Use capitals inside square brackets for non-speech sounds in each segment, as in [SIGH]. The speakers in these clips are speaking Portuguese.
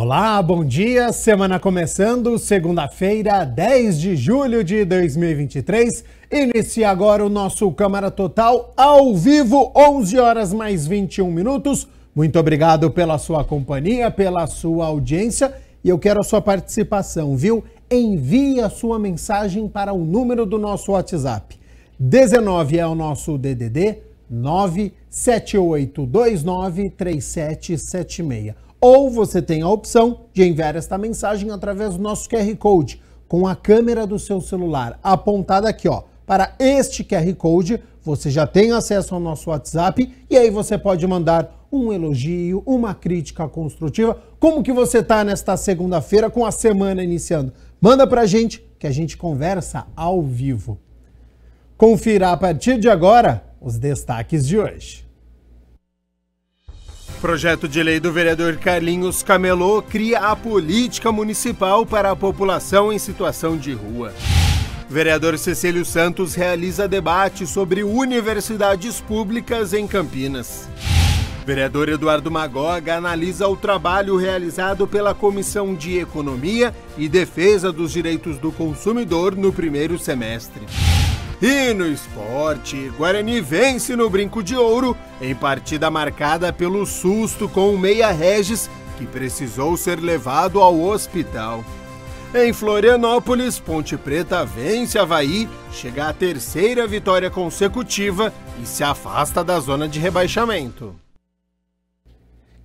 Olá, bom dia. Semana começando, segunda-feira, 10 de julho de 2023. Inicia agora o nosso Câmara Total ao vivo, 11 horas mais 21 minutos. Muito obrigado pela sua companhia, pela sua audiência e eu quero a sua participação, viu? Envie a sua mensagem para o número do nosso WhatsApp. 19 é o nosso DDD 978293776 ou você tem a opção de enviar esta mensagem através do nosso QR Code com a câmera do seu celular apontada aqui, ó, para este QR Code, você já tem acesso ao nosso WhatsApp e aí você pode mandar um elogio, uma crítica construtiva. Como que você tá nesta segunda-feira com a semana iniciando? Manda pra gente que a gente conversa ao vivo. Confira a partir de agora os destaques de hoje. Projeto de lei do vereador Carlinhos Camelô cria a política municipal para a população em situação de rua. Vereador Cecílio Santos realiza debate sobre universidades públicas em Campinas. Vereador Eduardo Magoga analisa o trabalho realizado pela Comissão de Economia e Defesa dos Direitos do Consumidor no primeiro semestre. E no esporte, Guarani vence no Brinco de Ouro, em partida marcada pelo susto com o Meia Regis, que precisou ser levado ao hospital. Em Florianópolis, Ponte Preta vence Havaí, chega à terceira vitória consecutiva e se afasta da zona de rebaixamento.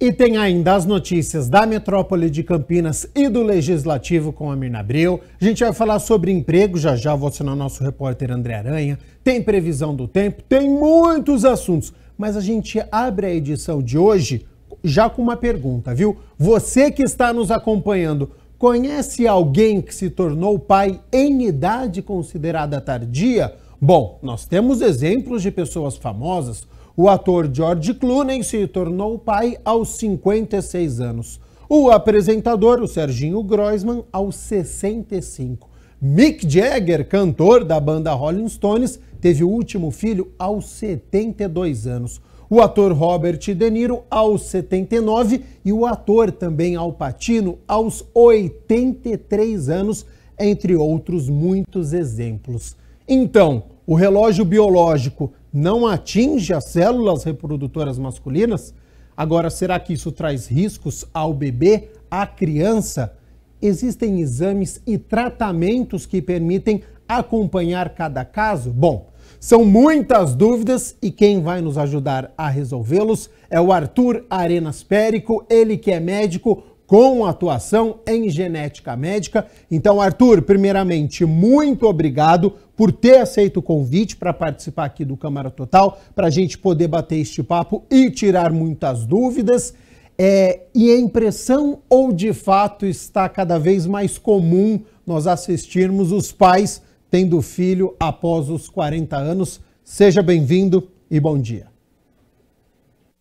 E tem ainda as notícias da metrópole de Campinas e do Legislativo com a Mirna Abreu. A gente vai falar sobre emprego, já já vou acionar nosso repórter André Aranha. Tem previsão do tempo, tem muitos assuntos. Mas a gente abre a edição de hoje já com uma pergunta, viu? Você que está nos acompanhando, conhece alguém que se tornou pai em idade considerada tardia? Bom, nós temos exemplos de pessoas famosas o ator George Clooney se tornou pai aos 56 anos. O apresentador, o Serginho Groisman, aos 65. Mick Jagger, cantor da banda Rolling Stones, teve o último filho aos 72 anos. O ator Robert De Niro aos 79 e o ator também Al Pacino aos 83 anos, entre outros muitos exemplos. Então, o relógio biológico não atinge as células reprodutoras masculinas? Agora, será que isso traz riscos ao bebê, à criança? Existem exames e tratamentos que permitem acompanhar cada caso? Bom, são muitas dúvidas e quem vai nos ajudar a resolvê-los é o Arthur Arenas Périco, ele que é médico com atuação em genética médica. Então, Arthur, primeiramente, muito obrigado por ter aceito o convite para participar aqui do Câmara Total, para a gente poder bater este papo e tirar muitas dúvidas. É, e a impressão ou de fato está cada vez mais comum nós assistirmos os pais tendo filho após os 40 anos. Seja bem-vindo e bom dia.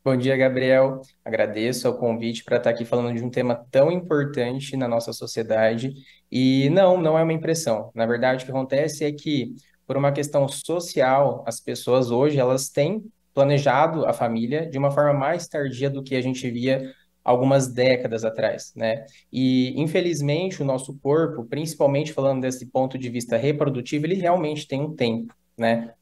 Bom dia, Gabriel. Agradeço o convite para estar tá aqui falando de um tema tão importante na nossa sociedade. E não, não é uma impressão. Na verdade, o que acontece é que, por uma questão social, as pessoas hoje elas têm planejado a família de uma forma mais tardia do que a gente via algumas décadas atrás, né? E infelizmente o nosso corpo, principalmente falando desse ponto de vista reprodutivo, ele realmente tem um tempo, né?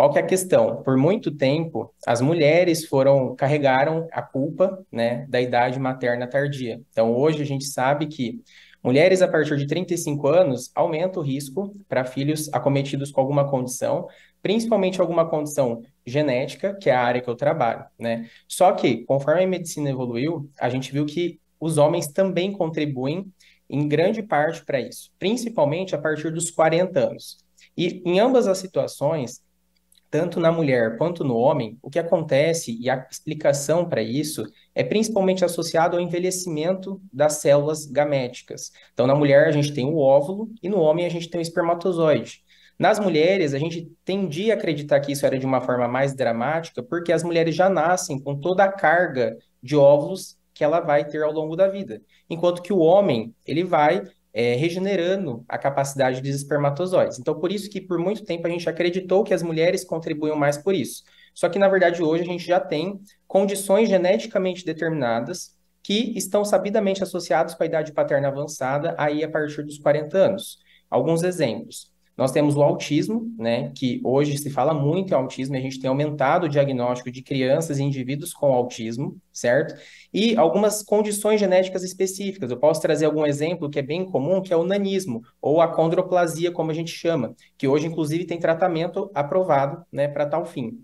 Qual que é a questão? Por muito tempo, as mulheres foram carregaram a culpa né, da idade materna tardia. Então, hoje a gente sabe que mulheres a partir de 35 anos aumenta o risco para filhos acometidos com alguma condição, principalmente alguma condição genética, que é a área que eu trabalho. Né? Só que, conforme a medicina evoluiu, a gente viu que os homens também contribuem em grande parte para isso, principalmente a partir dos 40 anos. E em ambas as situações, tanto na mulher quanto no homem, o que acontece e a explicação para isso é principalmente associado ao envelhecimento das células gaméticas. Então, na mulher, a gente tem o óvulo e no homem, a gente tem o espermatozoide. Nas mulheres, a gente tendia a acreditar que isso era de uma forma mais dramática, porque as mulheres já nascem com toda a carga de óvulos que ela vai ter ao longo da vida. Enquanto que o homem, ele vai é, regenerando a capacidade dos espermatozoides. Então, por isso que por muito tempo a gente acreditou que as mulheres contribuíam mais por isso. Só que, na verdade, hoje a gente já tem condições geneticamente determinadas que estão sabidamente associadas com a idade paterna avançada, aí a partir dos 40 anos. Alguns exemplos. Nós temos o autismo, né, que hoje se fala muito em autismo, a gente tem aumentado o diagnóstico de crianças e indivíduos com autismo, certo? E algumas condições genéticas específicas. Eu posso trazer algum exemplo que é bem comum, que é o nanismo, ou a condroplasia, como a gente chama, que hoje, inclusive, tem tratamento aprovado né, para tal fim.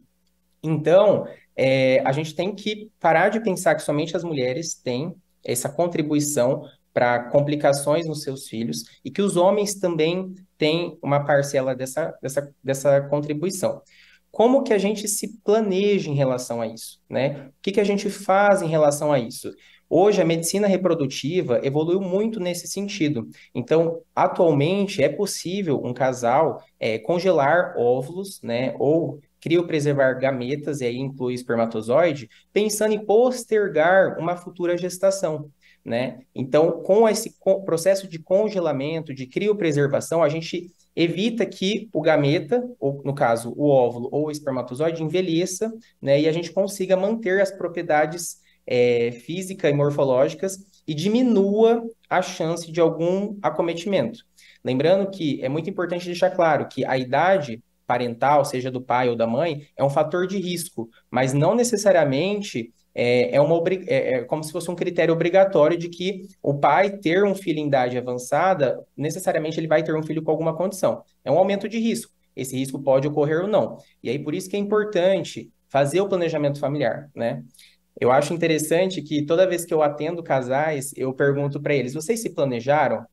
Então, é, a gente tem que parar de pensar que somente as mulheres têm essa contribuição para complicações nos seus filhos e que os homens também tem uma parcela dessa, dessa, dessa contribuição. Como que a gente se planeja em relação a isso, né? O que, que a gente faz em relação a isso? Hoje, a medicina reprodutiva evoluiu muito nesse sentido. Então, atualmente, é possível um casal é, congelar óvulos, né, ou criopreservar gametas, e aí inclui espermatozoide, pensando em postergar uma futura gestação. Né? Então, com esse processo de congelamento, de criopreservação, a gente evita que o gameta, ou no caso o óvulo ou o espermatozoide, envelheça né? e a gente consiga manter as propriedades é, físicas e morfológicas e diminua a chance de algum acometimento. Lembrando que é muito importante deixar claro que a idade parental, seja do pai ou da mãe, é um fator de risco, mas não necessariamente é, é, uma, é, é, como se fosse um critério obrigatório de que o pai ter um filho em idade avançada, necessariamente ele vai ter um filho com alguma condição. É um aumento de risco. Esse risco pode ocorrer ou não. E aí, por isso que é importante fazer o planejamento familiar, né? Eu acho interessante que toda vez que eu atendo casais, eu pergunto para eles: vocês se planejaram?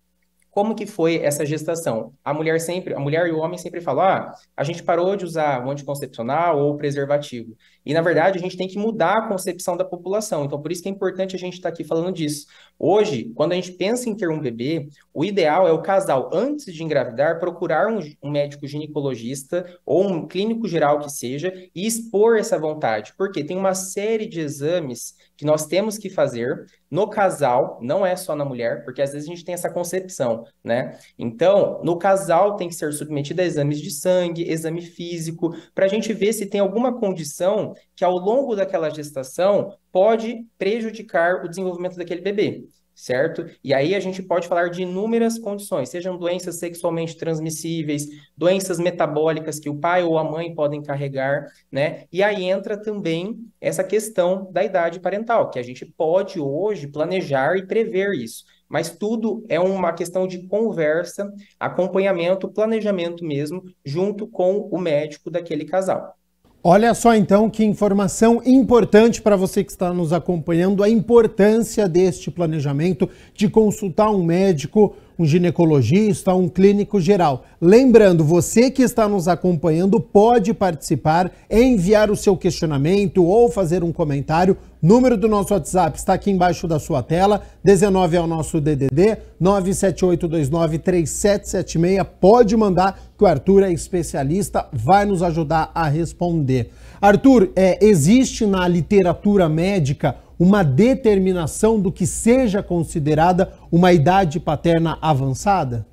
Como que foi essa gestação? A mulher sempre, a mulher e o homem sempre falam: ah, a gente parou de usar o anticoncepcional ou o preservativo. E na verdade a gente tem que mudar a concepção da população. Então por isso que é importante a gente estar tá aqui falando disso. Hoje, quando a gente pensa em ter um bebê, o ideal é o casal antes de engravidar procurar um, um médico ginecologista ou um clínico geral que seja e expor essa vontade, porque tem uma série de exames que nós temos que fazer no casal, não é só na mulher, porque às vezes a gente tem essa concepção, né? Então, no casal tem que ser submetido a exames de sangue, exame físico, para a gente ver se tem alguma condição que ao longo daquela gestação pode prejudicar o desenvolvimento daquele bebê certo? E aí a gente pode falar de inúmeras condições, sejam doenças sexualmente transmissíveis, doenças metabólicas que o pai ou a mãe podem carregar, né? E aí entra também essa questão da idade parental, que a gente pode hoje planejar e prever isso. Mas tudo é uma questão de conversa, acompanhamento, planejamento mesmo, junto com o médico daquele casal. Olha só então que informação importante para você que está nos acompanhando, a importância deste planejamento de consultar um médico um ginecologista, um clínico geral. Lembrando, você que está nos acompanhando pode participar, enviar o seu questionamento ou fazer um comentário. Número do nosso WhatsApp está aqui embaixo da sua tela. 19 é o nosso DDD 978293776. Pode mandar que o Arthur é especialista, vai nos ajudar a responder. Arthur, é, existe na literatura médica uma determinação do que seja considerada uma idade paterna avançada?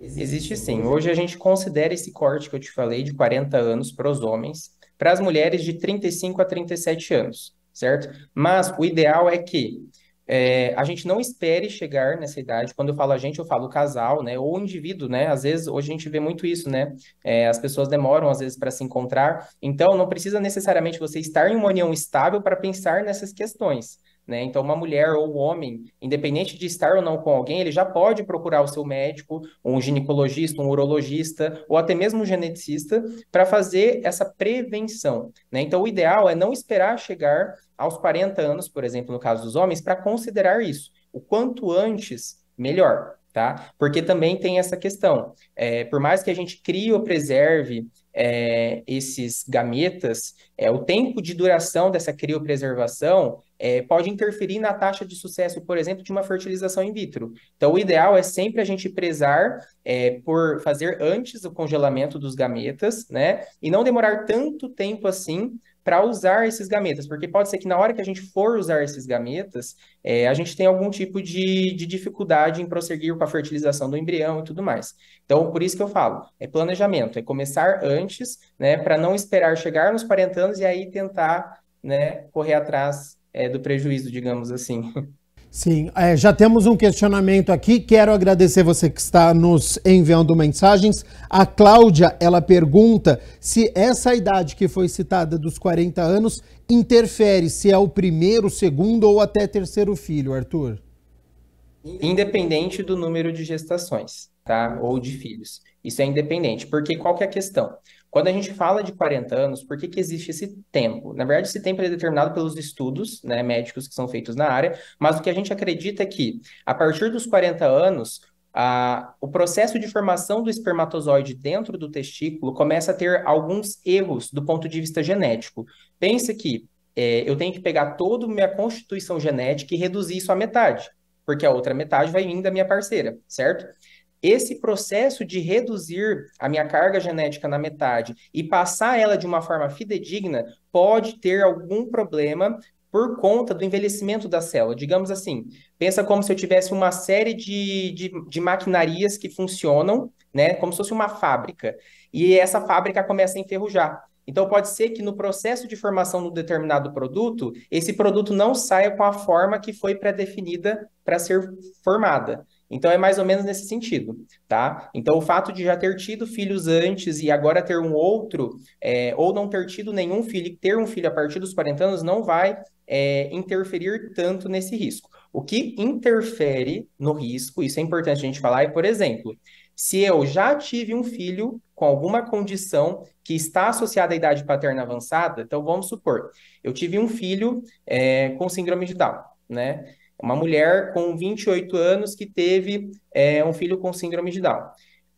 Existe sim. Hoje a gente considera esse corte que eu te falei de 40 anos para os homens, para as mulheres de 35 a 37 anos, certo? Mas o ideal é que é, a gente não espere chegar nessa idade. Quando eu falo a gente, eu falo casal, né? Ou indivíduo, né? Às vezes, hoje a gente vê muito isso, né? É, as pessoas demoram, às vezes, para se encontrar. Então, não precisa necessariamente você estar em uma união estável para pensar nessas questões. Né? Então, uma mulher ou um homem, independente de estar ou não com alguém, ele já pode procurar o seu médico, um ginecologista, um urologista, ou até mesmo um geneticista, para fazer essa prevenção. Né? Então, o ideal é não esperar chegar aos 40 anos, por exemplo, no caso dos homens, para considerar isso. O quanto antes, melhor. Tá? Porque também tem essa questão. É, por mais que a gente crie ou preserve é, esses gametas, é, o tempo de duração dessa criopreservação é, pode interferir na taxa de sucesso, por exemplo, de uma fertilização in vitro. Então, o ideal é sempre a gente prezar é, por fazer antes o congelamento dos gametas, né? E não demorar tanto tempo assim para usar esses gametas, porque pode ser que na hora que a gente for usar esses gametas, é, a gente tem algum tipo de, de dificuldade em prosseguir com a fertilização do embrião e tudo mais. Então, por isso que eu falo, é planejamento, é começar antes, né, para não esperar chegar nos 40 anos e aí tentar, né, correr atrás é, do prejuízo, digamos assim. [LAUGHS] Sim, é, já temos um questionamento aqui. Quero agradecer você que está nos enviando mensagens. A Cláudia, ela pergunta se essa idade que foi citada dos 40 anos interfere se é o primeiro, segundo ou até terceiro filho, Arthur. Independente do número de gestações, tá? Ou de filhos. Isso é independente, porque qual que é a questão? Quando a gente fala de 40 anos, por que, que existe esse tempo? Na verdade, esse tempo é determinado pelos estudos né, médicos que são feitos na área, mas o que a gente acredita é que, a partir dos 40 anos, a, o processo de formação do espermatozoide dentro do testículo começa a ter alguns erros do ponto de vista genético. Pensa que é, eu tenho que pegar toda a minha constituição genética e reduzir isso à metade, porque a outra metade vai vir da minha parceira, certo? Esse processo de reduzir a minha carga genética na metade e passar ela de uma forma fidedigna pode ter algum problema por conta do envelhecimento da célula. Digamos assim, pensa como se eu tivesse uma série de, de, de, maquinarias que funcionam, né? Como se fosse uma fábrica. E essa fábrica começa a enferrujar. Então, pode ser que no processo de formação de um determinado produto, esse produto não saia com a forma que foi pré-definida para ser formada. Então é mais ou menos nesse sentido, tá? Então o fato de já ter tido filhos antes e agora ter um outro, é, ou não ter tido nenhum filho e ter um filho a partir dos 40 anos não vai é, interferir tanto nesse risco. O que interfere no risco, isso é importante a gente falar, é, por exemplo, se eu já tive um filho com alguma condição que está associada à idade paterna avançada, então vamos supor, eu tive um filho é, com síndrome de Down, né? Uma mulher com 28 anos que teve é, um filho com síndrome de Down.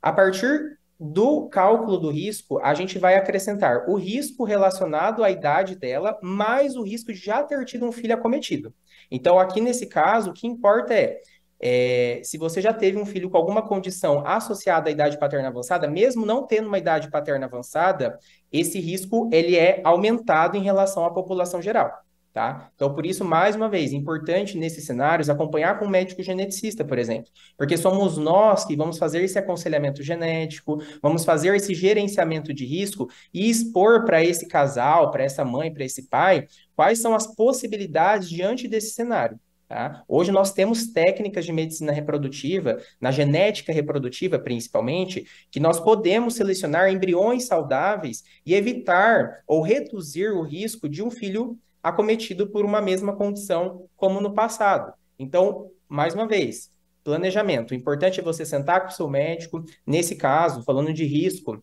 A partir do cálculo do risco, a gente vai acrescentar o risco relacionado à idade dela, mais o risco de já ter tido um filho acometido. Então, aqui nesse caso, o que importa é, é se você já teve um filho com alguma condição associada à idade paterna avançada, mesmo não tendo uma idade paterna avançada, esse risco ele é aumentado em relação à população geral. Tá? Então, por isso, mais uma vez, importante nesses cenários acompanhar com um médico geneticista, por exemplo, porque somos nós que vamos fazer esse aconselhamento genético, vamos fazer esse gerenciamento de risco e expor para esse casal, para essa mãe, para esse pai, quais são as possibilidades diante desse cenário. Tá? Hoje nós temos técnicas de medicina reprodutiva, na genética reprodutiva principalmente, que nós podemos selecionar embriões saudáveis e evitar ou reduzir o risco de um filho acometido por uma mesma condição como no passado. Então, mais uma vez, planejamento. O importante é você sentar com o seu médico. Nesse caso, falando de risco,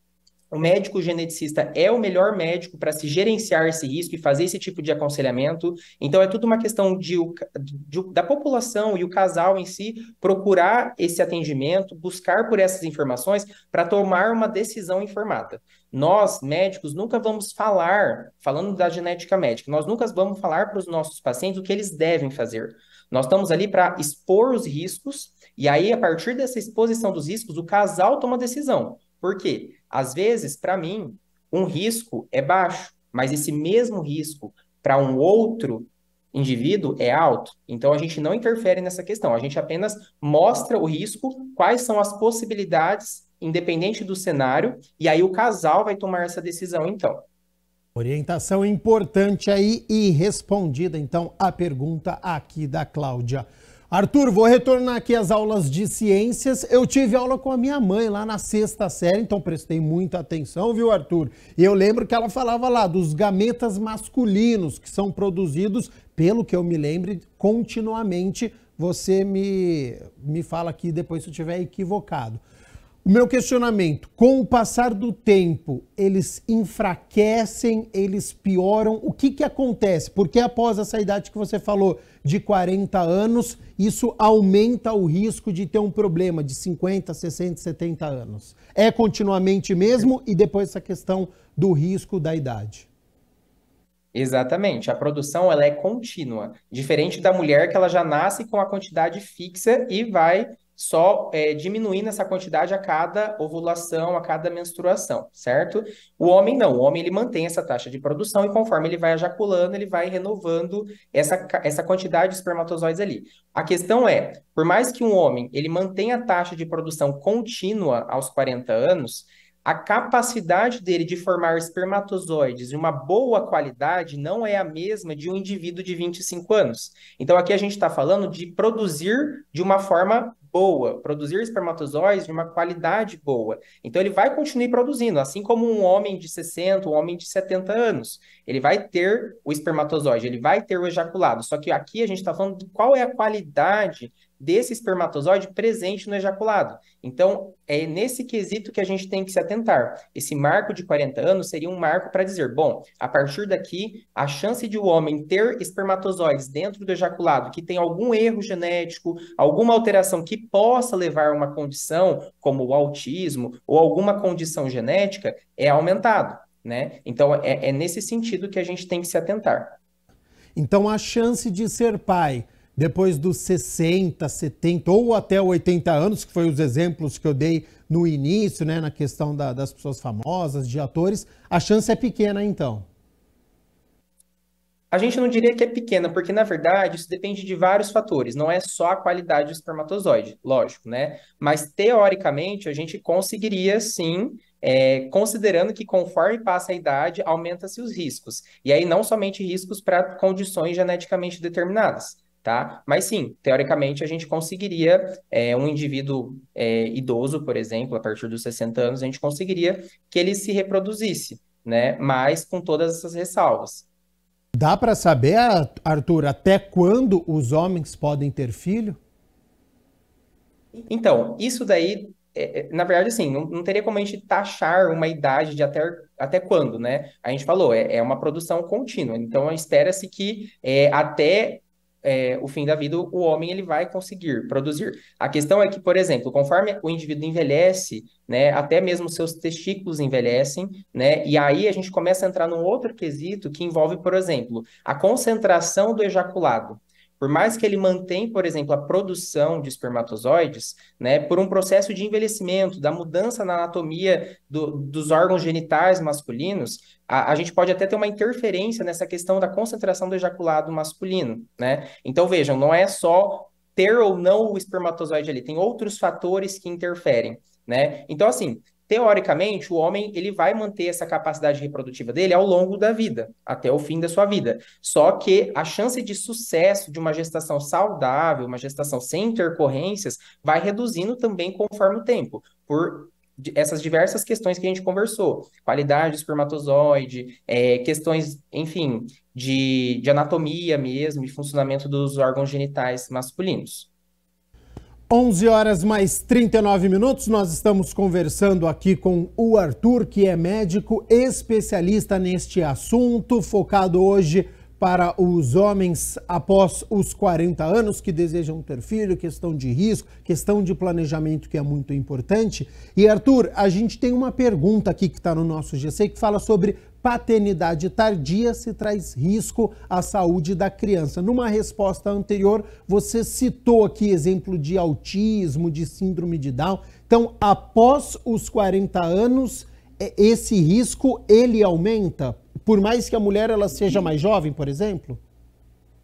o médico geneticista é o melhor médico para se gerenciar esse risco e fazer esse tipo de aconselhamento. Então, é tudo uma questão de, de, da população e o casal em si procurar esse atendimento, buscar por essas informações para tomar uma decisão informada. Nós, médicos, nunca vamos falar, falando da genética médica, nós nunca vamos falar para os nossos pacientes o que eles devem fazer. Nós estamos ali para expor os riscos, e aí, a partir dessa exposição dos riscos, o casal toma decisão. Por quê? Às vezes, para mim, um risco é baixo, mas esse mesmo risco para um outro indivíduo é alto. Então a gente não interfere nessa questão, a gente apenas mostra o risco, quais são as possibilidades, independente do cenário, e aí o casal vai tomar essa decisão então. Orientação importante aí e respondida então a pergunta aqui da Cláudia. Arthur, vou retornar aqui às aulas de ciências. Eu tive aula com a minha mãe lá na sexta série, então prestei muita atenção, viu, Arthur? E eu lembro que ela falava lá dos gametas masculinos que são produzidos, pelo que eu me lembre, continuamente. Você me, me fala aqui depois se eu estiver equivocado. O meu questionamento: com o passar do tempo, eles enfraquecem, eles pioram? O que, que acontece? Porque é após essa idade que você falou de 40 anos, isso aumenta o risco de ter um problema de 50, 60, 70 anos. É continuamente mesmo e depois essa questão do risco da idade. Exatamente, a produção ela é contínua, diferente da mulher que ela já nasce com a quantidade fixa e vai só é, diminuindo essa quantidade a cada ovulação, a cada menstruação, certo? O homem não, o homem ele mantém essa taxa de produção e conforme ele vai ejaculando, ele vai renovando essa, essa quantidade de espermatozoides ali. A questão é, por mais que um homem ele mantenha a taxa de produção contínua aos 40 anos, a capacidade dele de formar espermatozoides de uma boa qualidade não é a mesma de um indivíduo de 25 anos. Então, aqui a gente está falando de produzir de uma forma boa, produzir espermatozoides de uma qualidade boa. Então ele vai continuar produzindo, assim como um homem de 60, um homem de 70 anos. Ele vai ter o espermatozoide, ele vai ter o ejaculado. Só que aqui a gente está falando de qual é a qualidade desse espermatozoide presente no ejaculado. Então, é nesse quesito que a gente tem que se atentar. Esse marco de 40 anos seria um marco para dizer, bom, a partir daqui, a chance de o um homem ter espermatozoides dentro do ejaculado que tem algum erro genético, alguma alteração que possa levar a uma condição como o autismo ou alguma condição genética é aumentado, né? Então, é, é nesse sentido que a gente tem que se atentar. Então, a chance de ser pai depois dos 60, 70 ou até 80 anos, que foi os exemplos que eu dei no início, né, na questão da, das pessoas famosas, de atores, a chance é pequena então. A gente não diria que é pequena, porque na verdade isso depende de vários fatores, não é só a qualidade do espermatozoide, lógico, né? Mas teoricamente a gente conseguiria sim é, considerando que conforme passa a idade, aumenta-se os riscos. E aí não somente riscos para condições geneticamente determinadas tá? Mas sim, teoricamente a gente conseguiria, é, um indivíduo é, idoso, por exemplo, a partir dos 60 anos, a gente conseguiria que ele se reproduzisse, né? Mas com todas essas ressalvas. Dá para saber, Arthur, até quando os homens podem ter filho? Então, isso daí, é, é, na verdade, assim, não, não, teria como a gente taxar uma idade de até, até quando, né? A gente falou, é, é uma produção contínua. Então, espera-se que é, até é, o fim da vida, o homem ele vai conseguir produzir. A questão é que, por exemplo, conforme o indivíduo envelhece, né, até mesmo seus testículos envelhecem, né, e aí a gente começa a entrar num outro quesito que envolve, por exemplo, a concentração do ejaculado. Por mais que ele mantém, por exemplo, a produção de espermatozoides, né, por um processo de envelhecimento, da mudança na anatomia do, dos órgãos genitais masculinos, a, a, gente pode até ter uma interferência nessa questão da concentração do ejaculado masculino, né? Então vejam, não é só ter ou não o espermatozoide ali, tem outros fatores que interferem, né? Então assim, teoricamente, o homem ele vai manter essa capacidade reprodutiva dele ao longo da vida, até o fim da sua vida. Só que a chance de sucesso de uma gestação saudável, uma gestação sem intercorrências, vai reduzindo também conforme o tempo, por essas diversas questões que a gente conversou, qualidade do espermatozoide, é, questões, enfim, de, de anatomia mesmo, de funcionamento dos órgãos genitais masculinos. 11 horas mais 39 minutos, nós estamos conversando aqui com o Arthur, que é médico especialista neste assunto, focado hoje para os homens após os 40 anos que desejam ter filho, questão de risco, questão de planejamento que é muito importante. E Arthur, a gente tem uma pergunta aqui que está no nosso GC que fala sobre paternidade tardia se traz risco à saúde da criança. Numa resposta anterior, você citou aqui exemplo de autismo, de síndrome de Down. Então, após os 40 anos, é, esse risco ele aumenta, por mais que a mulher ela seja mais jovem, por exemplo?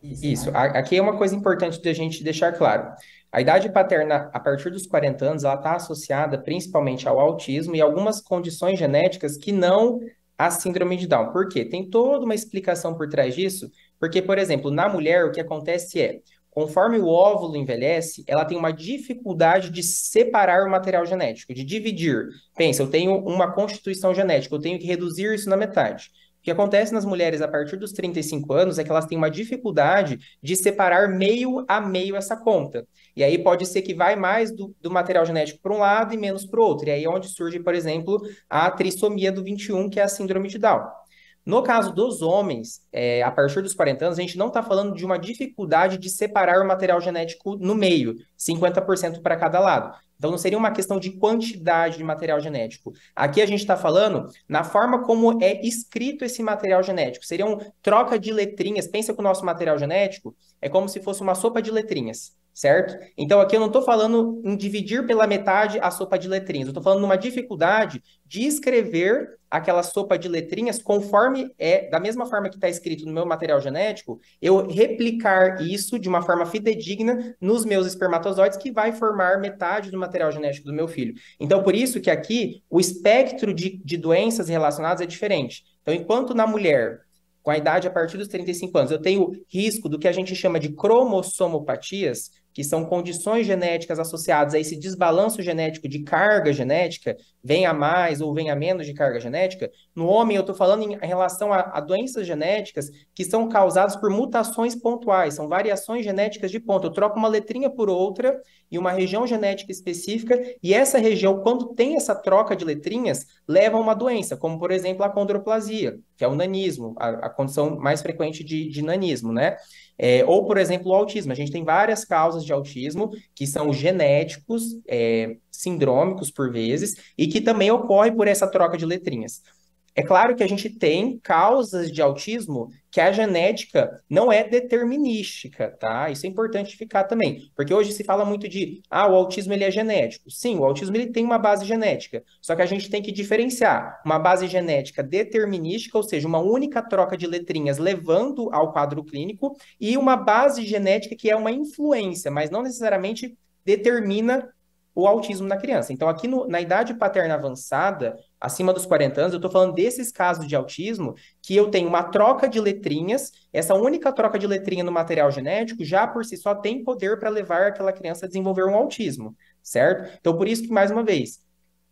Isso. Aqui é uma coisa importante de a gente deixar claro. A idade paterna, a partir dos 40 anos, ela está associada principalmente ao autismo e algumas condições genéticas que não a síndrome de Down. Por quê? Tem toda uma explicação por trás disso, porque, por exemplo, na mulher, o que acontece é, conforme o óvulo envelhece, ela tem uma dificuldade de separar o material genético, de dividir. Pensa, eu tenho uma constituição genética, eu tenho que reduzir isso na metade que acontece nas mulheres a partir dos 35 anos é que elas têm uma dificuldade de separar meio a meio essa conta. E aí pode ser que vai mais do, do material genético para um lado e menos para o outro. E aí é onde surge, por exemplo, a trissomia do 21, que é a síndrome de Down. No caso dos homens, é, a partir dos 40 anos, a gente não está falando de uma dificuldade de separar o material genético no meio, 50% para cada lado. Então, não seria uma questão de quantidade de material genético. Aqui a gente está falando na forma como é escrito esse material genético. Seria uma troca de letrinhas. Pensa que o nosso material genético é como se fosse uma sopa de letrinhas certo? Então aqui eu não estou falando em dividir pela metade a sopa de letrinhas, eu estou falando numa dificuldade de escrever aquela sopa de letrinhas conforme é, da mesma forma que está escrito no meu material genético, eu replicar isso de uma forma fidedigna nos meus espermatozoides, que vai formar metade do material genético do meu filho. Então, por isso que aqui o espectro de, de doenças relacionadas é diferente. Então, enquanto na mulher com a idade a partir dos 35 anos, eu tenho risco do que a gente chama de cromossomopatias, que são condições genéticas associadas a esse desbalanço genético de carga genética, venha mais ou venha menos de carga genética, no homem eu estou falando em relação a, a, doenças genéticas que são causadas por mutações pontuais, são variações genéticas de ponto. Eu troco uma letrinha por outra e uma região genética específica, e essa região, quando tem essa troca de letrinhas, leva a uma doença, como por exemplo a condroplasia, que é o nanismo, a, a condição mais frequente de, de nanismo, né? É, ou, por exemplo, o autismo. A gente tem várias causas de autismo que são genéticos, é, sindrômicos por vezes, e que também ocorre por essa troca de letrinhas. É claro que a gente tem causas de autismo que a genética não é determinística, tá? Isso é importante ficar também, porque hoje se fala muito de, ah, o autismo ele é genético. Sim, o autismo ele tem uma base genética, só que a gente tem que diferenciar uma base genética determinística, ou seja, uma única troca de letrinhas levando ao quadro clínico, e uma base genética que é uma influência, mas não necessariamente determina o autismo na criança. Então, aqui no, na idade paterna avançada, acima dos 40 anos, eu estou falando desses casos de autismo que eu tenho uma troca de letrinhas, essa única troca de letrinha no material genético já por si só tem poder para levar aquela criança a desenvolver um autismo, certo? Então, por isso que, mais uma vez,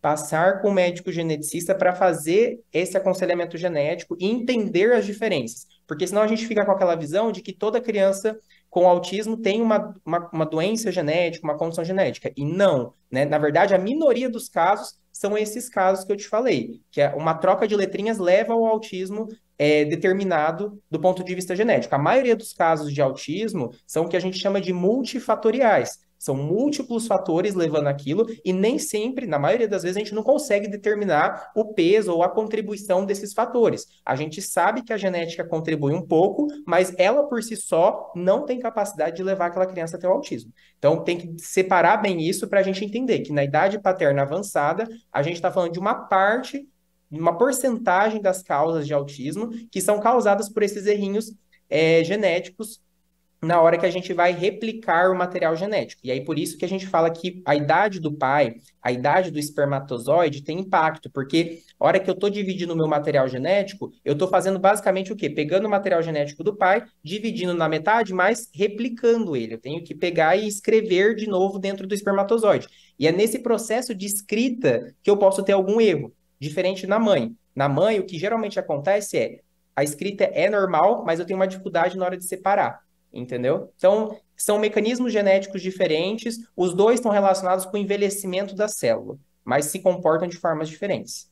passar com o médico geneticista para fazer esse aconselhamento genético e entender as diferenças. Porque senão a gente fica com aquela visão de que toda criança com autismo tem uma, uma, uma, doença genética, uma condição genética. E não, né? Na verdade, a minoria dos casos são esses casos que eu te falei, que é uma troca de letrinhas leva ao autismo é, determinado do ponto de vista genético. A maioria dos casos de autismo são o que a gente chama de multifatoriais, são múltiplos fatores levando aquilo e nem sempre, na maioria das vezes, a gente não consegue determinar o peso ou a contribuição desses fatores. A gente sabe que a genética contribui um pouco, mas ela por si só não tem capacidade de levar aquela criança até o autismo. Então tem que separar bem isso para a gente entender que na idade paterna avançada, a gente está falando de uma parte, uma porcentagem das causas de autismo que são causadas por esses errinhos é, genéticos na hora que a gente vai replicar o material genético. E aí, por isso que a gente fala que a idade do pai, a idade do espermatozoide tem impacto, porque a hora que eu estou dividindo o meu material genético, eu estou fazendo basicamente o quê? Pegando o material genético do pai, dividindo na metade, mas replicando ele. Eu tenho que pegar e escrever de novo dentro do espermatozoide. E é nesse processo de escrita que eu posso ter algum erro, diferente na mãe. Na mãe, o que geralmente acontece é a escrita é normal, mas eu tenho uma dificuldade na hora de separar entendeu? Então, são mecanismos genéticos diferentes, os dois estão relacionados com o envelhecimento da célula, mas se comportam de formas diferentes.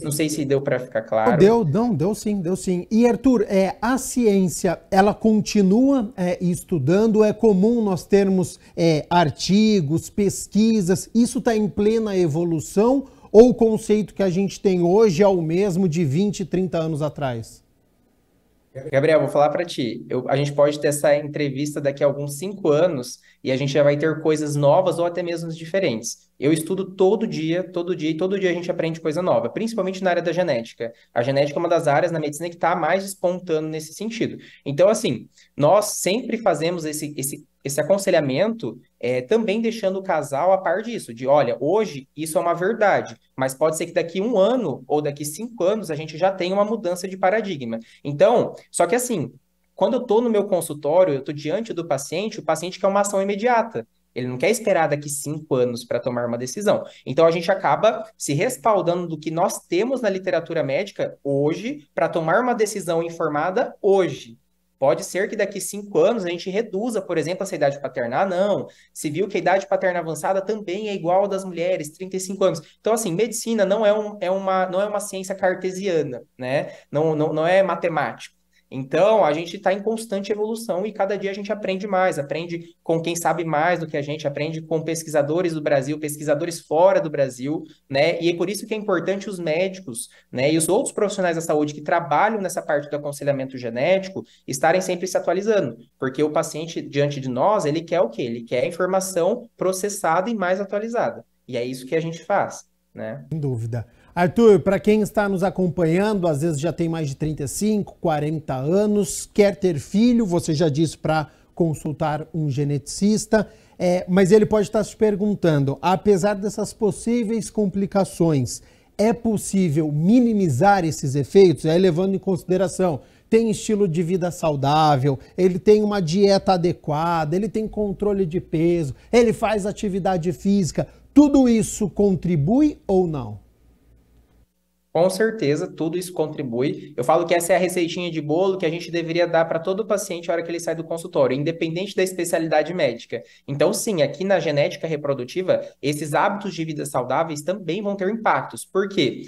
Não sei se deu para ficar claro. Deu, não, deu sim, deu sim. E Arthur, é, a ciência, ela continua é, estudando? É comum nós termos é, artigos, pesquisas? Isso está em plena evolução? Ou o conceito que a gente tem hoje é o mesmo de 20, 30 anos atrás? Gabriel, vou falar para ti. Eu, a gente pode ter essa entrevista daqui a alguns cinco anos e a gente já vai ter coisas novas ou até mesmo diferentes. Eu estudo todo dia, todo dia, e todo dia a gente aprende coisa nova, principalmente na área da genética. A genética é uma das áreas na medicina que está mais espontânea nesse sentido. Então, assim, nós sempre fazemos esse, esse, esse aconselhamento é, também deixando o casal a par disso, de olha, hoje isso é uma verdade, mas pode ser que daqui um ano ou daqui cinco anos a gente já tenha uma mudança de paradigma. Então, só que assim, quando eu estou no meu consultório, eu estou diante do paciente, o paciente quer uma ação imediata. Ele não quer esperar daqui cinco anos para tomar uma decisão. Então a gente acaba se respaldando do que nós temos na literatura médica hoje para tomar uma decisão informada hoje. Pode ser que daqui cinco anos a gente reduza, por exemplo, essa idade paterna. Ah, não, se viu que a idade paterna avançada também é igual à das mulheres, 35 anos. Então, assim, medicina não é, um, é, uma, não é uma ciência cartesiana, né? Não, não, não é matemático. Então, a gente está em constante evolução e cada dia a gente aprende mais, aprende com quem sabe mais do que a gente, aprende com pesquisadores do Brasil, pesquisadores fora do Brasil, né? E é por isso que é importante os médicos, né? E os outros profissionais da saúde que trabalham nessa parte do aconselhamento genético estarem sempre se atualizando, porque o paciente diante de nós, ele quer o quê? Ele quer informação processada e mais atualizada. E é isso que a gente faz, né? Sem dúvida. Arthur, para quem está nos acompanhando, às vezes já tem mais de 35, 40 anos, quer ter filho, você já disse para consultar um geneticista, é, mas ele pode estar se perguntando: apesar dessas possíveis complicações, é possível minimizar esses efeitos? É levando em consideração tem estilo de vida saudável, ele tem uma dieta adequada, ele tem controle de peso, ele faz atividade física. Tudo isso contribui ou não? Com certeza, tudo isso contribui. Eu falo que essa é a receitinha de bolo que a gente deveria dar para todo paciente na hora que ele sai do consultório, independente da especialidade médica. Então, sim, aqui na genética reprodutiva, esses hábitos de vida saudáveis também vão ter impactos. Por quê?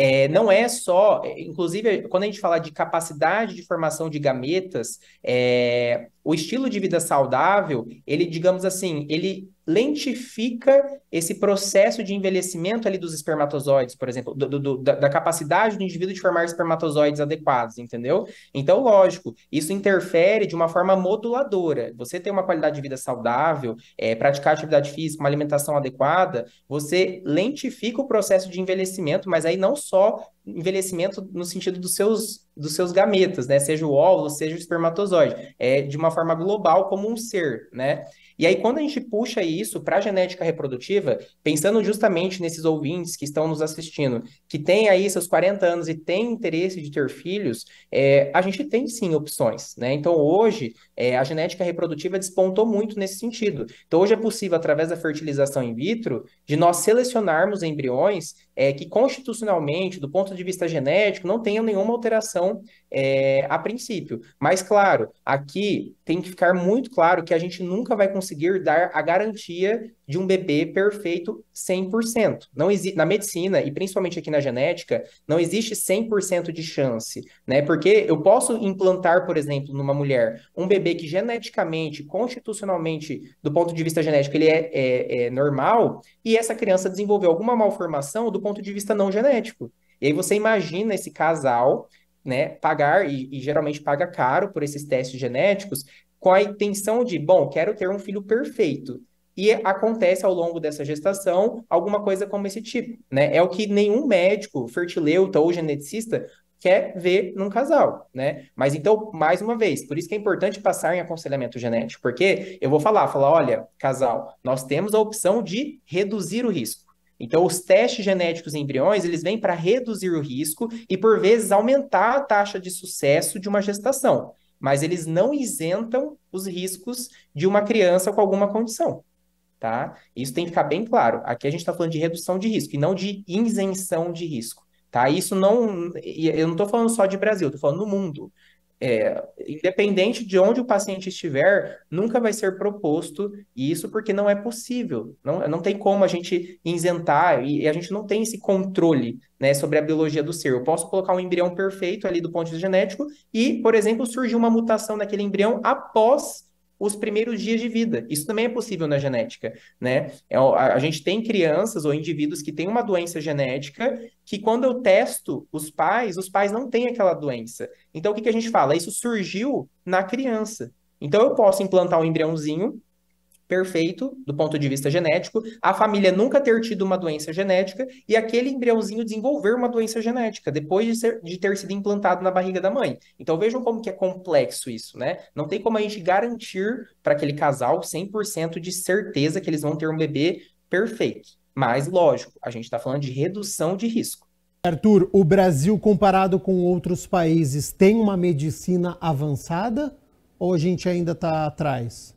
É, não é só, inclusive, quando a gente fala de capacidade de formação de gametas, é, o estilo de vida saudável, ele, digamos assim, ele lentifica esse processo de envelhecimento ali dos espermatozoides, por exemplo, do, do, da, da, capacidade do indivíduo de formar espermatozoides adequados, entendeu? Então, lógico, isso interfere de uma forma moduladora. Você ter uma qualidade de vida saudável, é, praticar atividade física, uma alimentação adequada, você lentifica o processo de envelhecimento, mas aí não só envelhecimento no sentido dos seus, dos seus gametas, né? Seja o óvulo, seja o espermatozoide. É de uma forma global como um ser, né? E aí, quando a gente puxa isso para a genética reprodutiva, pensando justamente nesses ouvintes que estão nos assistindo, que têm aí seus 40 anos e têm interesse de ter filhos, é, a gente tem sim opções, né? Então, hoje, é, a genética reprodutiva despontou muito nesse sentido. Então, hoje é possível, através da fertilização in vitro, de nós selecionarmos embriões é, que constitucionalmente, do ponto de vista genético, não tenham nenhuma alteração é, a princípio. Mas, claro, aqui tem que ficar muito claro que a gente nunca vai conseguir dar a garantia de um bebê perfeito 100%. Não existe na medicina e principalmente aqui na genética, não existe 100% de chance, né? Porque eu posso implantar, por exemplo, numa mulher um bebê que geneticamente, constitucionalmente, do ponto de vista genético, ele é, é, é normal e essa criança desenvolveu alguma malformação do ponto de vista não genético. E aí você imagina esse casal né, pagar, e, e, geralmente paga caro por esses testes genéticos, com a intenção de, bom, quero ter um filho perfeito e acontece ao longo dessa gestação alguma coisa como esse tipo, né? É o que nenhum médico, fertileuta ou geneticista quer ver num casal, né? Mas então, mais uma vez, por isso que é importante passar em aconselhamento genético, porque eu vou falar, falar, olha, casal, nós temos a opção de reduzir o risco. Então, os testes genéticos em embriões, eles vêm para reduzir o risco e, por vezes, aumentar a taxa de sucesso de uma gestação. Mas eles não isentam os riscos de uma criança com alguma condição tá? Isso tem que ficar bem claro. Aqui a gente está falando de redução de risco e não de isenção de risco, tá? Isso não, eu não estou falando só de Brasil, estou falando no mundo. É, independente de onde o paciente estiver, nunca vai ser proposto isso porque não é possível. Não, não tem como a gente isentar e, e a gente não tem esse controle né, sobre a biologia do ser. Eu posso colocar um embrião perfeito ali do ponto de vista genético e, por exemplo, surgir uma mutação naquele embrião após os primeiros dias de vida. Isso também é possível na genética, né? É a gente tem crianças ou indivíduos que têm uma doença genética que quando eu testo os pais, os pais não têm aquela doença. Então o que, que a gente fala? Isso surgiu na criança. Então eu posso implantar um embriãozinho perfeito do ponto de vista genético, a família nunca ter tido uma doença genética e aquele embriãozinho desenvolver uma doença genética depois de, ser, de ter sido implantado na barriga da mãe. Então vejam como que é complexo isso, né? Não tem como a gente garantir para aquele casal 100% de certeza que eles vão ter um bebê perfeito. Mas, lógico, a gente está falando de redução de risco. Arthur, o Brasil, comparado com outros países, tem uma medicina avançada ou a gente ainda está atrás?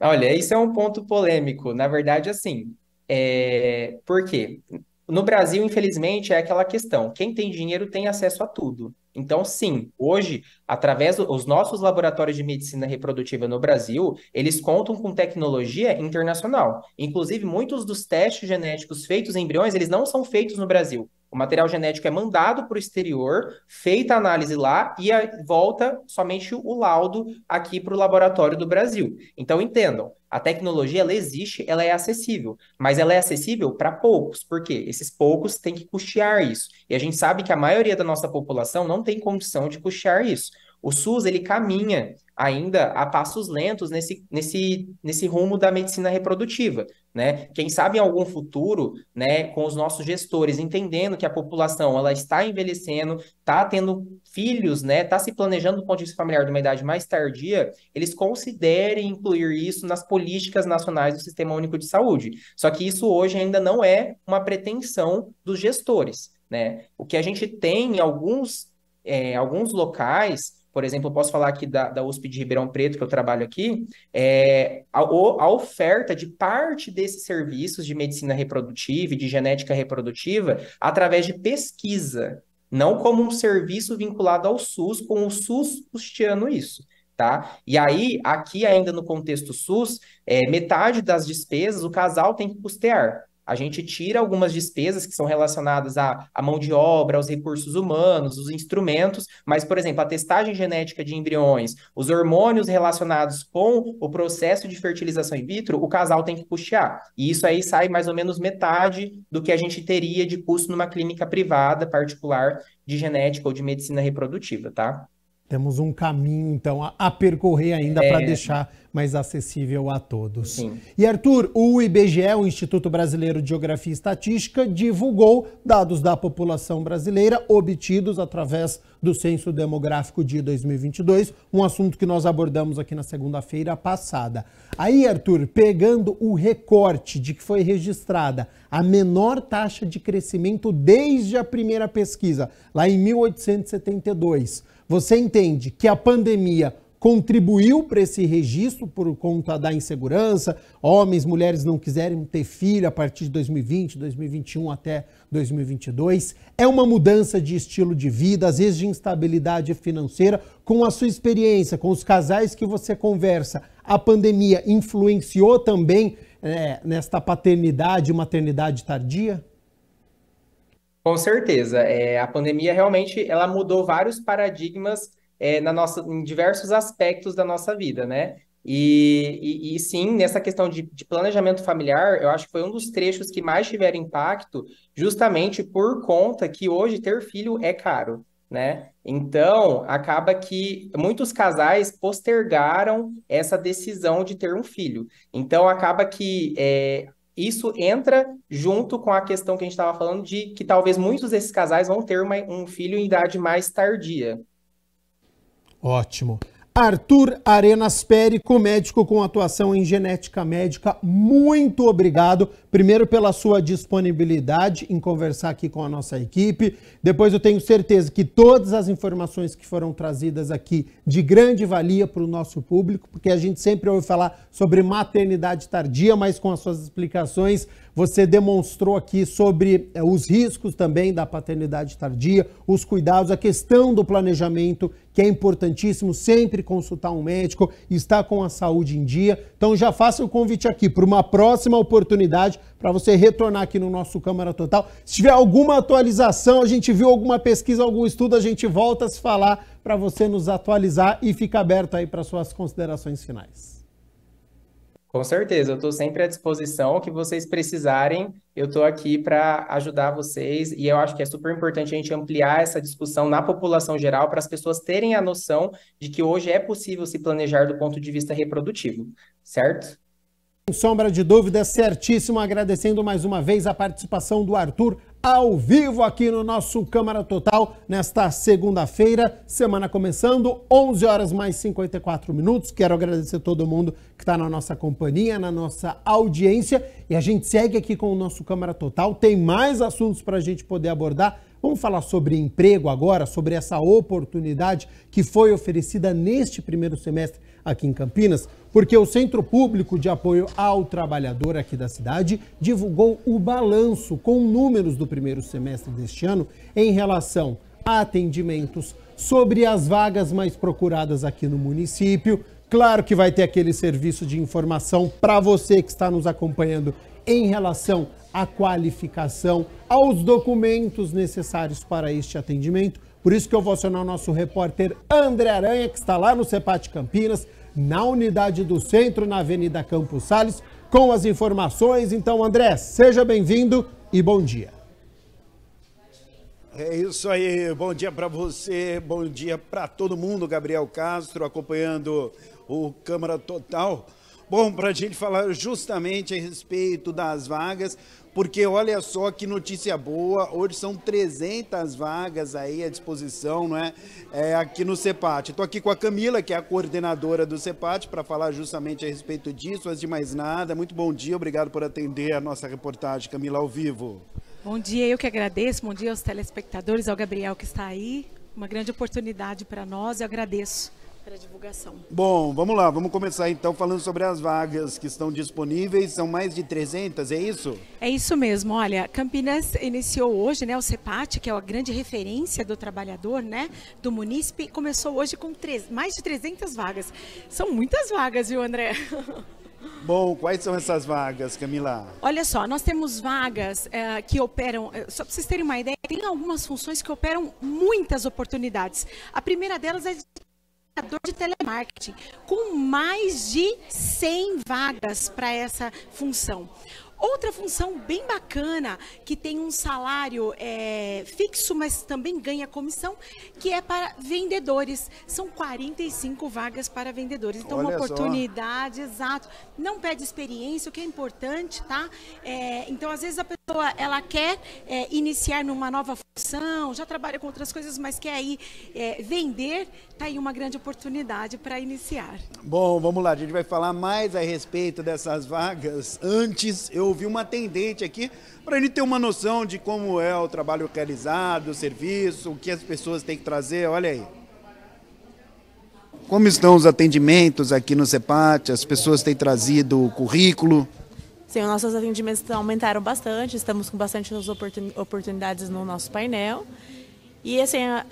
Olha, isso é um ponto polêmico. Na verdade, assim, é... por quê? No Brasil, infelizmente, é aquela questão: quem tem dinheiro tem acesso a tudo. Então, sim, hoje, através dos nossos laboratórios de medicina reprodutiva no Brasil, eles contam com tecnologia internacional. Inclusive, muitos dos testes genéticos feitos em embriões, eles não são feitos no Brasil. O material genético é mandado para o exterior, feita a análise lá e a, volta somente o laudo aqui para o laboratório do Brasil. Então entendam, a tecnologia ela existe, ela é acessível, mas ela é acessível para poucos, porque esses poucos têm que custear isso. E a gente sabe que a maioria da nossa população não tem condição de custear isso. O SUS ele caminha ainda a passos lentos nesse, nesse, nesse rumo da medicina reprodutiva. Né? Quem sabe em algum futuro, né, com os nossos gestores entendendo que a população ela está envelhecendo, está tendo filhos, né, está se planejando do ponto de vista familiar de uma idade mais tardia, eles considerem incluir isso nas políticas nacionais do Sistema Único de Saúde. Só que isso hoje ainda não é uma pretensão dos gestores, né? O que a gente tem em alguns é, alguns locais por exemplo, eu posso falar aqui da, da USP de Ribeirão Preto, que eu trabalho aqui, é, a, a oferta de parte desses serviços de medicina reprodutiva e de genética reprodutiva através de pesquisa, não como um serviço vinculado ao SUS, com o SUS custeando isso. Tá? E aí, aqui ainda no contexto SUS, é, metade das despesas o casal tem que custear. A gente tira algumas despesas que são relacionadas à, à mão de obra, aos recursos humanos, os instrumentos, mas, por exemplo, a testagem genética de embriões, os hormônios relacionados com o processo de fertilização in vitro, o casal tem que custear. E isso aí sai mais ou menos metade do que a gente teria de custo numa clínica privada particular de genética ou de medicina reprodutiva, tá? Temos um caminho, então, a, percorrer ainda é... para deixar mais acessível a todos. Sim. E Arthur, o IBGE, o Instituto Brasileiro de Geografia e Estatística, divulgou dados da população brasileira obtidos através do Censo Demográfico de 2022, um assunto que nós abordamos aqui na segunda-feira passada. Aí, Arthur, pegando o recorte de que foi registrada a menor taxa de crescimento desde a primeira pesquisa, lá em 1872, você entende que a pandemia contribuiu para esse registro por conta da insegurança, homens, mulheres não quiserem ter filho a partir de 2020, 2021 até 2022. É uma mudança de estilo de vida, às vezes de instabilidade financeira. Com a sua experiência, com os casais que você conversa, a pandemia influenciou também é, nesta paternidade, maternidade tardia? Com certeza, é, a pandemia realmente ela mudou vários paradigmas é, na nossa, em diversos aspectos da nossa vida, né? E, e, e, sim, nessa questão de, de, planejamento familiar, eu acho que foi um dos trechos que mais tiveram impacto, justamente por conta que hoje ter filho é caro, né? Então, acaba que muitos casais postergaram essa decisão de ter um filho. Então, acaba que é, isso entra junto com a questão que a gente estava falando de que talvez muitos desses casais vão ter uma, um filho em idade mais tardia, Ótimo. Arthur Arenas Périco, médico com atuação em genética médica, muito obrigado. Primeiro, pela sua disponibilidade em conversar aqui com a nossa equipe. Depois, eu tenho certeza que todas as informações que foram trazidas aqui de grande valia para o nosso público, porque a gente sempre ouve falar sobre maternidade tardia, mas com as suas explicações você demonstrou aqui sobre eh, os riscos também da paternidade tardia, os cuidados, a questão do planejamento, que é importantíssimo, sempre consultar um médico, estar com a saúde em dia. Então já faça o convite aqui para uma próxima oportunidade para você retornar aqui no nosso Câmara Total. Se tiver alguma atualização, a gente viu alguma pesquisa, algum estudo, a gente volta a se falar para você nos atualizar e fica aberto aí para suas considerações finais. Com certeza, eu estou sempre à disposição. O que vocês precisarem, eu estou aqui para ajudar vocês. E eu acho que é super importante a gente ampliar essa discussão na população geral para as pessoas terem a noção de que hoje é possível se planejar do ponto de vista reprodutivo, certo? sombra de dúvida, certíssimo. Agradecendo mais uma vez a participação do Arthur ao vivo aqui no nosso Câmara Total, nesta segunda-feira, semana começando, 11 horas mais 54 minutos. Quero agradecer todo mundo que está na nossa companhia, na nossa audiência. E a gente segue aqui com o nosso Câmara Total. Tem mais assuntos para a gente poder abordar. Vamos falar sobre emprego agora, sobre essa oportunidade que foi oferecida neste primeiro semestre aqui em Campinas, porque o Centro Público de Apoio ao Trabalhador aqui da cidade divulgou o balanço com números do primeiro semestre deste ano em relação a atendimentos sobre as vagas mais procuradas aqui no município. Claro que vai ter aquele serviço de informação para você que está nos acompanhando em relação à qualificação, aos documentos necessários para este atendimento. Por isso que eu vou acionar o nosso repórter André Aranha, que está lá no CEPAT Campinas, na unidade do centro, na Avenida Campos Sales, com as informações. Então, André, seja bem-vindo e bom dia. É isso aí, bom dia para você, bom dia para todo mundo. Gabriel Castro acompanhando o Câmara Total. Bom, para a gente falar justamente a respeito das vagas, porque olha só que notícia boa, hoje são 300 vagas aí à disposição, não é? é aqui no CEPAT. Estou aqui com a Camila, que é a coordenadora do CEPAT, para falar justamente a respeito disso. Antes de mais nada, muito bom dia, obrigado por atender a nossa reportagem, Camila, ao vivo. Bom dia, eu que agradeço, bom dia aos telespectadores, ao Gabriel que está aí. Uma grande oportunidade para nós, eu agradeço para a divulgação. Bom, vamos lá, vamos começar então falando sobre as vagas que estão disponíveis, são mais de 300, é isso? É isso mesmo, olha, Campinas iniciou hoje, né, o CEPAT, que é a grande referência do trabalhador, né, do munícipe, começou hoje com três, mais de 300 vagas. São muitas vagas, viu, André? [LAUGHS] Bom, quais são essas vagas, Camila? Olha só, nós temos vagas é, que operam, eh, só para vocês terem uma ideia, tem algumas funções que operam muitas oportunidades. A primeira delas é de coordenador de telemarketing, com mais de 100 vagas para essa função. Outra função bem bacana, que tem um salário é, fixo, mas também ganha comissão, que é para vendedores. São 45 vagas para vendedores. Então, Olha uma oportunidade, só. exato. Não pede experiência, o que é importante, tá? É, então, às vezes a pessoa, ela quer é, iniciar numa nova função, já trabalha com outras coisas, mas quer aí é, vender, tá aí uma grande oportunidade para iniciar. Bom, vamos lá, a gente vai falar mais a respeito dessas vagas. Antes, eu ouvi uma atendente aqui para ele ter uma noção de como é o trabalho realizado, o serviço, o que as pessoas têm que trazer. Olha aí. Como estão os atendimentos aqui no CEPAT? As pessoas têm trazido o currículo? Sim, os nossos atendimentos aumentaram bastante, estamos com bastante oportunidades no nosso painel. E assim, a,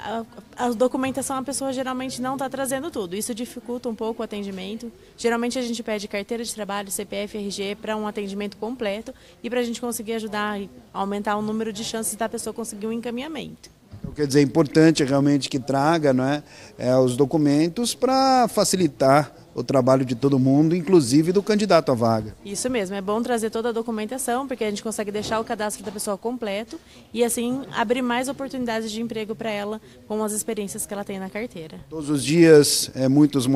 a, a documentação a pessoa geralmente não está trazendo tudo. Isso dificulta um pouco o atendimento. Geralmente a gente pede carteira de trabalho, CPF, RG para um atendimento completo e para a gente conseguir ajudar a aumentar o número de chances da pessoa conseguir um encaminhamento. Então, quer dizer, é importante realmente que traga não é, é os documentos para facilitar o trabalho de todo mundo, inclusive do candidato à vaga. Isso mesmo, é bom trazer toda a documentação, porque a gente consegue deixar o cadastro da pessoa completo e assim abrir mais oportunidades de emprego para ela com as experiências que ela tem na carteira. Todos os dias é muitos,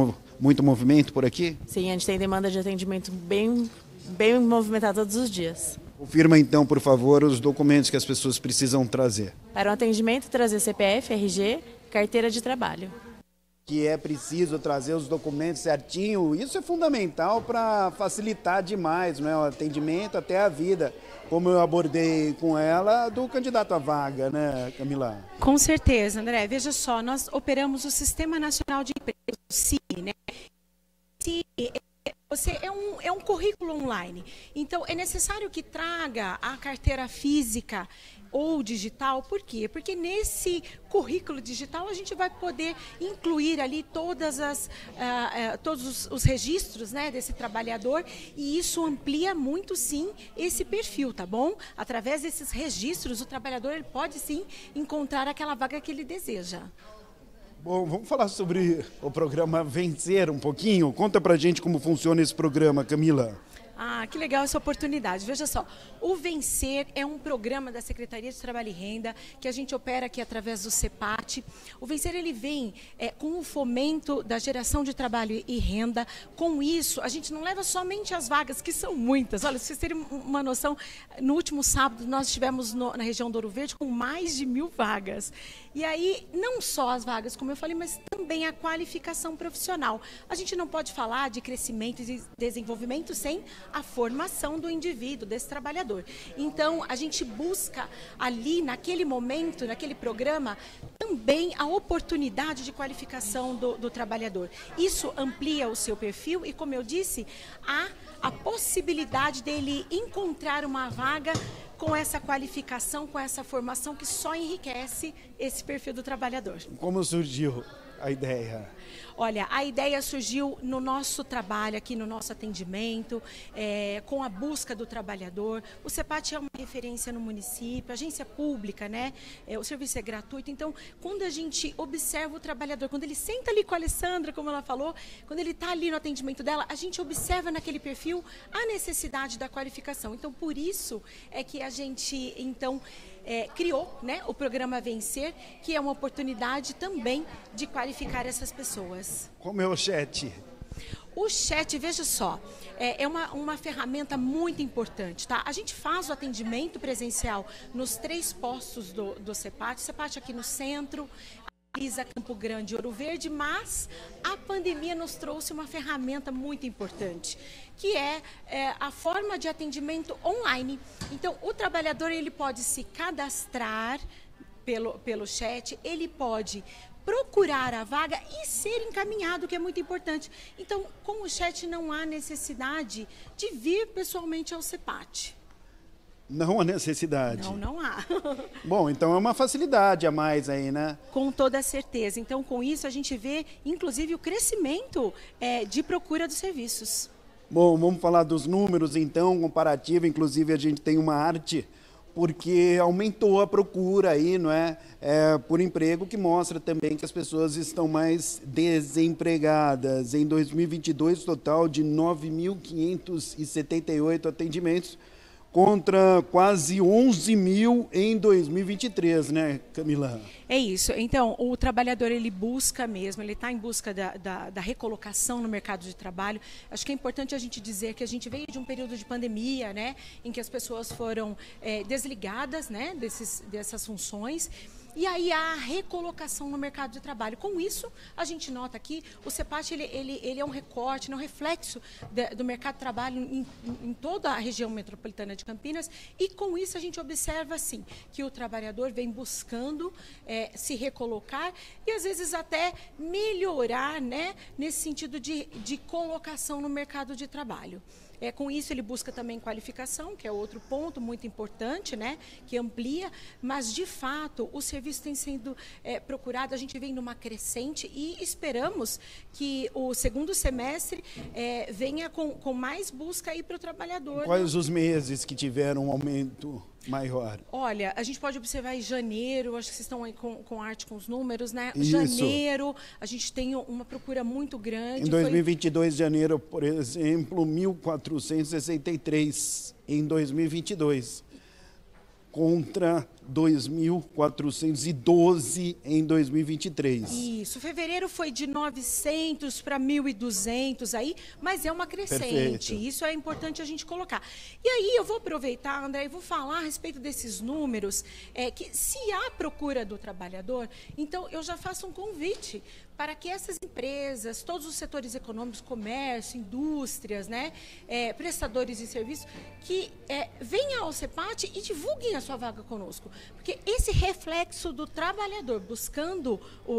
muito movimento por aqui? Sim, a gente tem demanda de atendimento bem, bem movimentada todos os dias. Confirma então, por favor, os documentos que as pessoas precisam trazer. Para o atendimento, trazer CPF, RG, carteira de trabalho que é preciso trazer os documentos certinho. Isso é fundamental para facilitar demais né, o atendimento até a vida, como eu abordei com ela, do candidato à vaga, né, Camila? Com certeza, André. Veja só, nós operamos o Sistema Nacional de Empresas, o CIE, né? CIE é, você é um, é um currículo online. Então, é necessário que traga a carteira física ou digital. Por quê? Porque nesse currículo digital a gente vai poder incluir ali todas as, uh, uh, todos os, os, registros né, desse trabalhador e isso amplia muito sim esse perfil, tá bom? Através desses registros o trabalhador ele pode sim encontrar aquela vaga que ele deseja. Bom, vamos falar sobre o programa Vencer um pouquinho. Conta pra gente como funciona esse programa, Camila. Ah, que legal essa oportunidade. Veja só, o Vencer é um programa da Secretaria de Trabalho e Renda que a gente opera aqui através do CEPAT. O Vencer ele vem é, com o fomento da geração de trabalho e renda. Com isso, a gente não leva somente as vagas, que são muitas. Olha, se vocês terem uma noção, no último sábado nós estivemos no, na região do Ouro Verde com mais de mil vagas. E aí, não só as vagas, como eu falei, mas também a qualificação profissional. A gente não pode falar de crescimento e desenvolvimento sem a formação do indivíduo, desse trabalhador. Então, a gente busca ali, naquele momento, naquele programa, também a oportunidade de qualificação do, do trabalhador. Isso amplia o seu perfil e, como eu disse, há a possibilidade dele encontrar uma vaga com essa qualificação, com essa formação que só enriquece esse perfil do trabalhador. Como surgiu a ideia? Olha, a ideia surgiu no nosso trabalho aqui, no nosso atendimento, é, com a busca do trabalhador. O CEPAT é uma referência no município, agência pública, né? É, o serviço é gratuito. Então, quando a gente observa o trabalhador, quando ele senta ali com a Alessandra, como ela falou, quando ele está ali no atendimento dela, a gente observa naquele perfil a necessidade da qualificação. Então, por isso é que a gente, então, é, criou né, o programa Vencer, que é uma oportunidade também de qualificar essas pessoas. Como é o chat? O chat, veja só, é, é uma, uma ferramenta muito importante, tá? A gente faz o atendimento presencial nos três postos do, do CEPAT, CEPAT aqui no centro, a Campo Grande Ouro Verde, mas a pandemia nos trouxe uma ferramenta muito importante, que é, é, a forma de atendimento online. Então, o trabalhador ele pode se cadastrar pelo, pelo chat, ele pode procurar a vaga e ser encaminhado, que é muito importante. Então, com o chat não há necessidade de vir pessoalmente ao CEPAT. Não há necessidade. Não, não há. [LAUGHS] Bom, então é uma facilidade a mais aí, né? Com toda certeza. Então, com isso, a gente vê, inclusive, o crescimento é, de procura dos serviços. Bom, vamos falar dos números, então, comparativo. Inclusive, a gente tem uma arte, porque aumentou a procura aí, não é? é por emprego, que mostra também que as pessoas estão mais desempregadas. Em 2022, total de 9.578 atendimentos contra quase 11 mil em 2023, né, Camila? É isso. Então, o trabalhador ele busca mesmo, ele está em busca da, da, da, recolocação no mercado de trabalho. Acho que é importante a gente dizer que a gente veio de um período de pandemia, né, em que as pessoas foram é, desligadas, né, desses, dessas funções. E aí há a recolocação no mercado de trabalho. Com isso, a gente nota aqui, o CEPAT ele, ele, ele é um recorte, é um reflexo de, do mercado de trabalho em, em, toda a região metropolitana de Campinas. E com isso a gente observa, assim que o trabalhador vem buscando é, se recolocar e às vezes até melhorar né, nesse sentido de, de colocação no mercado de trabalho. É, com isso ele busca também qualificação, que é outro ponto muito importante, né, que amplia, mas de fato o serviço tem sido é, procurado, a gente vem numa crescente e esperamos que o segundo semestre é, venha com, com mais busca aí para o trabalhador. Quais né? os meses que tiveram um aumento? maior? Olha, a gente pode observar em janeiro, acho que vocês estão aí com, com arte com os números, né? Isso. Janeiro, a gente tem uma procura muito grande. Em 2022, Foi... janeiro, por exemplo, 1.463 em 2022 contra 2.412 em 2023. Isso, fevereiro foi de 900 para 1.200 aí, mas é uma crescente, Perfeito. isso é importante a gente colocar. E aí eu vou aproveitar, André, e vou falar a respeito desses números, é, que se há procura do trabalhador, então eu já faço um convite para que essas empresas, todos os setores econômicos, comércio, indústrias, né, é, prestadores de serviço, que é, venham ao CEPAT e divulguem a sua vaga conosco. Porque esse reflexo do trabalhador buscando o,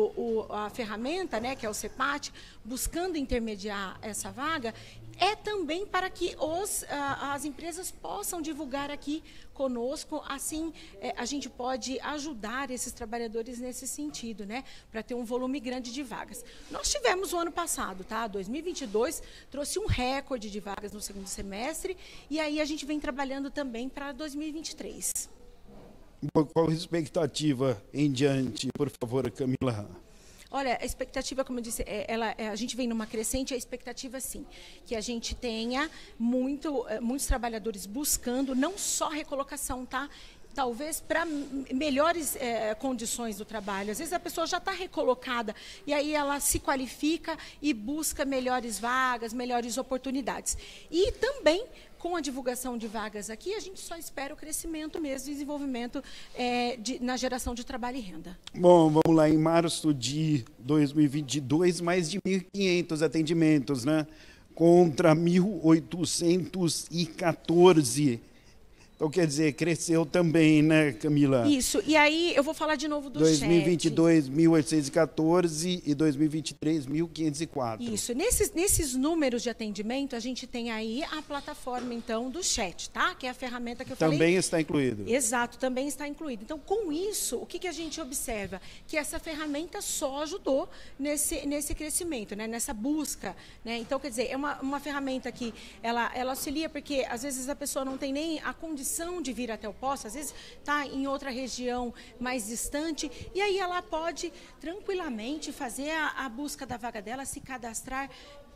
o, a ferramenta, né, que é o CEPAT, buscando intermediar essa vaga, é também para que os, ah, as empresas possam divulgar aqui conosco, assim eh, a gente pode ajudar esses trabalhadores nesse sentido, né? Para ter um volume grande de vagas. Nós tivemos o ano passado, tá? 2022 trouxe um recorde de vagas no segundo semestre e aí a gente vem trabalhando também para 2023. Qual a expectativa em diante, por favor, Camila? Olha, a expectativa, como eu disse, é, ela, é, a gente vem numa crescente, a expectativa, sim, que a gente tenha muito, eh, muitos trabalhadores buscando não só recolocação, tá? talvez para melhores é, condições do trabalho. Às vezes a pessoa já está recolocada e aí ela se qualifica e busca melhores vagas, melhores oportunidades. E também com a divulgação de vagas aqui, a gente só espera o crescimento mesmo, desenvolvimento é, de, na geração de trabalho e renda. Bom, vamos lá, em março de 2022, mais de 1.500 atendimentos, né? Contra 1.814 então, quer dizer, cresceu também, né, Camila? Isso. E aí, eu vou falar de novo do 2022, 1.814 e 2023, 1.504. Isso. Nesses, nesses números de atendimento, a gente tem aí a plataforma, então, do chat, tá? Que é a ferramenta que eu também falei. Também está incluído. Exato, também está incluído. Então, com isso, o que, que a gente observa? Que essa ferramenta só ajudou nesse, nesse crescimento, né? nessa busca. Né? Então, quer dizer, é uma, uma ferramenta que ela, ela auxilia, porque às vezes a pessoa não tem nem a condição intenção de vir até o posto, às vezes está em outra região mais distante, e aí ela pode tranquilamente fazer a, a busca da vaga dela, se cadastrar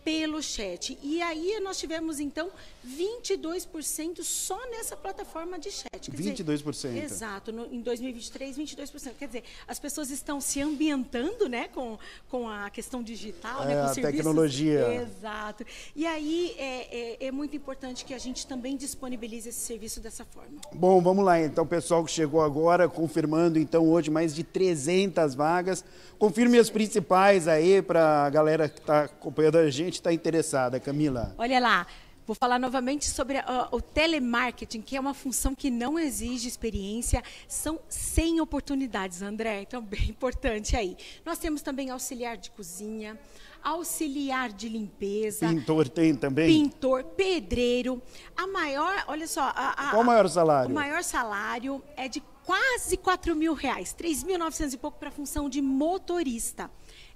pelo chat. E aí nós tivemos então 22% só nessa plataforma de chat. Quer 22%. Dizer, exato, no, em 2023, 22%. Quer dizer, as pessoas estão se ambientando, né, com, com a questão digital, né, é, né, com a serviços. tecnologia. Exato. E aí é, é, é, muito importante que a gente também disponibilize esse serviço dessa forma. Bom, vamos lá então, pessoal que chegou agora, confirmando então hoje mais de 300 vagas. Confirme as principais aí para a galera que está acompanhando a gente está interessada, Camila? Olha lá. Vou falar novamente sobre o telemarketing, que é uma função que não exige experiência, são 100 oportunidades, André, então [LAUGHS] bem importante aí. Nós temos também auxiliar de cozinha, auxiliar de limpeza. Pintor tem também? Pintor, pedreiro. A maior, olha só. A, a, Qual o maior salário? O maior salário é de quase 4 mil reais, 3.900 e pouco para a função de motorista.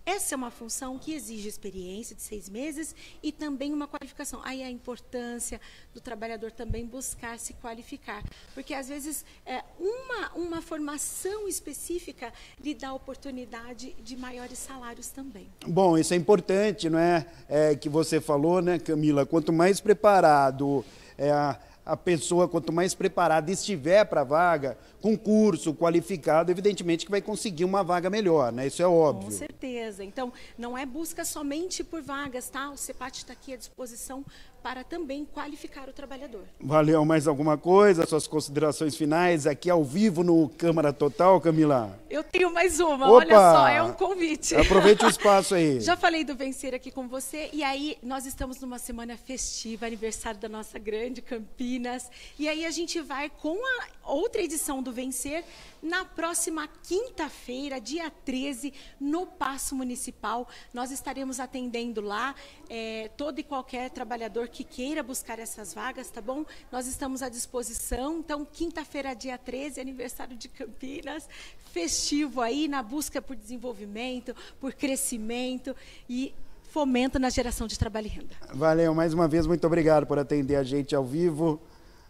Essa é uma função que exige experiência de seis meses e também uma qualificação. Aí a importância do trabalhador também buscar se qualificar, porque às vezes é, uma, uma formação específica lhe dá oportunidade de maiores salários também. Bom, isso é importante, não é? é que você falou, né, Camila? Quanto mais preparado é, a pessoa, quanto mais preparada estiver para a vaga, concurso, qualificado, evidentemente que vai conseguir uma vaga melhor, né? Isso é óbvio. Com certeza. Então, não é busca somente por vagas, tá? O CEPAT está aqui à disposição para também qualificar o trabalhador. Valeu, mais alguma coisa? Suas considerações finais aqui ao vivo no Câmara Total, Camila? Eu tenho mais uma, Opa! olha só, é um convite. Aproveite o espaço aí. [LAUGHS] Já falei do Vencer aqui com você, e aí nós estamos numa semana festiva, aniversário da nossa grande Campinas, e aí a gente vai com a outra edição do Vencer na próxima quinta-feira, dia 13, no Passo Municipal. Nós estaremos atendendo lá é, todo e qualquer trabalhador que queira buscar essas vagas, tá bom? Nós estamos à disposição. Então, quinta-feira, dia 13, aniversário de Campinas, festivo aí na busca por desenvolvimento, por crescimento e fomento na geração de trabalho e renda. Valeu, mais uma vez, muito obrigado por atender a gente ao vivo.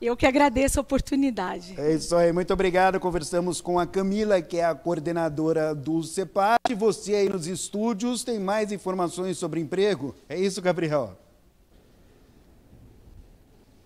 Eu que agradeço a oportunidade. É isso aí, muito obrigado. Conversamos com a Camila, que é a coordenadora do CEPAT. E você aí nos estúdios tem mais informações sobre emprego? É isso, Gabriel?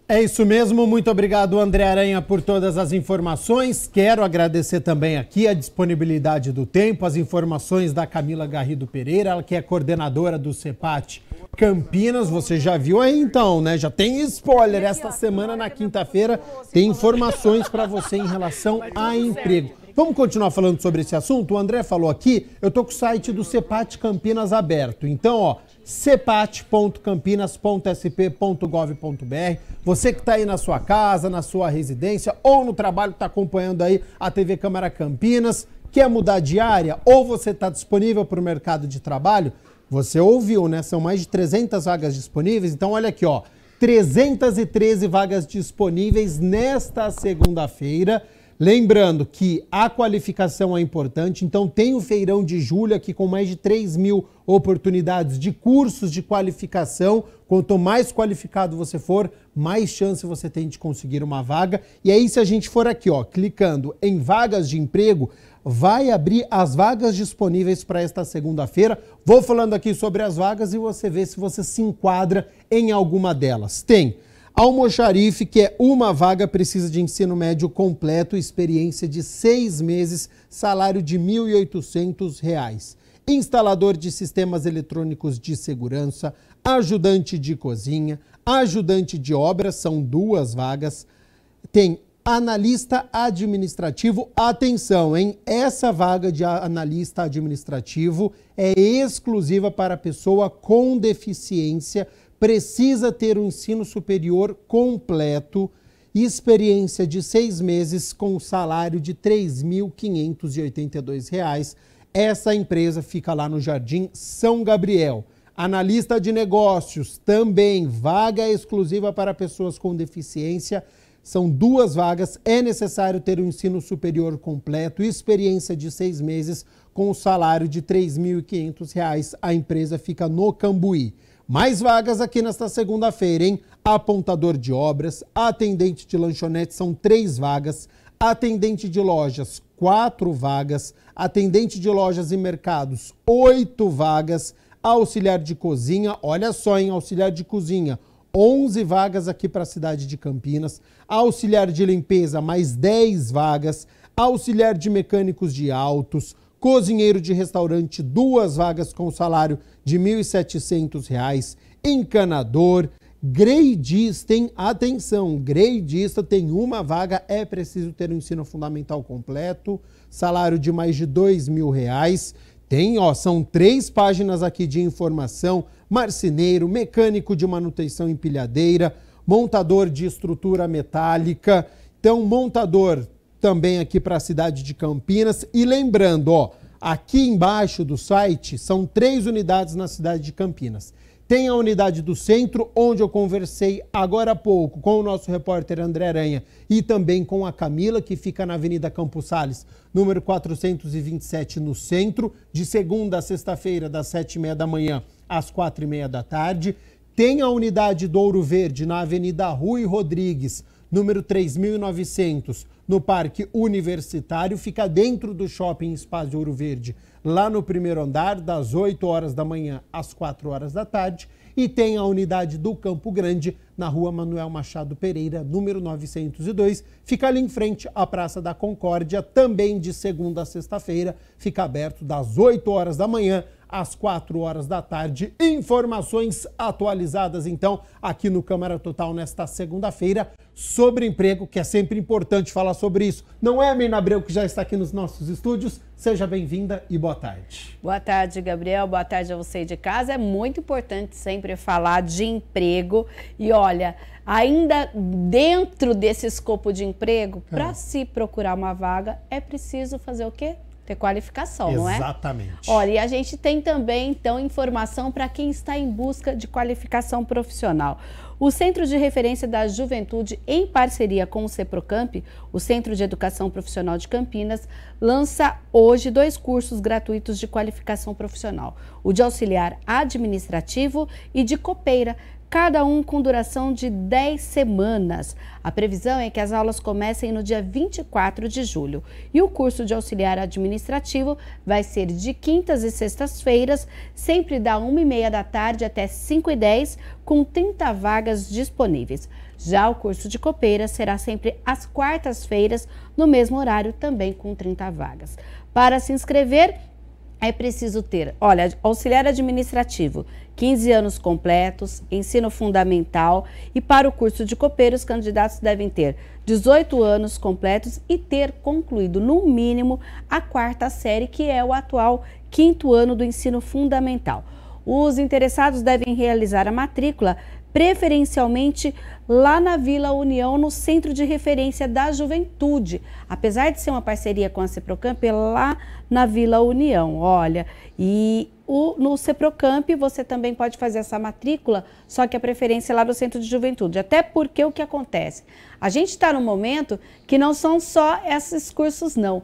É isso mesmo, muito obrigado André Aranha por todas as informações. Quero agradecer também aqui a disponibilidade do tempo, as informações da Camila Garrido Pereira, ela que é coordenadora do CEPAT Campinas. Você já viu aí é, então, né? Já tem spoiler. Esta semana, na quinta-feira, tem informações para você em relação a emprego. Vamos continuar falando sobre esse assunto? O André falou aqui, eu tô com o site do CEPAT Campinas aberto. Então, ó, cepat.campinas.sp.gov.br. Você que está aí na sua casa, na sua residência ou no trabalho, está acompanhando aí a TV Câmara Campinas, quer mudar de área ou você está disponível para o mercado de trabalho, você ouviu, né? São mais de 300 vagas disponíveis. Então, olha aqui, ó. 313 vagas disponíveis nesta segunda-feira. Lembrando que a qualificação é importante, então tem o Feirão de Julho aqui com mais de 3 mil oportunidades de cursos de qualificação. Quanto mais qualificado você for, mais chance você tem de conseguir uma vaga. E aí, se a gente for aqui, ó, clicando em vagas de emprego, vai abrir as vagas disponíveis para esta segunda-feira. Vou falando aqui sobre as vagas e você vê se você se enquadra em alguma delas. Tem Almoxarife, que é uma vaga, precisa de ensino médio completo, experiência de seis meses, salário de R$ 1.800. Instalador de sistemas eletrônicos de segurança, ajudante de cozinha, ajudante de obra, são duas vagas. Tem analista administrativo. Atenção, hein? Essa vaga de analista administrativo é exclusiva para pessoa com deficiência precisa ter um ensino superior completo e experiência de seis meses com salário de R$ 3.582. Essa empresa fica lá no Jardim São Gabriel. Analista de negócios também, vaga exclusiva para pessoas com deficiência. São duas vagas. É necessário ter um ensino superior completo, experiência de seis meses com o um salário de R$ 3.500. A empresa fica no Cambuí. Mais vagas aqui nesta segunda-feira, hein? Apontador de obras, atendente de lanchonete são três vagas, atendente de lojas, quatro vagas, atendente de lojas e mercados, oito vagas, auxiliar de cozinha, olha só, hein? Auxiliar de cozinha, 11 vagas aqui para a cidade de Campinas, auxiliar de limpeza, mais 10 vagas, auxiliar de mecânicos de autos, cozinheiro de restaurante, duas vagas com salário de R$ 1.700, encanador, gradista, tem atenção, gradista tem uma vaga, é preciso ter o um ensino fundamental completo, salário de mais de R$ 2.000. Tem, ó, são três páginas aqui de informação: marceneiro, mecânico de manutenção em pilhadeira, montador de estrutura metálica. Então, montador, também aqui para a cidade de Campinas. E lembrando, ó, aqui embaixo do site são três unidades na cidade de Campinas. Tem a unidade do centro, onde eu conversei agora há pouco com o nosso repórter André Aranha e também com a Camila, que fica na Avenida Campos Sales, número 427, no centro, de segunda a sexta-feira, das sete e meia da manhã às quatro e meia da tarde. Tem a unidade do Ouro Verde na Avenida Rui Rodrigues, número 3900, no Parque Universitário, fica dentro do Shopping Espaço de Ouro Verde, lá no primeiro andar, das 8 horas da manhã às 4 horas da tarde, e tem a unidade do Campo Grande, na Rua Manuel Machado Pereira, número 902, fica ali em frente à Praça da Concórdia, também de segunda a sexta-feira, fica aberto das 8 horas da manhã às 4 horas da tarde. Informações atualizadas, então, aqui no Câmara Total nesta segunda-feira sobre emprego, que é sempre importante falar sobre isso. Não é a Mina Abreu que já está aqui nos nossos estúdios? Seja bem-vinda e boa tarde. Boa tarde, Gabriel. Boa tarde a você de casa. É muito importante sempre falar de emprego. E olha, ainda dentro desse escopo de emprego, é. para se procurar uma vaga, é preciso fazer o quê? ter qualificação, Exatamente. não é? Exatamente. Olha, e a gente tem também, então, informação para quem está em busca de qualificação profissional. O Centro de Referência da Juventude, em parceria com o CEPROCAMP, o Centro de Educação Profissional de Campinas, lança hoje dois cursos gratuitos de qualificação profissional: o de auxiliar administrativo e de copeira, cada um com duração de 10 semanas. A previsão é que as aulas comecem no dia 24 de julho. E o curso de auxiliar administrativo vai ser de quintas e sextas-feiras, sempre da 1h30 da tarde até 5h10, com 30 vagas disponíveis. Já o curso de copeira será sempre às quartas-feiras, no mesmo horário, também com 30 vagas. Para se inscrever, é preciso ter, olha, auxiliar administrativo, 15 anos completos, ensino fundamental e para o curso de copeiro os candidatos devem ter 18 anos completos e ter concluído no mínimo a quarta série, que é o atual quinto ano do ensino fundamental. Os interessados devem realizar a matrícula preferencialmente lá na Vila União, no Centro de Referência da Juventude. Apesar de ser uma parceria com a CeproCamp, é lá na Vila União, olha. E o, no CeproCamp você também pode fazer essa matrícula, só que a preferência é lá no Centro de Juventude. Até porque o que acontece? A gente está num momento que não são só esses cursos, não.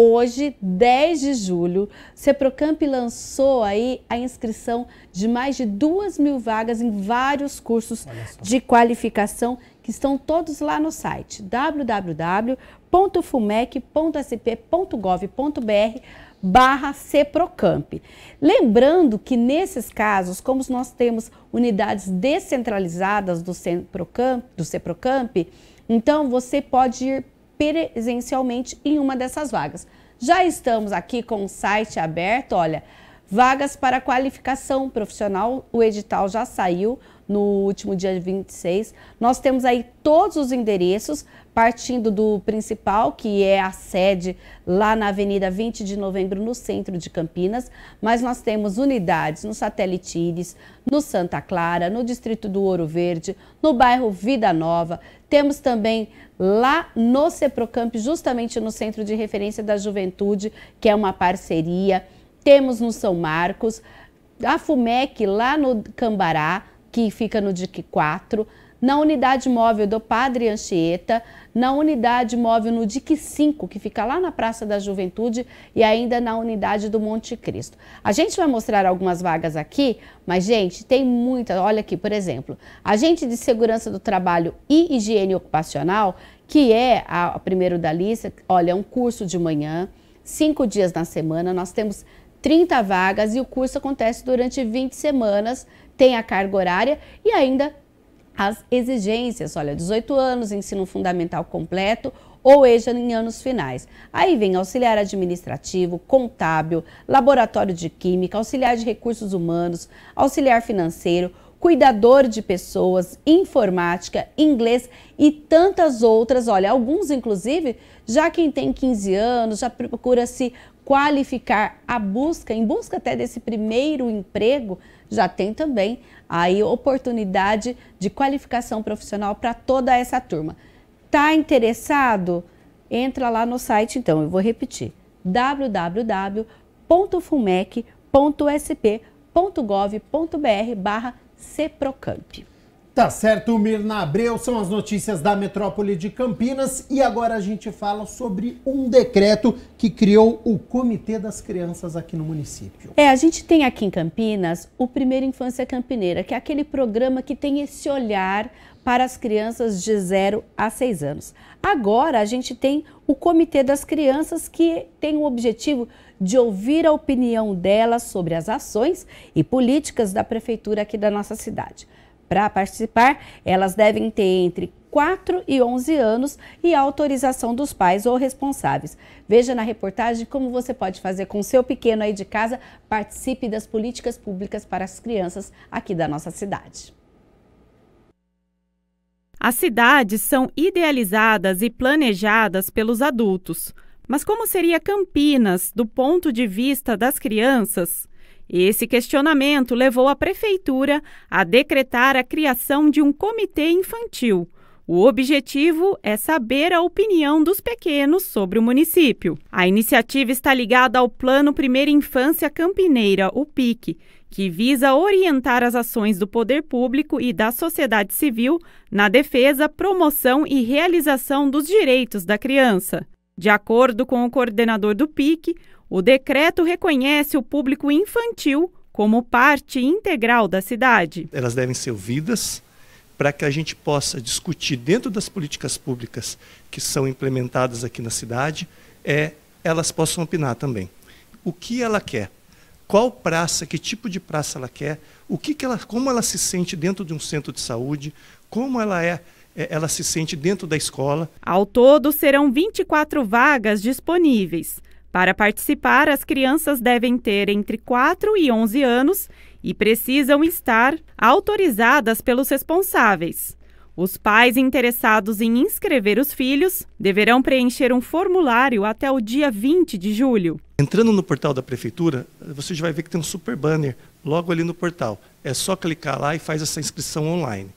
Hoje, 10 de julho, Ceprocamp lançou aí a inscrição de mais de duas mil vagas em vários cursos de qualificação que estão todos lá no site www.fumec.sp.gov.br barra Ceprocamp. Lembrando que nesses casos, como nós temos unidades descentralizadas do Ceprocamp, do Ceprocamp então você pode ir presencialmente em uma dessas vagas. Já estamos aqui com o site aberto, olha, vagas para qualificação profissional, o edital já saiu no último dia 26. Nós temos aí todos os endereços, partindo do principal, que é a sede lá na Avenida 20 de Novembro, no centro de Campinas, mas nós temos unidades no Satélite Íris, no Santa Clara, no Distrito do Ouro Verde, no bairro Vida Nova, temos também lá no Ceprocamp, justamente no Centro de Referência da Juventude, que é uma parceria. Temos no São Marcos, a FUMEC lá no Cambará, que fica no DIC 4 na unidade móvel do Padre Anchieta, na unidade móvel no DIC 5, que fica lá na Praça da Juventude, e ainda na unidade do Monte Cristo. A gente vai mostrar algumas vagas aqui, mas, gente, tem muita. Olha aqui, por exemplo, agente de segurança do trabalho e higiene ocupacional, que é a, a primeiro da lista, olha, é um curso de manhã, cinco dias na semana, nós temos 30 vagas e o curso acontece durante 20 semanas, tem a carga horária e ainda as exigências, olha, 18 anos, ensino fundamental completo ou EJA em anos finais. Aí vem auxiliar administrativo, contábil, laboratório de química, auxiliar de recursos humanos, auxiliar financeiro, cuidador de pessoas, informática, inglês e tantas outras. Olha, alguns inclusive, já quem tem 15 anos, já procura se qualificar a busca, em busca até desse primeiro emprego, já tem também aí oportunidade de qualificação profissional para toda essa turma. Tá interessado? Entra lá no site então, eu vou repetir. www.fumec.sp.gov.br/ceprocamp. Tá certo, Mirna Abreu, são as notícias da metrópole de Campinas e agora a gente fala sobre um decreto que criou o Comitê das Crianças aqui no município. É, a gente tem aqui em Campinas o Primeira Infância Campineira, que é aquele programa que tem esse olhar para as crianças de 0 a 6 anos. Agora a gente tem o Comitê das Crianças que tem o objetivo de ouvir a opinião delas sobre as ações e políticas da prefeitura aqui da nossa cidade. Para participar, elas devem ter entre 4 e 11 anos e autorização dos pais ou responsáveis. Veja na reportagem como você pode fazer com seu pequeno aí de casa, participe das políticas públicas para as crianças aqui da nossa cidade. As cidades são idealizadas e planejadas pelos adultos. Mas como seria Campinas do ponto de vista das crianças? Esse questionamento levou a prefeitura a decretar a criação de um comitê infantil. O objetivo é saber a opinião dos pequenos sobre o município. A iniciativa está ligada ao Plano Primeira Infância Campineira, o PIC, que visa orientar as ações do poder público e da sociedade civil na defesa, promoção e realização dos direitos da criança. De acordo com o coordenador do PIC, o decreto reconhece o público infantil como parte integral da cidade. Elas devem ser ouvidas para que a gente possa discutir dentro das políticas públicas que são implementadas aqui na cidade, é elas possam opinar também. O que ela quer? Qual praça, que tipo de praça ela quer? O que, que ela, como ela se sente dentro de um centro de saúde? Como ela é, é ela se sente dentro da escola. Ao todo, serão 24 vagas disponíveis. Para participar, as crianças devem ter entre 4 e 11 anos e precisam estar autorizadas pelos responsáveis. Os pais interessados em inscrever os filhos deverão preencher um formulário até o dia 20 de julho. Entrando no portal da prefeitura, você já vai ver que tem um super banner logo ali no portal. É só clicar lá e faz essa inscrição online.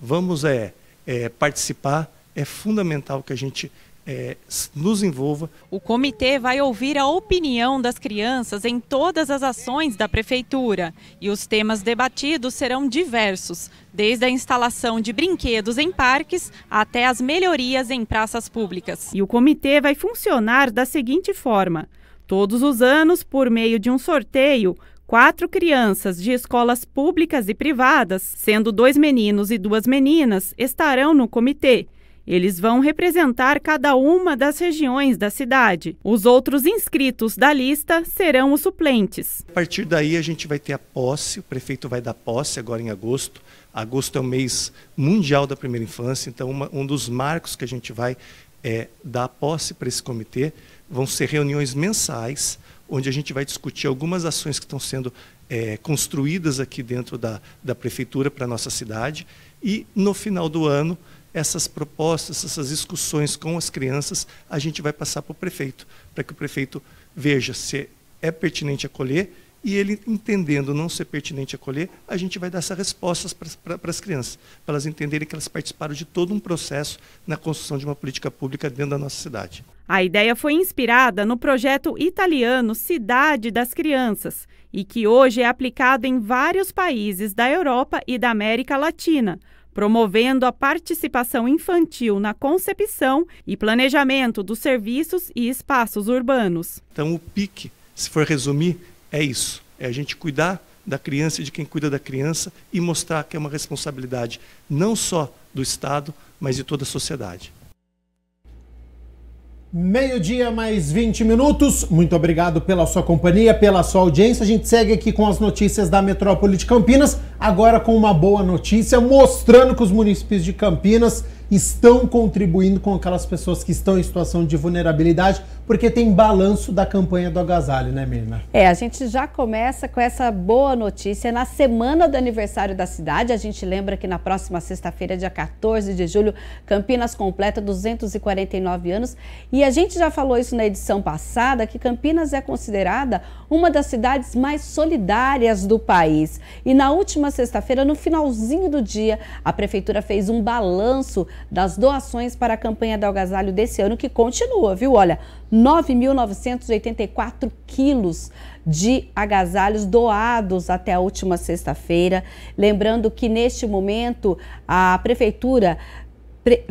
Vamos é, é participar. É fundamental que a gente é, nos envolva. O comitê vai ouvir a opinião das crianças em todas as ações da prefeitura e os temas debatidos serão diversos, desde a instalação de brinquedos em parques até as melhorias em praças públicas. E o comitê vai funcionar da seguinte forma: todos os anos, por meio de um sorteio, quatro crianças de escolas públicas e privadas, sendo dois meninos e duas meninas, estarão no comitê eles vão representar cada uma das regiões da cidade. Os outros inscritos da lista serão os suplentes. A partir daí, a gente vai ter a posse, o prefeito vai dar posse agora em agosto. Agosto é o mês mundial da primeira infância, então, uma, um dos marcos que a gente vai é, dar posse para esse comitê vão ser reuniões mensais, onde a gente vai discutir algumas ações que estão sendo é, construídas aqui dentro da, da prefeitura para a nossa cidade. E no final do ano, essas propostas, essas discussões com as crianças, a gente vai passar para o prefeito, para que o prefeito veja se é pertinente acolher e ele entendendo não ser pertinente acolher, a gente vai dar essas respostas para, para as crianças, para elas entenderem que elas participaram de todo um processo na construção de uma política pública dentro da nossa cidade. A ideia foi inspirada no projeto italiano Cidade das Crianças e que hoje é aplicado em vários países da Europa e da América Latina promovendo a participação infantil na concepção e planejamento dos serviços e espaços urbanos. Então, o PIC, se for resumir, é isso: é a gente cuidar da criança e de quem cuida da criança e mostrar que é uma responsabilidade não só do Estado, mas de toda a sociedade. Meio-dia, mais 20 minutos. Muito obrigado pela sua companhia, pela sua audiência. A gente segue aqui com as notícias da metrópole de Campinas, agora com uma boa notícia, mostrando que os municípios de Campinas estão contribuindo com aquelas pessoas que estão em situação de vulnerabilidade, porque tem balanço da campanha do agasalho, né, Mirna? É, a gente já começa com essa boa notícia. Na semana do aniversário da cidade, a gente lembra que na próxima sexta-feira, dia 14 de julho, Campinas completa 249 anos. E a gente já falou isso na edição passada, que Campinas é considerada uma das cidades mais solidárias do país. E na última sexta-feira, no finalzinho do dia, a prefeitura fez um balanço das doações para a campanha do agasalho desse ano, que continua, viu? Olha, 9.984 quilos de agasalhos doados até a última sexta-feira. Lembrando que neste momento a prefeitura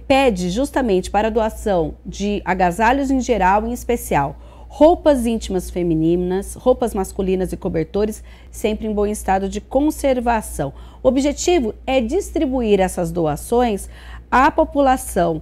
pede justamente para a doação de agasalhos em geral, em especial roupas íntimas femininas, roupas masculinas e cobertores, sempre em bom estado de conservação. O objetivo é distribuir essas doações a população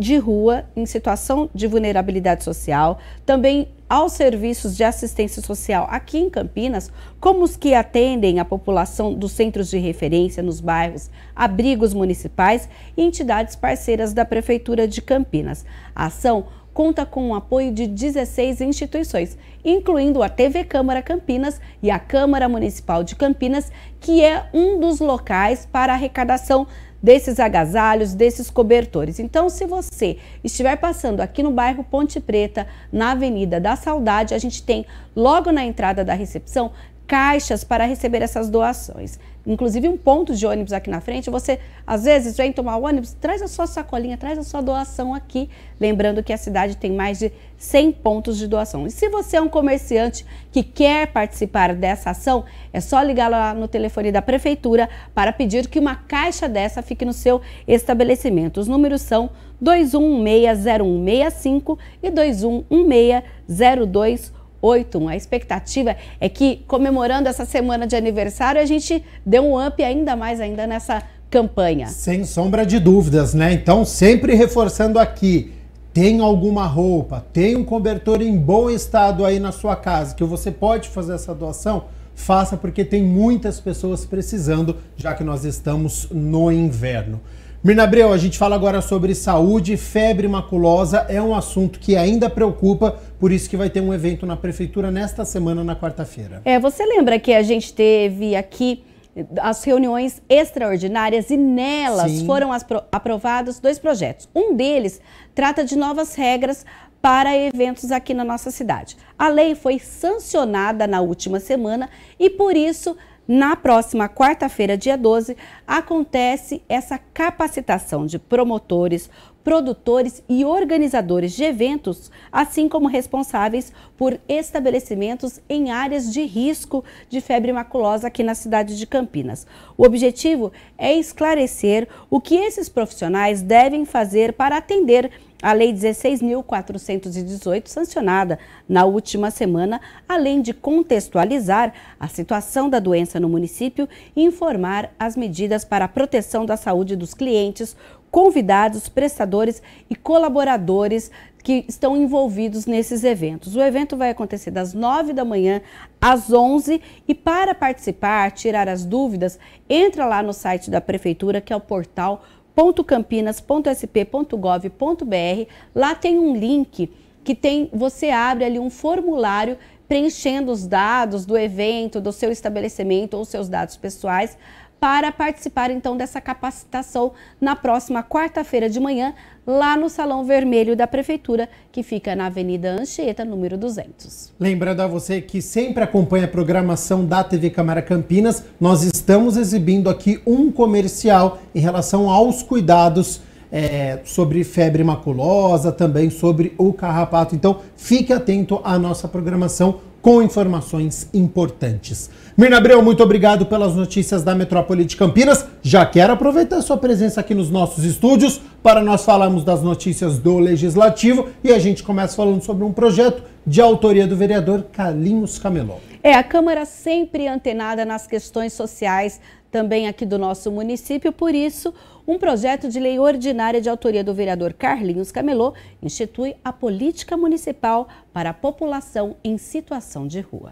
de rua em situação de vulnerabilidade social, também aos serviços de assistência social aqui em Campinas, como os que atendem a população dos centros de referência nos bairros, abrigos municipais e entidades parceiras da Prefeitura de Campinas. A ação conta com o apoio de 16 instituições, incluindo a TV Câmara Campinas e a Câmara Municipal de Campinas, que é um dos locais para arrecadação desses agasalhos, desses cobertores. Então, se você estiver passando aqui no bairro Ponte Preta, na Avenida da Saudade, a gente tem logo na entrada da recepção caixas para receber essas doações inclusive um ponto de ônibus aqui na frente, você às vezes vem tomar ônibus, traz a sua sacolinha, traz a sua doação aqui. Lembrando que a cidade tem mais de 100 pontos de doação. E se você é um comerciante que quer participar dessa ação, é só ligar lá no telefone da prefeitura para pedir que uma caixa dessa fique no seu estabelecimento. Os números são 2160165 e 211602 8.1. A expectativa é que, comemorando essa semana de aniversário, a gente dê um up ainda mais ainda nessa campanha. Sem sombra de dúvidas, né? Então, sempre reforçando aqui, tem alguma roupa, tem um cobertor em bom estado aí na sua casa, que você pode fazer essa doação, faça porque tem muitas pessoas precisando, já que nós estamos no inverno. Mirna Abreu, a gente fala agora sobre saúde. Febre maculosa é um assunto que ainda preocupa, por isso que vai ter um evento na prefeitura nesta semana, na quarta-feira. É, você lembra que a gente teve aqui eh, as reuniões extraordinárias e nelas Sim. foram aprovados dois projetos. Um deles trata de novas regras para eventos aqui na nossa cidade. A lei foi sancionada na última semana e por isso na próxima quarta-feira, dia 12, acontece essa capacitação de promotores, produtores e organizadores de eventos, assim como responsáveis por estabelecimentos em áreas de risco de febre maculosa aqui na cidade de Campinas. O objetivo é esclarecer o que esses profissionais devem fazer para atender a Lei 16.418, sancionada na última semana, além de contextualizar a situação da doença no município e informar as medidas para a proteção da saúde dos clientes, convidados, prestadores e colaboradores que estão envolvidos nesses eventos. O evento vai acontecer das 9 da manhã às 11 e para participar, tirar as dúvidas, entra lá no site da prefeitura que é o portal .campinas.sp.gov.br. Lá tem um link que tem, você abre ali um formulário preenchendo os dados do evento, do seu estabelecimento ou seus dados pessoais para participar então dessa capacitação na próxima quarta-feira de manhã, lá no Salão Vermelho da Prefeitura, que fica na Avenida Anchieta, número 200. Lembrando a você que sempre acompanha a programação da TV Câmara Campinas, nós estamos exibindo aqui um comercial em relação aos cuidados é, sobre febre maculosa, também sobre o carrapato. Então, fique atento à nossa programação com informações importantes. Mirna Abreu, muito obrigado pelas notícias da Metrópole de Campinas. Já quero aproveitar sua presença aqui nos nossos estúdios para nós falarmos das notícias do Legislativo e a gente começa falando sobre um projeto de autoria do vereador Carlinhos Camelon. É, a Câmara sempre antenada nas questões sociais também aqui do nosso município, por isso, um projeto de lei ordinária de autoria do vereador Carlinhos Camelô institui a política municipal para a população em situação de rua.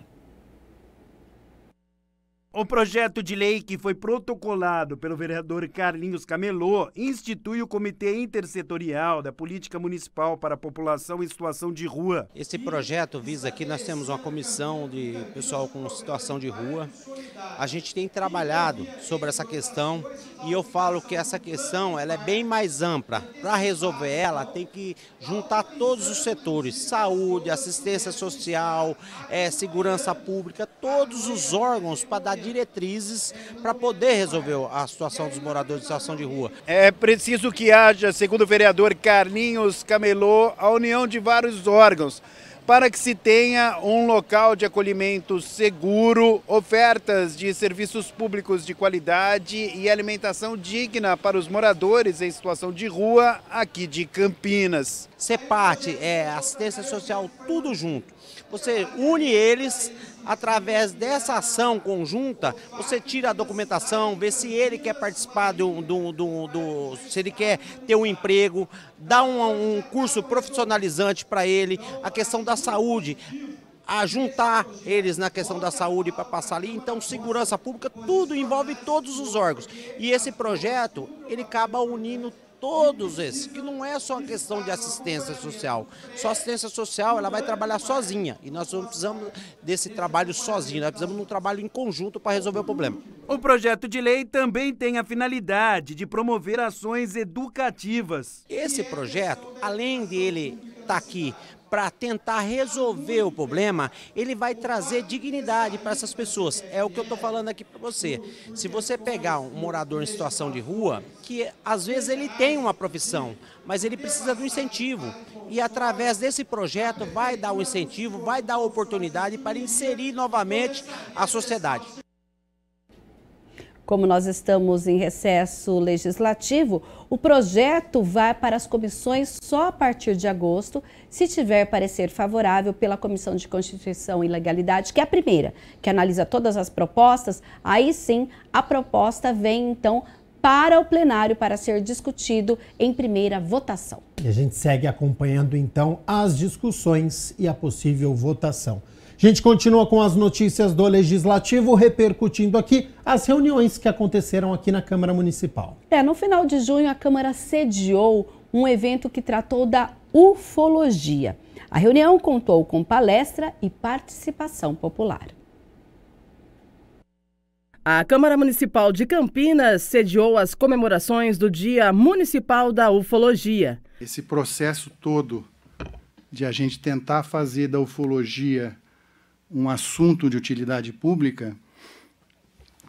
O projeto de lei que foi protocolado pelo vereador Carlinhos Camelô institui o Comitê Intersetorial da Política Municipal para a População em Situação de Rua. Esse projeto visa que nós temos uma comissão de pessoal com situação de rua. A gente tem trabalhado sobre essa questão e eu falo que essa questão ela é bem mais ampla. Para resolver ela, tem que juntar todos os setores, saúde, assistência social, é, segurança pública, todos os órgãos para dar diretrizes para poder resolver a situação dos moradores de situação de rua. É preciso que haja, segundo o vereador Carlinhos Camelô, a união de vários órgãos para que se tenha um local de acolhimento seguro, ofertas de serviços públicos de qualidade e alimentação digna para os moradores em situação de rua aqui de Campinas. Ser parte é assistência social tudo junto. Você une eles Através dessa ação conjunta, você tira a documentação, vê se ele quer participar do, do, do, do se ele quer ter um emprego, dá um, um curso profissionalizante para ele, a questão da saúde a juntar eles na questão da saúde para passar ali. Então, segurança pública, tudo envolve todos os órgãos. E esse projeto, ele acaba unindo todos esses, que não é só uma questão de assistência social. Só assistência social, ela vai trabalhar sozinha e nós não precisamos desse trabalho sozinho, nós precisamos de um trabalho em conjunto para resolver o problema. O projeto de lei também tem a finalidade de promover ações educativas. Esse projeto, além dele estar tá aqui para tentar resolver o problema, ele vai trazer dignidade para essas pessoas. É o que eu estou falando aqui para você. Se você pegar um morador em situação de rua, que às vezes ele tem uma profissão, mas ele precisa do incentivo. E através desse projeto vai dar um incentivo, vai dar oportunidade para inserir novamente a sociedade. Como nós estamos em recesso legislativo, o projeto vai para as comissões só a partir de agosto, se tiver parecer favorável pela Comissão de Constituição e Legalidade, que é a primeira, que analisa todas as propostas, aí sim a proposta vem então para o plenário para ser discutido em primeira votação. E a gente segue acompanhando então as discussões e a possível votação. A gente continua com as notícias do Legislativo, repercutindo aqui as reuniões que aconteceram aqui na Câmara Municipal. É, no final de junho, a Câmara sediou um evento que tratou da ufologia. A reunião contou com palestra e participação popular. A Câmara Municipal de Campinas sediou as comemorações do Dia Municipal da Ufologia. Esse processo todo de a gente tentar fazer da ufologia um assunto de utilidade pública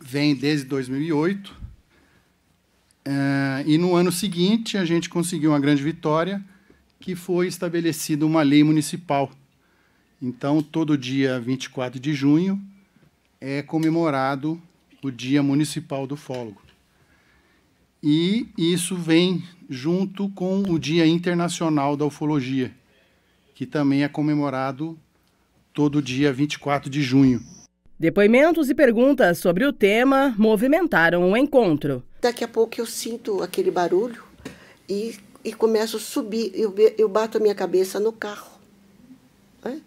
vem desde 2008. Eh, e no ano seguinte, a gente conseguiu uma grande vitória, que foi estabelecida uma lei municipal. Então, todo dia 24 de junho é comemorado o Dia Municipal do Fólogo. E isso vem junto com o Dia Internacional da Ufologia, que também é comemorado todo dia 24 de junho. Depoimentos e perguntas sobre o tema movimentaram o encontro. Daqui a pouco eu sinto aquele barulho e, e começo a subir, eu, eu bato a minha cabeça no carro. Né?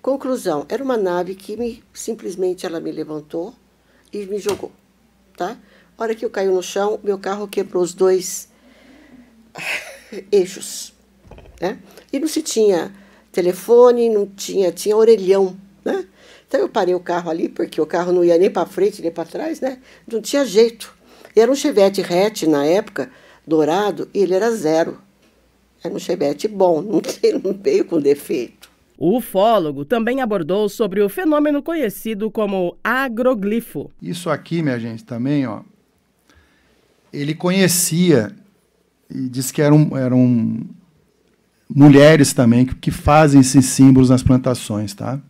Conclusão, era uma nave que me, simplesmente ela me levantou e me jogou, tá? A hora que eu caí no chão, meu carro quebrou os dois [LAUGHS] eixos, né? E não se tinha telefone, não tinha, tinha orelhão, né? Então eu parei o carro ali, porque o carro não ia nem para frente nem para trás, né? Não tinha jeito. E era um Chevette hatch na época, dourado, e ele era zero. Era um Chevette bom, [LAUGHS] não, não veio com defeito. O ufólogo também abordou sobre o fenômeno conhecido como agroglifo. Isso aqui, minha gente, também, ó. Ele conhecia e disse que era um, era um, mulheres também que, que fazem esses símbolos nas plantações, tá?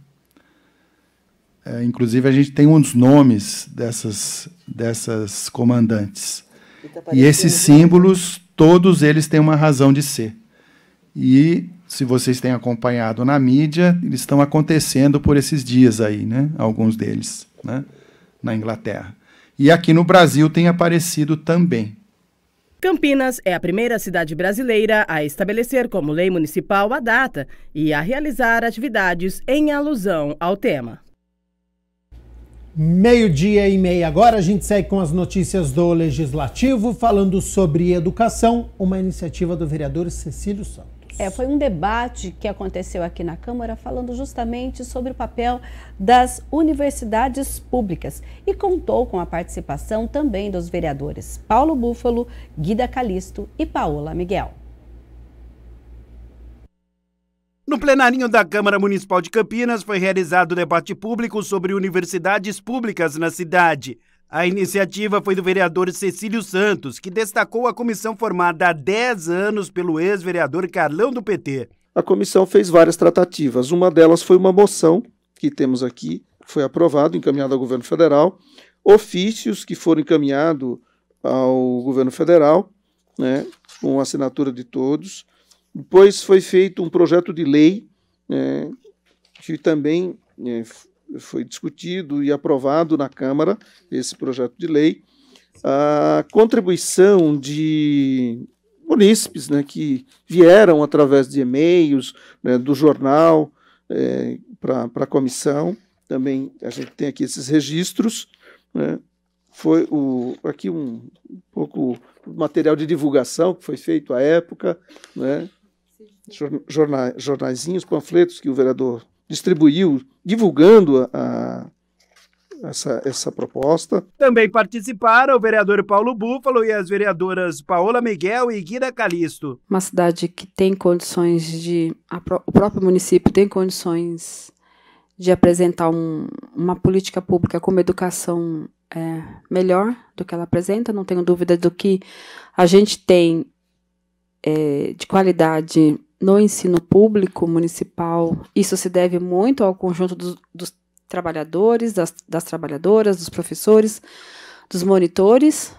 É, inclusive a gente tem uns nomes dessas dessas comandantes. E, tá e esses símbolos, todos eles têm uma razão de ser. E se vocês têm acompanhado na mídia, eles estão acontecendo por esses dias aí, né? Alguns deles, né? Na Inglaterra. E aqui no Brasil tem aparecido também. Campinas é a primeira cidade brasileira a estabelecer como lei municipal a data e a realizar atividades em alusão ao tema. Meio-dia e meia. Agora a gente segue com as notícias do Legislativo, falando sobre educação, uma iniciativa do vereador Cecílio Santos. É, foi um debate que aconteceu aqui na Câmara falando justamente sobre o papel das universidades públicas e contou com a participação também dos vereadores Paulo Búfalo, Guida Calisto e Paola Miguel. No plenarinho da Câmara Municipal de Campinas foi realizado o debate público sobre universidades públicas na cidade. A iniciativa foi do vereador Cecílio Santos, que destacou a comissão formada há 10 anos pelo ex-vereador Carlão do PT. A comissão fez várias tratativas. Uma delas foi uma moção que temos aqui, foi aprovada, encaminhada ao governo federal, ofícios que foram encaminhados ao governo federal, né, com assinatura de todos. Depois foi feito um projeto de lei né, que também é, foi discutido e aprovado na Câmara esse projeto de lei, a contribuição de munícipes né, que vieram através de e-mails, né, do jornal, é, para a comissão. Também a gente tem aqui esses registros. Né, foi o, aqui um, um pouco material de divulgação que foi feito à época, né, jorna, jornaizinhos, panfletos que o vereador distribuiu, divulgando a, a, essa, essa proposta. Também participaram o vereador Paulo Búfalo e as vereadoras Paola Miguel e Guida Calisto. Uma cidade que tem condições de. A, o próprio município tem condições de apresentar um, uma política pública como educação é, melhor do que ela apresenta. Não tenho dúvida do que a gente tem é, de qualidade no ensino público municipal, isso se deve muito ao conjunto dos, dos trabalhadores, das, das trabalhadoras, dos professores, dos monitores,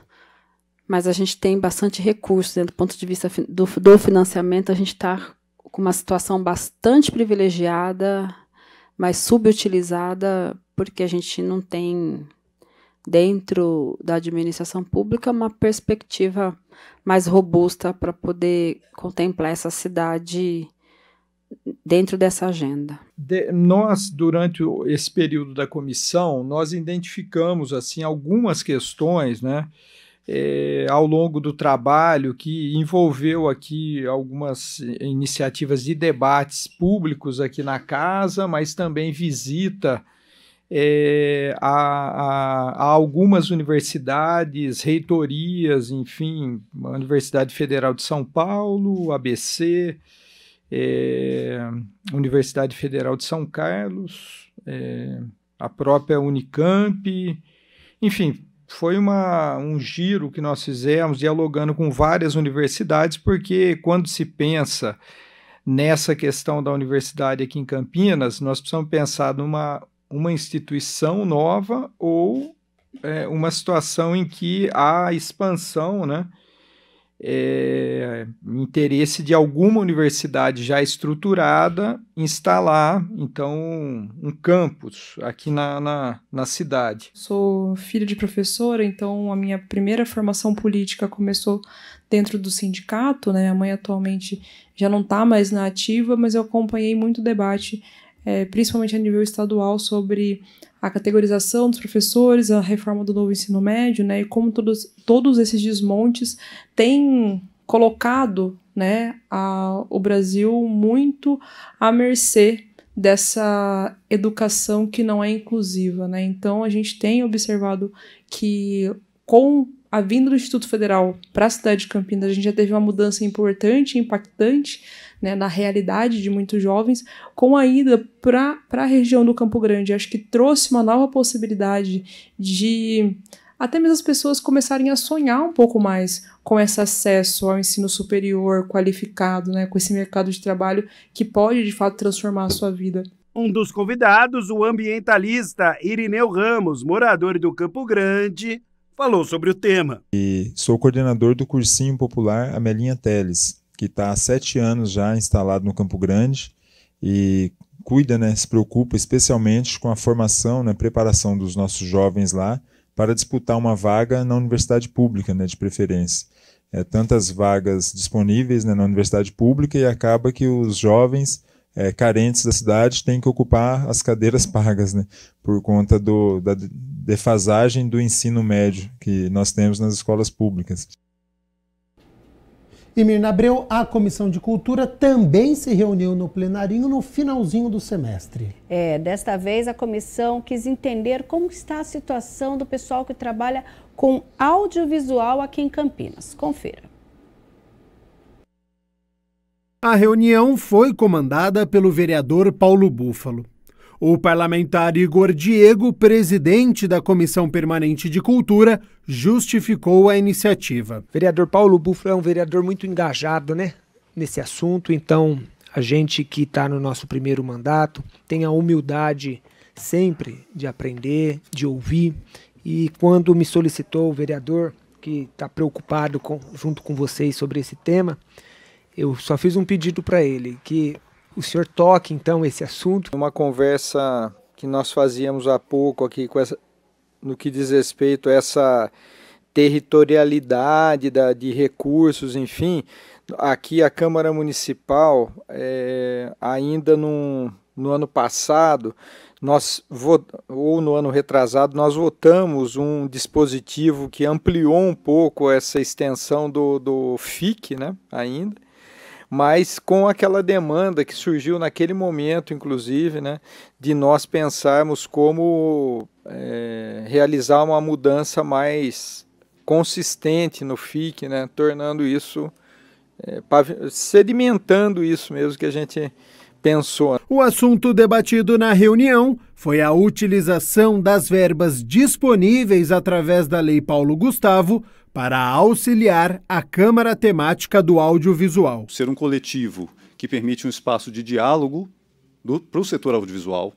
mas a gente tem bastante recursos. do ponto de vista do, do financiamento, a gente está com uma situação bastante privilegiada, mas subutilizada, porque a gente não tem, dentro da administração pública, uma perspectiva mais robusta para poder contemplar essa cidade dentro dessa agenda? De, nós, durante esse período da comissão, nós identificamos assim algumas questões, né? É, ao longo do trabalho que envolveu aqui algumas iniciativas de debates públicos aqui na casa, mas também visita é, a, a, a, algumas universidades, reitorias, enfim, a Universidade Federal de São Paulo, ABC, é, eh, Universidade Federal de São Carlos, é, a própria Unicamp, enfim, foi uma, um giro que nós fizemos dialogando com várias universidades, porque quando se pensa nessa questão da universidade aqui em Campinas, nós precisamos pensar numa uma instituição nova ou é, uma situação em que há expansão, né? É, interesse de alguma universidade já estruturada instalar, então, um campus aqui na, na, na cidade. Sou filho de professora, então a minha primeira formação política começou dentro do sindicato, né? A mãe atualmente já não está mais na ativa, mas eu acompanhei muito debate é, principalmente a nível estadual, sobre a categorização dos professores, a reforma do novo ensino médio, né, e como todos, todos esses desmontes têm colocado né, a, o Brasil muito à mercê dessa educação que não é inclusiva. Né? Então, a gente tem observado que com a vinda do Instituto Federal para a cidade de Campinas, a gente já teve uma mudança importante, impactante, né, na realidade de muitos jovens, com a ida para a região do Campo Grande. Acho que trouxe uma nova possibilidade de até mesmo as pessoas começarem a sonhar um pouco mais com esse acesso ao ensino superior qualificado, né, com esse mercado de trabalho que pode de fato transformar a sua vida. Um dos convidados, o ambientalista Irineu Ramos, morador do Campo Grande, falou sobre o tema. E sou coordenador do cursinho popular Amelinha Teles, que está há sete anos já instalado no Campo Grande e cuida, né, se preocupa especialmente com a formação, né, preparação dos nossos jovens lá para disputar uma vaga na universidade pública, né, de preferência. É, tantas vagas disponíveis né, na universidade pública e acaba que os jovens é, carentes da cidade têm que ocupar as cadeiras [LAUGHS] pagas, né, por conta do, da defasagem do ensino médio que nós temos nas escolas públicas. E Mirna Abreu, a Comissão de Cultura também se reuniu no plenarinho no finalzinho do semestre. É, desta vez a comissão quis entender como está a situação do pessoal que trabalha com audiovisual aqui em Campinas. Confira. A reunião foi comandada pelo vereador Paulo Búfalo. O parlamentar Igor Diego, presidente da Comissão Permanente de Cultura, justificou a iniciativa. Vereador Paulo Bufo é um vereador muito engajado, né? Nesse assunto, então a gente que está no nosso primeiro mandato tem a humildade sempre de aprender, de ouvir. E quando me solicitou o vereador que está preocupado com, junto com vocês sobre esse tema, eu só fiz um pedido para ele que o senhor toque então esse assunto. Uma conversa que nós fazíamos há pouco aqui com essa, no que diz respeito a essa territorialidade da, de recursos, enfim, aqui a Câmara Municipal, é, ainda no ano passado, nós ou no ano retrasado, nós votamos um dispositivo que ampliou um pouco essa extensão do, do FIC, né, ainda, mas com aquela demanda que surgiu naquele momento, inclusive, né, de nós pensarmos como é, realizar uma mudança mais consistente no FIC, né, tornando isso, é, sedimentando isso mesmo que a gente pensou. O assunto debatido na reunião foi a utilização das verbas disponíveis através da Lei Paulo Gustavo para auxiliar a Câmara Temática do Audiovisual. Ser um coletivo que permite um espaço de diálogo para o setor audiovisual,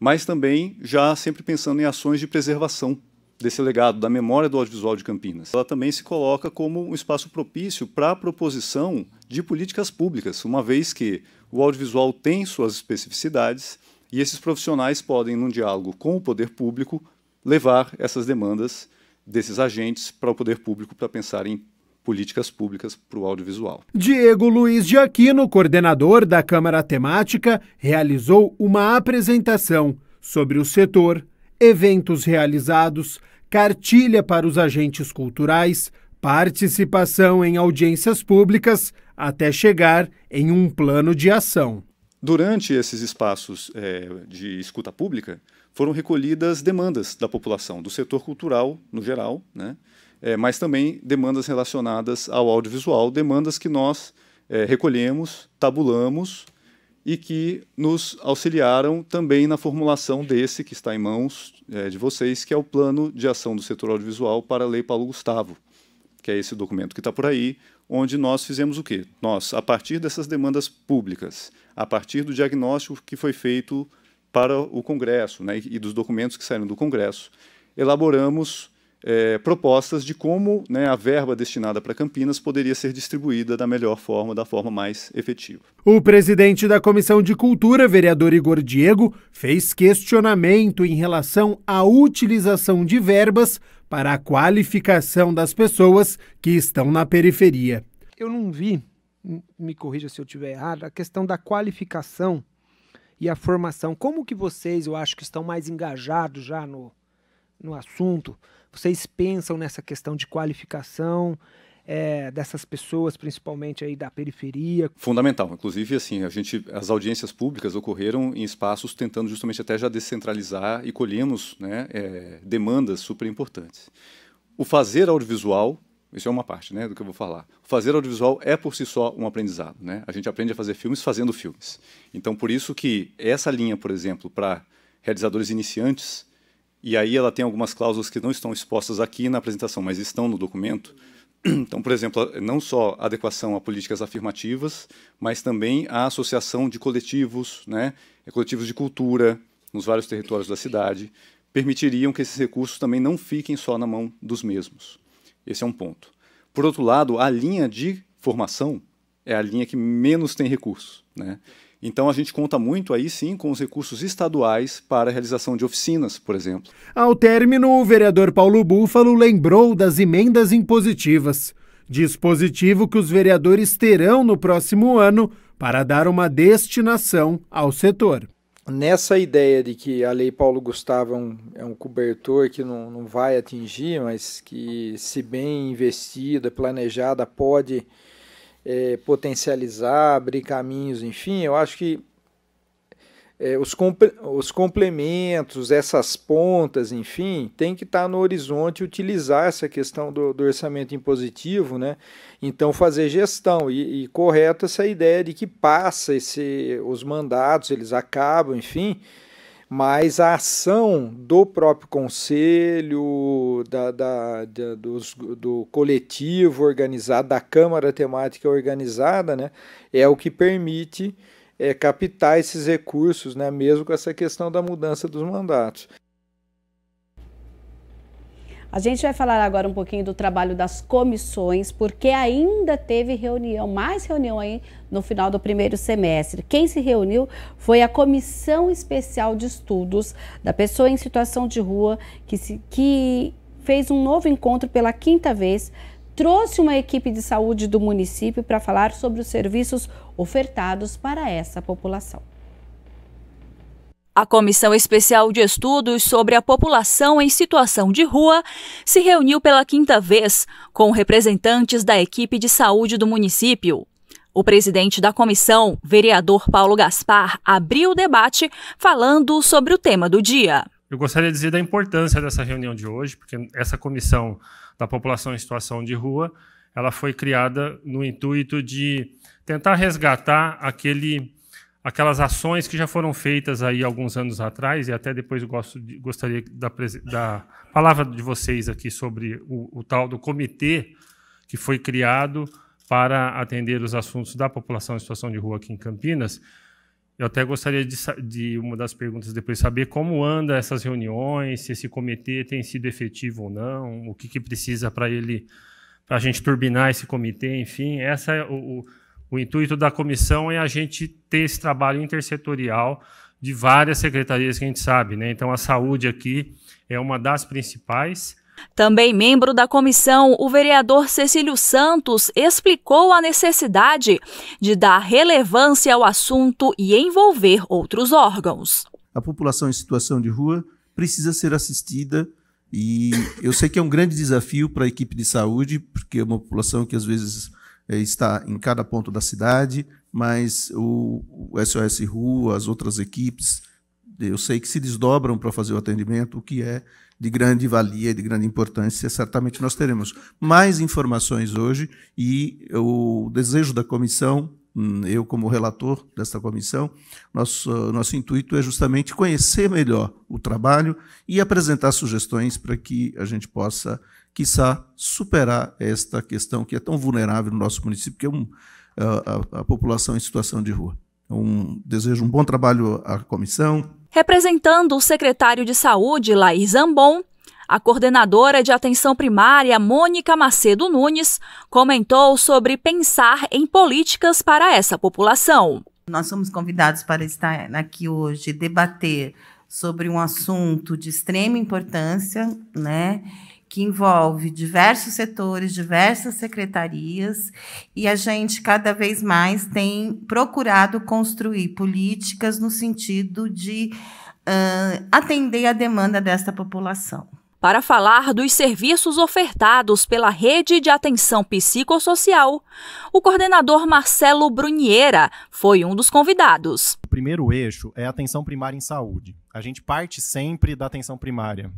mas também já sempre pensando em ações de preservação desse legado, da memória do audiovisual de Campinas. Ela também se coloca como um espaço propício para a proposição de políticas públicas, uma vez que o audiovisual tem suas especificidades e esses profissionais podem, num diálogo com o poder público, levar essas demandas desses agentes para o poder público para pensar em políticas públicas para o audiovisual. Diego Luiz de Aquino, coordenador da Câmara Temática, realizou uma apresentação sobre o setor, eventos realizados, cartilha para os agentes culturais, participação em audiências públicas, até chegar em um plano de ação. Durante esses espaços é, de escuta pública, foram recolhidas demandas da população, do setor cultural no geral, né? É, mas também demandas relacionadas ao audiovisual, demandas que nós é, recolhemos, tabulamos e que nos auxiliaram também na formulação desse que está em mãos é, de vocês, que é o Plano de Ação do Setor Audiovisual para a Lei Paulo Gustavo, que é esse documento que está por aí, onde nós fizemos o quê? Nós, a partir dessas demandas públicas, a partir do diagnóstico que foi feito para o Congresso né, e dos documentos que saíram do Congresso, elaboramos é, propostas de como né, a verba destinada para Campinas poderia ser distribuída da melhor forma, da forma mais efetiva. O presidente da Comissão de Cultura, vereador Igor Diego, fez questionamento em relação à utilização de verbas para a qualificação das pessoas que estão na periferia. Eu não vi, me corrija se eu estiver errado, a questão da qualificação e a formação. Como que vocês, eu acho que estão mais engajados já no, no assunto, vocês pensam nessa questão de qualificação é, dessas pessoas, principalmente aí da periferia? Fundamental. Inclusive, assim, a gente, as audiências públicas ocorreram em espaços tentando justamente até já descentralizar e colhemos né, é, demandas super importantes. O fazer audiovisual isso é uma parte né, do que eu vou falar. Fazer audiovisual é por si só um aprendizado. Né? A gente aprende a fazer filmes fazendo filmes. Então, por isso que essa linha, por exemplo, para realizadores iniciantes, e aí ela tem algumas cláusulas que não estão expostas aqui na apresentação, mas estão no documento. [CLEARS THROAT] Então, por exemplo, não só adequação a políticas afirmativas, mas também a associação de coletivos, né, é, coletivos de cultura nos vários territórios da cidade, permitiriam que esses recursos também não fiquem só na mão dos mesmos. Esse é um ponto. Por outro lado, a linha de formação é a linha que menos tem recursos. Né? Então a gente conta muito aí sim com os recursos estaduais para a realização de oficinas, por exemplo. Ao término, o vereador Paulo Búfalo lembrou das emendas impositivas, dispositivo que os vereadores terão no próximo ano para dar uma destinação ao setor nessa ideia de que a Lei Paulo Gustavo é um, é um cobertor que não, não vai atingir, mas que, se bem investida, planejada, pode é, potencializar, abrir caminhos, enfim, eu acho que é, os, comp os complementos, essas pontas, enfim, tem que estar tá no horizonte utilizar essa questão do, do orçamento impositivo, né? Então fazer gestão e, e correto essa ideia de que passa esse, os mandatos, eles acabam, enfim, mas a ação do próprio conselho, da, da, da dos, do coletivo organizado, da Câmara Temática organizada, né, é o que permite é, captar esses recursos, né, mesmo com essa questão da mudança dos mandatos. A gente vai falar agora um pouquinho do trabalho das comissões, porque ainda teve reunião, mais reunião aí no final do primeiro semestre. Quem se reuniu foi a Comissão Especial de Estudos da Pessoa em Situação de Rua, que, se, que fez um novo encontro pela quinta vez trouxe uma equipe de saúde do município para falar sobre os serviços ofertados para essa população. A Comissão Especial de Estudos sobre a População em Situação de Rua se reuniu pela quinta vez com representantes da equipe de saúde do município. O presidente da comissão, vereador Paulo Gaspar, abriu o debate falando sobre o tema do dia. Eu gostaria de dizer da importância dessa reunião de hoje, porque essa comissão da população em situação de rua, ela foi criada no intuito de tentar resgatar aquele, aquelas ações que já foram feitas aí alguns anos atrás, e até depois eu gosto de, gostaria da, da, palavra de vocês aqui sobre o, o, tal do comitê que foi criado para atender os assuntos da população em situação de rua aqui em Campinas, eu até gostaria de, de, uma das perguntas depois saber como anda essas reuniões, se esse comitê tem sido efetivo ou não, o que, que precisa para ele, para a gente turbinar esse comitê, enfim. Essa é o, o, o, intuito da comissão é a gente ter esse trabalho intersetorial de várias secretarias que a gente sabe, né? Então a saúde aqui é uma das principais. Também membro da comissão, o vereador Cecílio Santos explicou a necessidade de dar relevância ao assunto e envolver outros órgãos. A população em situação de rua precisa ser assistida e eu sei que é um grande desafio para a equipe de saúde, porque é uma população que às vezes eh, está em cada ponto da cidade, mas o, SOS Rua, as outras equipes, eu sei que se desdobram para fazer o atendimento, o que é de grande valia, de grande importância, certamente nós teremos mais informações hoje e o desejo da comissão, hum, eu como relator desta comissão, nosso, nosso intuito é justamente conhecer melhor o trabalho e apresentar sugestões para que a gente possa, quiçá, superar esta questão que é tão vulnerável no nosso município, que é um, a, a, a população em situação de rua. É um, desejo um bom trabalho à comissão, Representando o secretário de Saúde, Laís Zambon, a coordenadora de atenção primária, Mônica Macedo Nunes, comentou sobre pensar em políticas para essa população. Nós somos convidados para estar aqui hoje debater sobre um assunto de extrema importância, né? que envolve diversos setores, diversas secretarias, e a gente cada vez mais tem procurado construir políticas no sentido de uh, atender à demanda desta população para falar dos serviços ofertados pela Rede de Atenção Psicossocial, o coordenador Marcelo Bruniera foi um dos convidados. O primeiro eixo é a atenção primária em saúde. A gente parte sempre da atenção primária.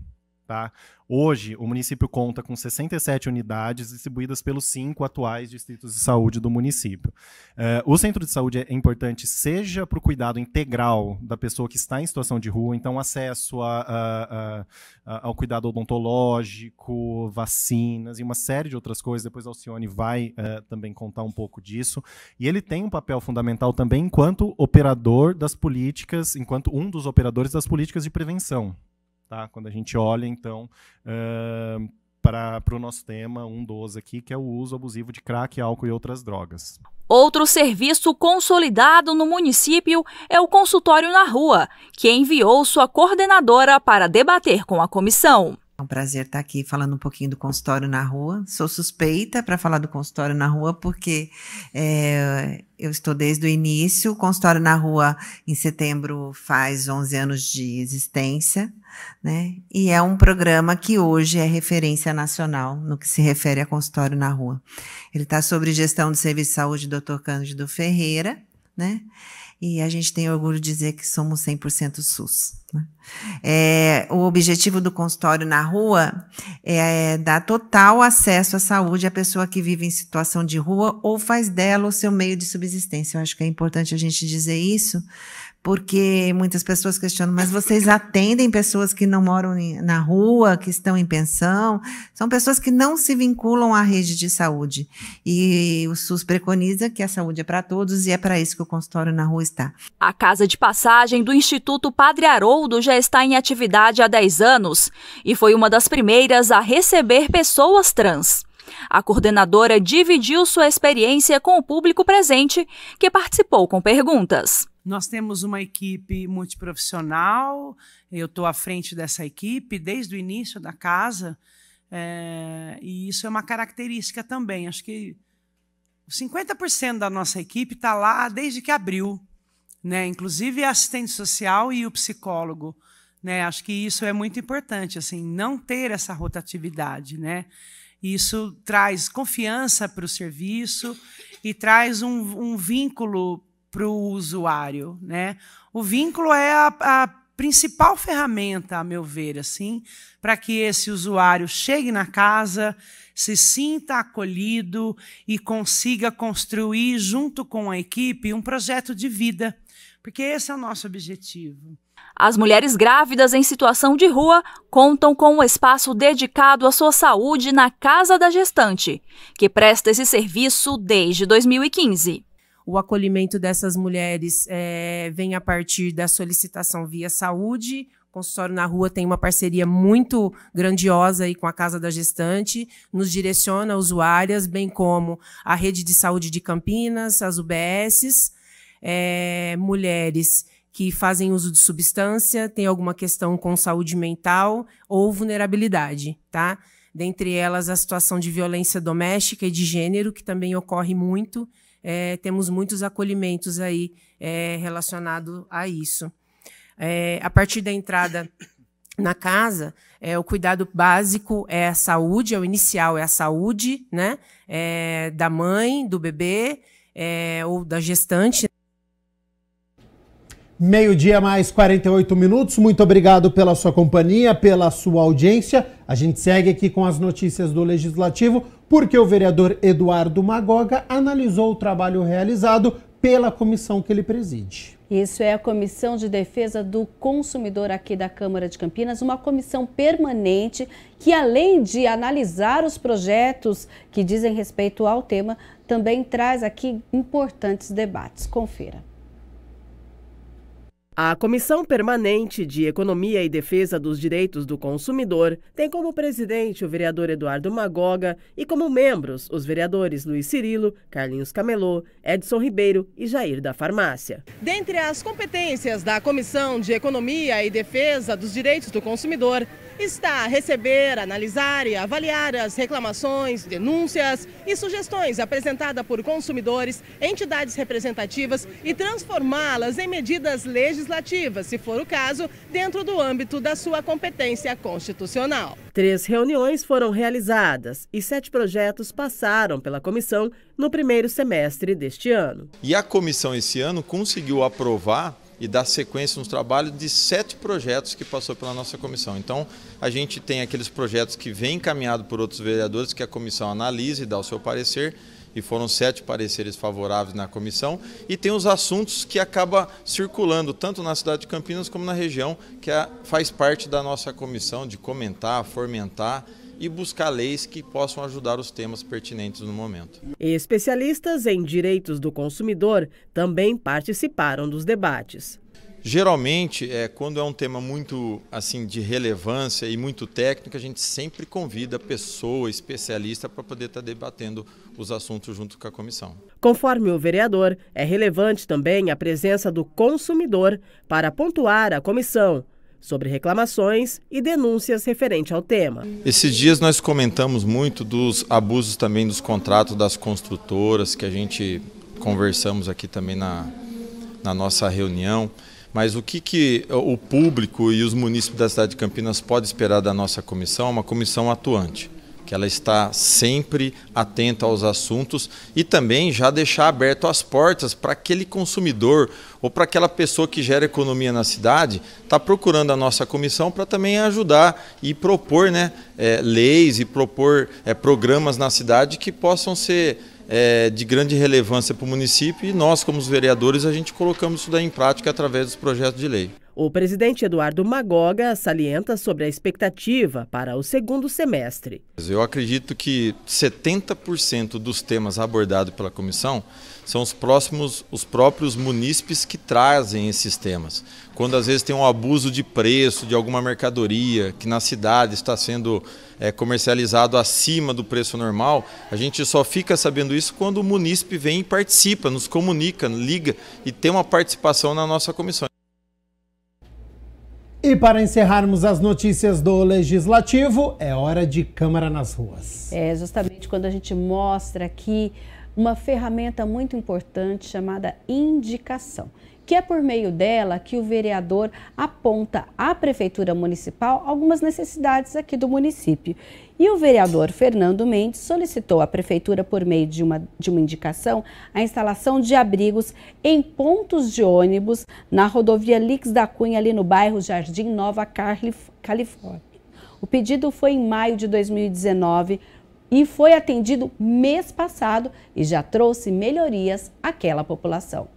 Tá? Hoje, o município conta com 67 unidades distribuídas pelos cinco atuais distritos de saúde do município. Uh, o centro de saúde é importante, seja para o cuidado integral da pessoa que está em situação de rua, então, acesso a, a, a, ao cuidado odontológico, vacinas e uma série de outras coisas. Depois, a Alcione vai uh, também contar um pouco disso. E ele tem um papel fundamental também enquanto operador das políticas, enquanto um dos operadores das políticas de prevenção. Tá? Quando a gente olha, então, uh, eh, para o nosso tema 1.12 aqui, que é o uso abusivo de crack, álcool e outras drogas. Outro serviço consolidado no município é o consultório na rua, que enviou sua coordenadora para debater com a comissão. É um prazer estar aqui falando um pouquinho do consultório na rua. Sou suspeita para falar do consultório na rua, porque é, eu estou desde o início. O consultório na rua, em setembro, faz 11 anos de existência, né? E é um programa que hoje é referência nacional no que se refere a consultório na rua. Ele está sobre gestão do serviço de saúde, Dr. Cândido Ferreira, né? e a gente tem orgulho de dizer que somos 100% SUS. Né? É, o objetivo do consultório na rua é dar total acesso à saúde à pessoa que vive em situação de rua ou faz dela o seu meio de subsistência. Eu acho que é importante a gente dizer isso, porque muitas pessoas questionam, mas vocês atendem pessoas que não moram na rua, que estão em pensão? São pessoas que não se vinculam à rede de saúde. E o SUS preconiza que a saúde é para todos e é para isso que o consultório na rua está. A casa de passagem do Instituto Padre Haroldo já está em atividade há 10 anos e foi uma das primeiras a receber pessoas trans. A coordenadora dividiu sua experiência com o público presente, que participou com perguntas. Nós temos uma equipe multiprofissional, eu estou à frente dessa equipe desde o início da casa, é, e isso é uma característica também. Acho que 50% da nossa equipe está lá desde que abriu, né? inclusive a assistente social e o psicólogo. Né? Acho que isso é muito importante, assim, não ter essa rotatividade, né? Isso traz confiança para o serviço e traz um, um vínculo para o usuário, né? O vínculo é a, a principal ferramenta, a meu ver, assim, para que esse usuário chegue na casa, se sinta acolhido e consiga construir junto com a equipe um projeto de vida, porque esse é o nosso objetivo. As mulheres grávidas em situação de rua contam com um espaço dedicado à sua saúde na Casa da Gestante, que presta esse serviço desde 2015. O acolhimento dessas mulheres é, vem a partir da solicitação via saúde. O consultório na rua tem uma parceria muito grandiosa aí com a Casa da Gestante, nos direciona usuárias, bem como a rede de saúde de Campinas, as UBSs, é, mulheres que fazem uso de substância, tem alguma questão com saúde mental ou vulnerabilidade, tá? Dentre elas a situação de violência doméstica e de gênero, que também ocorre muito é, temos muitos acolhimentos aí é, relacionado a isso. É, a partir da entrada na casa, é, o cuidado básico é a saúde, é o inicial é a saúde né, é, da mãe, do bebê, é, ou da gestante, Meio-dia mais 48 minutos. Muito obrigado pela sua companhia, pela sua audiência. A gente segue aqui com as notícias do Legislativo, porque o vereador Eduardo Magoga analisou o trabalho realizado pela comissão que ele preside. Isso é a Comissão de Defesa do Consumidor aqui da Câmara de Campinas, uma comissão permanente que, além de analisar os projetos que dizem respeito ao tema, também traz aqui importantes debates. Confira. A Comissão Permanente de Economia e Defesa dos Direitos do Consumidor tem como presidente o vereador Eduardo Magoga e como membros os vereadores Luiz Cirilo, Carlinhos Camelô, Edson Ribeiro e Jair da Farmácia. Dentre as competências da Comissão de Economia e Defesa dos Direitos do Consumidor está a receber, analisar e avaliar as reclamações, denúncias e sugestões apresentadas por consumidores, entidades representativas e transformá-las em medidas legislativas, se for o caso, dentro do âmbito da sua competência constitucional. Três reuniões foram realizadas e sete projetos passaram pela comissão no primeiro semestre deste ano. E a comissão esse ano conseguiu aprovar e dar sequência nos trabalhos de sete projetos que passou pela nossa comissão. Então, a gente tem aqueles projetos que vem encaminhado por outros vereadores que a comissão analisa e dá o seu parecer, e foram sete pareceres favoráveis na comissão, e tem os assuntos que acaba circulando tanto na cidade de Campinas como na região, que é, faz parte da nossa comissão de comentar, fomentar e buscar leis que possam ajudar os temas pertinentes no momento. Especialistas em direitos do consumidor também participaram dos debates. Geralmente, é, quando é um tema muito assim de relevância e muito técnico, a gente sempre convida pessoa, especialista, para poder estar tá debatendo os assuntos junto com a comissão. Conforme o vereador, é relevante também a presença do consumidor para pontuar a comissão sobre reclamações e denúncias referente ao tema. Esses dias nós comentamos muito dos abusos também dos contratos das construtoras, que a gente conversamos aqui também na, na nossa reunião. Mas o que, que o público e os munícipes da cidade de Campinas podem esperar da nossa comissão? Uma comissão atuante que ela está sempre atenta aos assuntos e também já deixar aberto as portas para aquele consumidor ou para aquela pessoa que gera economia na cidade, está procurando a nossa comissão para também ajudar e propor né, é, leis e propor é, programas na cidade que possam ser é, de grande relevância para o município e nós, como os vereadores, a gente colocamos isso daí em prática através dos projetos de lei. O presidente Eduardo Magoga salienta sobre a expectativa para o segundo semestre. Eu acredito que 70% dos temas abordados pela comissão são os próximos, os próprios munícipes que trazem esses temas. Quando às vezes tem um abuso de preço de alguma mercadoria que na cidade está sendo é, comercializado acima do preço normal, a gente só fica sabendo isso quando o munícipe vem e participa, nos comunica, liga e tem uma participação na nossa comissão. E para encerrarmos as notícias do Legislativo, é hora de Câmara nas Ruas. É justamente quando a gente mostra aqui uma ferramenta muito importante chamada indicação, que é por meio dela que o vereador aponta à Prefeitura Municipal algumas necessidades aqui do município. E o vereador Fernando Mendes solicitou à prefeitura, por meio de uma, de uma indicação, a instalação de abrigos em pontos de ônibus na rodovia Lix da Cunha, ali no bairro Jardim Nova Califórnia. O pedido foi em maio de 2019 e foi atendido mês passado e já trouxe melhorias àquela população.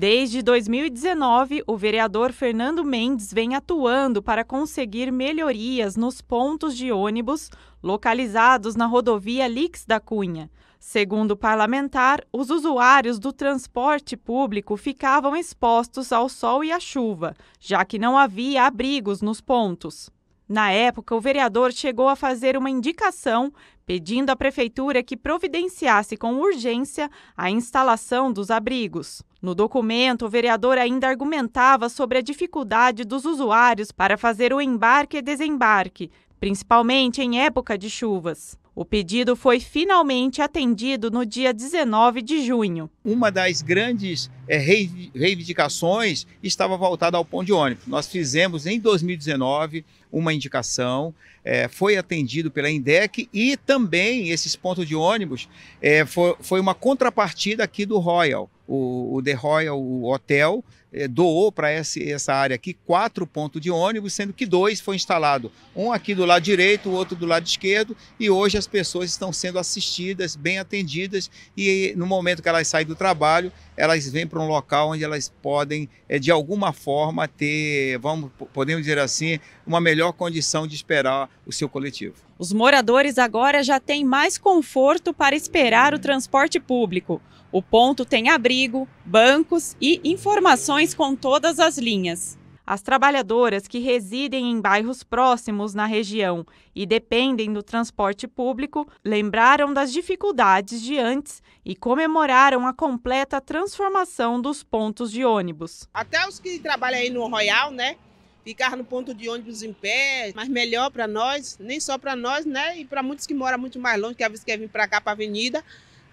Desde 2019, o vereador Fernando Mendes vem atuando para conseguir melhorias nos pontos de ônibus localizados na rodovia Lix da Cunha. Segundo o parlamentar, os usuários do transporte público ficavam expostos ao sol e à chuva, já que não havia abrigos nos pontos. Na época, o vereador chegou a fazer uma indicação pedindo à Prefeitura que providenciasse com urgência a instalação dos abrigos. No documento, o vereador ainda argumentava sobre a dificuldade dos usuários para fazer o embarque e desembarque, principalmente em época de chuvas. O pedido foi finalmente atendido no dia 19 de junho. Uma das grandes é, reivindicações estava voltada ao pão de ônibus. Nós fizemos em 2019 uma indicação, é, foi atendido pela INDEC e também esses pontos de ônibus é, eh, foi, foi, uma contrapartida aqui do Royal. O, o The Royal o Hotel eh, doou para essa área aqui quatro pontos de ônibus, sendo que dois foi instalado, um aqui do lado direito, o outro do lado esquerdo, e hoje as pessoas estão sendo assistidas, bem atendidas, e no momento que elas saem do trabalho, elas vêm para um local onde elas podem, eh, de alguma forma, ter, vamos, podemos dizer assim, uma melhor condição de esperar o seu coletivo. Os moradores agora já têm mais conforto para esperar o transporte público. O ponto tem abrigo, bancos e informações com todas as linhas. As trabalhadoras que residem em bairros próximos na região e dependem do transporte público lembraram das dificuldades de antes e comemoraram a completa transformação dos pontos de ônibus. Até os que trabalham aí no Royal, né? Ficar no ponto de ônibus em pé, mas melhor para nós, nem só para nós, né? E para muitos que moram muito mais longe, que às vezes querem vir para cá, para a avenida,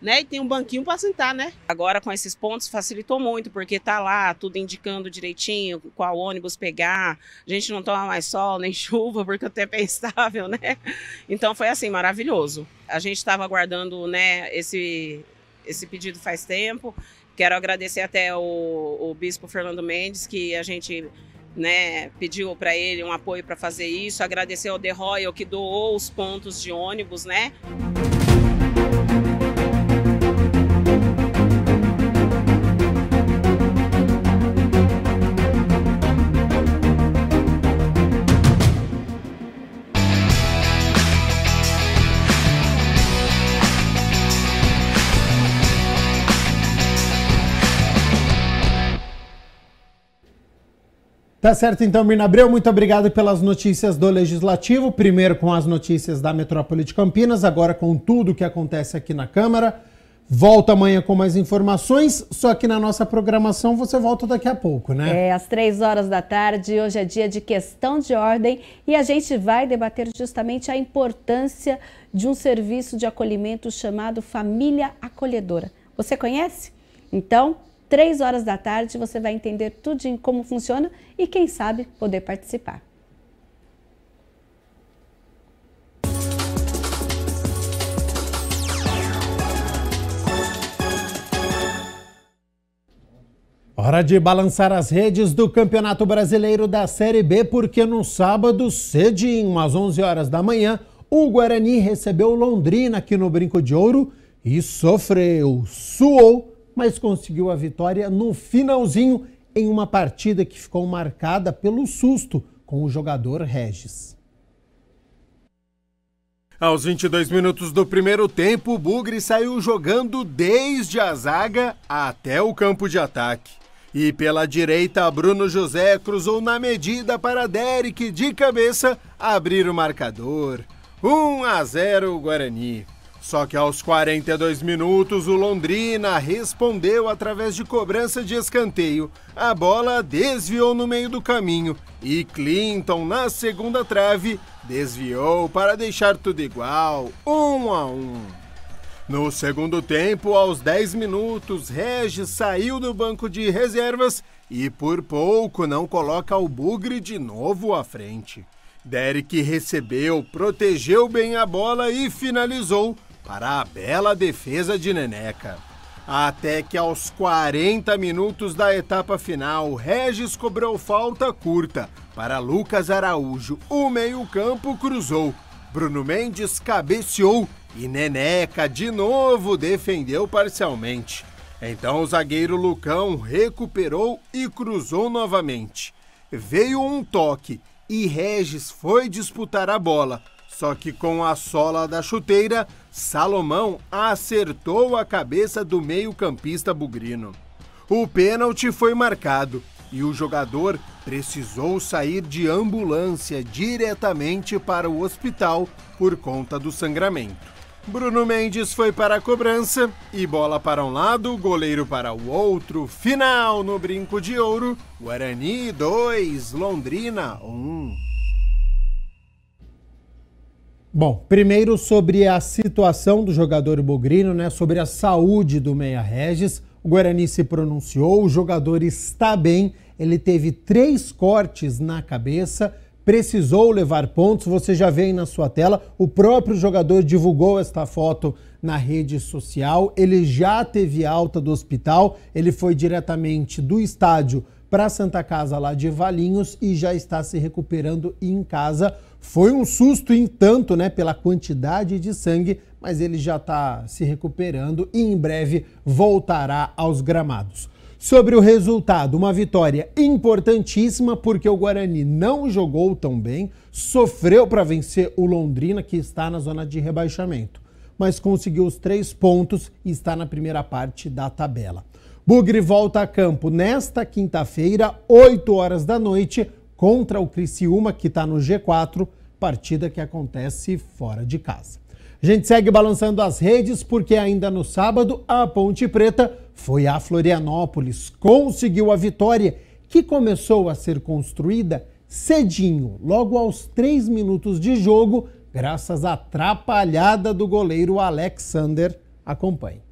né? E tem um banquinho para sentar, né? Agora com esses pontos facilitou muito, porque tá lá tudo indicando direitinho qual ônibus pegar. A gente não toma mais sol nem [LAUGHS] chuva, porque o tempo é instável, né? Então foi assim maravilhoso. A gente estava aguardando, né, esse esse pedido faz tempo. Quero agradecer até o, o bispo Fernando Mendes que a gente né, pediu para ele um apoio para fazer isso, agradecer ao The Royal que doou os pontos de ônibus, né? Tá certo então, Mirna Abreu, muito obrigado pelas notícias do Legislativo. Primeiro com as notícias da metrópole de Campinas, agora com tudo o que acontece aqui na Câmara. Volta amanhã com mais informações, só que na nossa programação você volta daqui a pouco, né? É, às três horas da tarde, hoje é dia de questão de ordem e a gente vai debater justamente a importância de um serviço de acolhimento chamado Família Acolhedora. Você conhece? Então, 3 horas da tarde você vai entender tudinho como funciona e quem sabe poder participar. Hora de balançar as redes do Campeonato Brasileiro da Série B, porque no sábado, cedinho, às 11 horas da manhã, o Guarani recebeu Londrina aqui no Brinco de Ouro e sofreu, suou mas conseguiu a vitória no finalzinho em uma partida que ficou marcada pelo susto com o jogador Regis. Aos 22 minutos do primeiro tempo, o Bugre saiu jogando desde a zaga até o campo de ataque. E pela direita, Bruno José cruzou na medida para Derek de cabeça abrir o marcador. 1 a 0 Guarani. Só que aos 42 minutos, o Londrina respondeu através de cobrança de escanteio. A bola desviou no meio do caminho e Clinton, na segunda trave, desviou para deixar tudo igual, um a um. No segundo tempo, aos 10 minutos, Regis saiu do banco de reservas e por pouco não coloca o Bugre de novo à frente. Derek recebeu, protegeu bem a bola e finalizou para a bela defesa de Neneca. Até que aos 40 minutos da etapa final, Regis cobrou falta curta para Lucas Araújo. O meio-campo cruzou. Bruno Mendes cabeceou e Neneca de novo defendeu parcialmente. Então o zagueiro Lucão recuperou e cruzou novamente. Veio um toque e Regis foi disputar a bola, só que com a sola da chuteira, Salomão acertou a cabeça do meio-campista bugrino. O pênalti foi marcado e o jogador precisou sair de ambulância diretamente para o hospital por conta do sangramento. Bruno Mendes foi para a cobrança e bola para um lado, goleiro para o outro. Final no brinco de ouro: Guarani 2, Londrina 1. Um. Bom, primeiro sobre a situação do jogador Bogrino, né, sobre a saúde do Meia Regis. O Guarani se pronunciou, o jogador está bem, ele teve três cortes na cabeça, precisou levar pontos. Você já vê aí na sua tela, o próprio jogador divulgou esta foto na rede social. Ele já teve alta do hospital, ele foi diretamente do estádio para Santa Casa lá de Valinhos e já está se recuperando em casa. Foi um susto em tanto, né, pela quantidade de sangue, mas ele já está se recuperando e em breve voltará aos gramados. Sobre o resultado, uma vitória importantíssima porque o Guarani não jogou tão bem, sofreu para vencer o Londrina, que está na zona de rebaixamento, mas conseguiu os três pontos e está na primeira parte da tabela. Bugre volta a campo nesta quinta-feira, 8 horas da noite, contra o Criciúma, que está no G4, partida que acontece fora de casa. A gente segue balançando as redes porque ainda no sábado a Ponte Preta foi a Florianópolis, conseguiu a vitória que começou a ser construída cedinho, logo aos três minutos de jogo, graças à atrapalhada do goleiro Alexander. Acompanhe.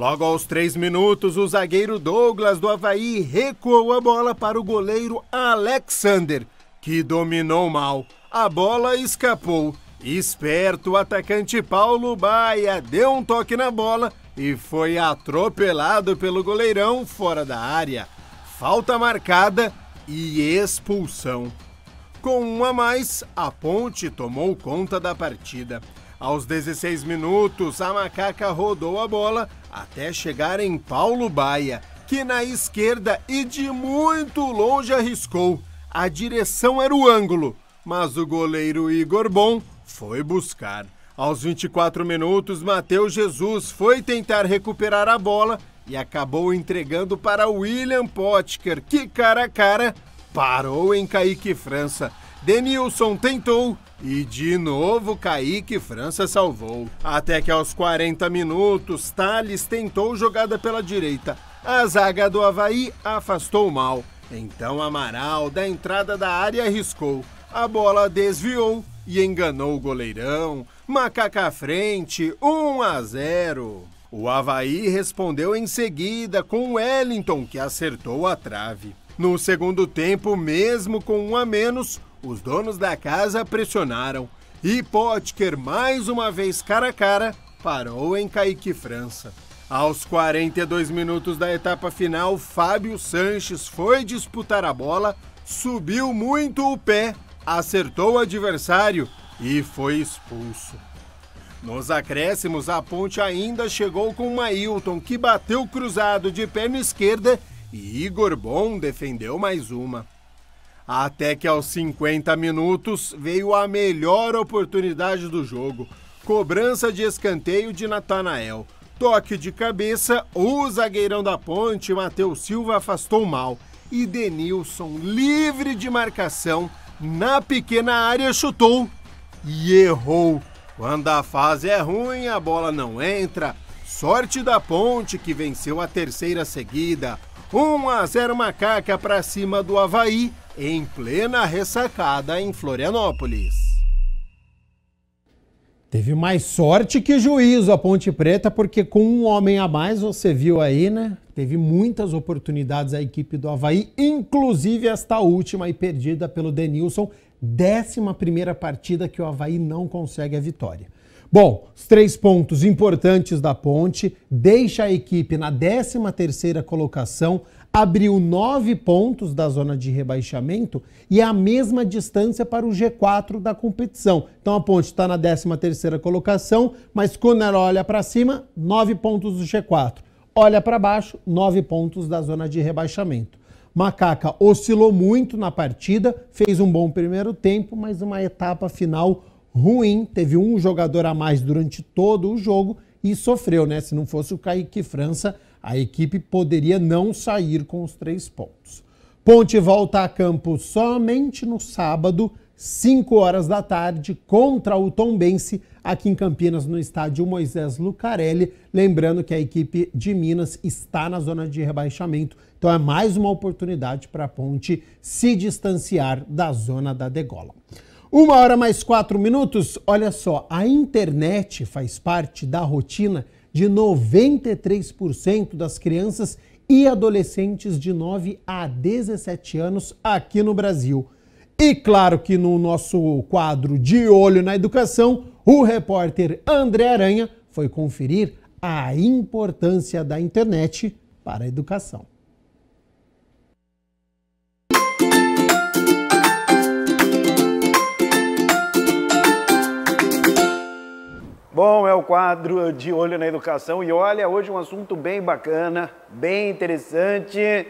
Logo aos três minutos, o zagueiro Douglas do Havaí recuou a bola para o goleiro Alexander, que dominou mal. A bola escapou. Esperto, o atacante Paulo Baia deu um toque na bola e foi atropelado pelo goleirão fora da área. Falta marcada e expulsão. Com um a mais, a Ponte tomou conta da partida. Aos 16 minutos, a macaca rodou a bola até chegar em Paulo Baia, que na esquerda e de muito longe arriscou. A direção era o ângulo, mas o goleiro Igor Bom foi buscar. Aos 24 minutos, Matheus Jesus foi tentar recuperar a bola e acabou entregando para William Potker, que cara a cara parou em Caíque França. Denilson tentou, e de novo Kaique França salvou. Até que aos 40 minutos, Thales tentou jogada pela direita. A zaga do Havaí afastou mal. Então Amaral, da entrada da área, arriscou. A bola desviou e enganou o goleirão. Macaca à frente, 1 a 0. O Havaí respondeu em seguida com Wellington, que acertou a trave. No segundo tempo, mesmo com um a menos, os donos da casa pressionaram e Potker, mais uma vez cara a cara, parou em Caique França. Aos 42 minutos da etapa final, Fábio Sanches foi disputar a bola, subiu muito o pé, acertou o adversário e foi expulso. Nos acréscimos, a ponte ainda chegou com Mailton, que bateu cruzado de perna esquerda, e Igor Bom defendeu mais uma. Até que aos 50 minutos veio a melhor oportunidade do jogo. Cobrança de escanteio de Natanael. Toque de cabeça, o zagueirão da ponte, Matheus Silva, afastou mal. E Denilson, livre de marcação, na pequena área chutou e errou. Quando a fase é ruim, a bola não entra. Sorte da ponte que venceu a terceira seguida. 1 a 0 Macaca para cima do Havaí em plena ressacada em Florianópolis. Teve mais sorte que juízo a Ponte Preta, porque com um homem a mais, você viu aí, né? Teve muitas oportunidades a equipe do Havaí, inclusive esta última aí perdida pelo Denilson, décima primeira partida que o Havaí não consegue a vitória. Bom, os três pontos importantes da ponte deixa a equipe na 13 terceira colocação, abriu nove pontos da zona de rebaixamento e a mesma distância para o G4 da competição. Então a Ponte está na 13 terceira colocação, mas quando ela olha para cima, nove pontos do G4. Olha para baixo, nove pontos da zona de rebaixamento. Macaca oscilou muito na partida, fez um bom primeiro tempo, mas uma etapa final ruim. Teve um jogador a mais durante todo o jogo e sofreu, né? Se não fosse o Kaique França, a equipe poderia não sair com os três pontos. Ponte volta a campo somente no sábado, 5 horas da tarde, contra o Tombense, aqui em Campinas, no estádio Moisés Lucarelli. Lembrando que a equipe de Minas está na zona de rebaixamento, então é mais uma oportunidade para a Ponte se distanciar da zona da degola. Uma hora mais quatro minutos. Olha só, a internet faz parte da rotina de 93% das crianças e adolescentes de 9 a 17 anos aqui no Brasil. E claro que no nosso quadro de olho na educação, o repórter André Aranha foi conferir a importância da internet para a educação. Bom, é o quadro de Olho na Educação e olha, hoje um assunto bem bacana, bem interessante,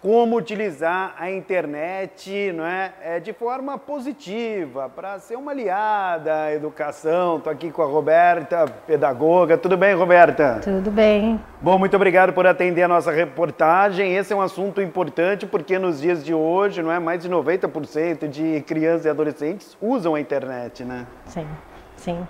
como utilizar a internet não é, é de forma positiva, para ser uma aliada à educação. Estou aqui com a Roberta, pedagoga. Tudo bem, Roberta? Tudo bem. Bom, muito obrigado por atender a nossa reportagem. Esse é um assunto importante porque nos dias de hoje, não é, mais de 90% de crianças e adolescentes usam a internet, né? Sim, sim.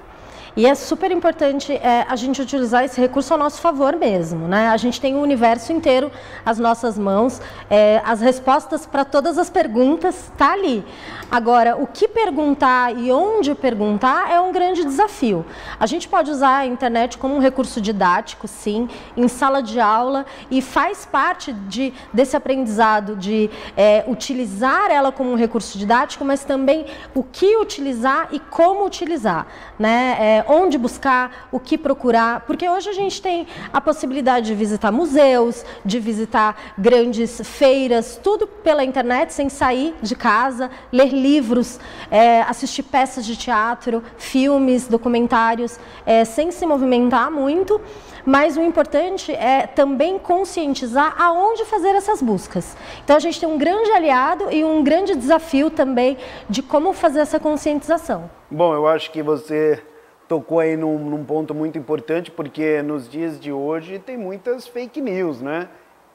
E é super importante é, a gente utilizar esse recurso ao nosso favor mesmo, né? A gente tem o universo inteiro às nossas mãos, é, as respostas para todas as perguntas tá ali. Agora, o que perguntar e onde perguntar é um grande desafio. A gente pode usar a internet como um recurso didático, sim, em sala de aula e faz parte de, desse aprendizado de é, utilizar ela como um recurso didático, mas também o que utilizar e como utilizar, né? É, onde buscar, o que procurar, porque hoje a gente tem a possibilidade de visitar museus, de visitar grandes feiras, tudo pela internet sem sair de casa, ler livros, é, assistir peças de teatro, filmes, documentários, é, sem se movimentar muito. Mas o importante é também conscientizar aonde fazer essas buscas. Então a gente tem um grande aliado e um grande desafio também de como fazer essa conscientização. Bom, eu acho que você tocou aí num, num, ponto muito importante, porque nos dias de hoje tem muitas fake news, né?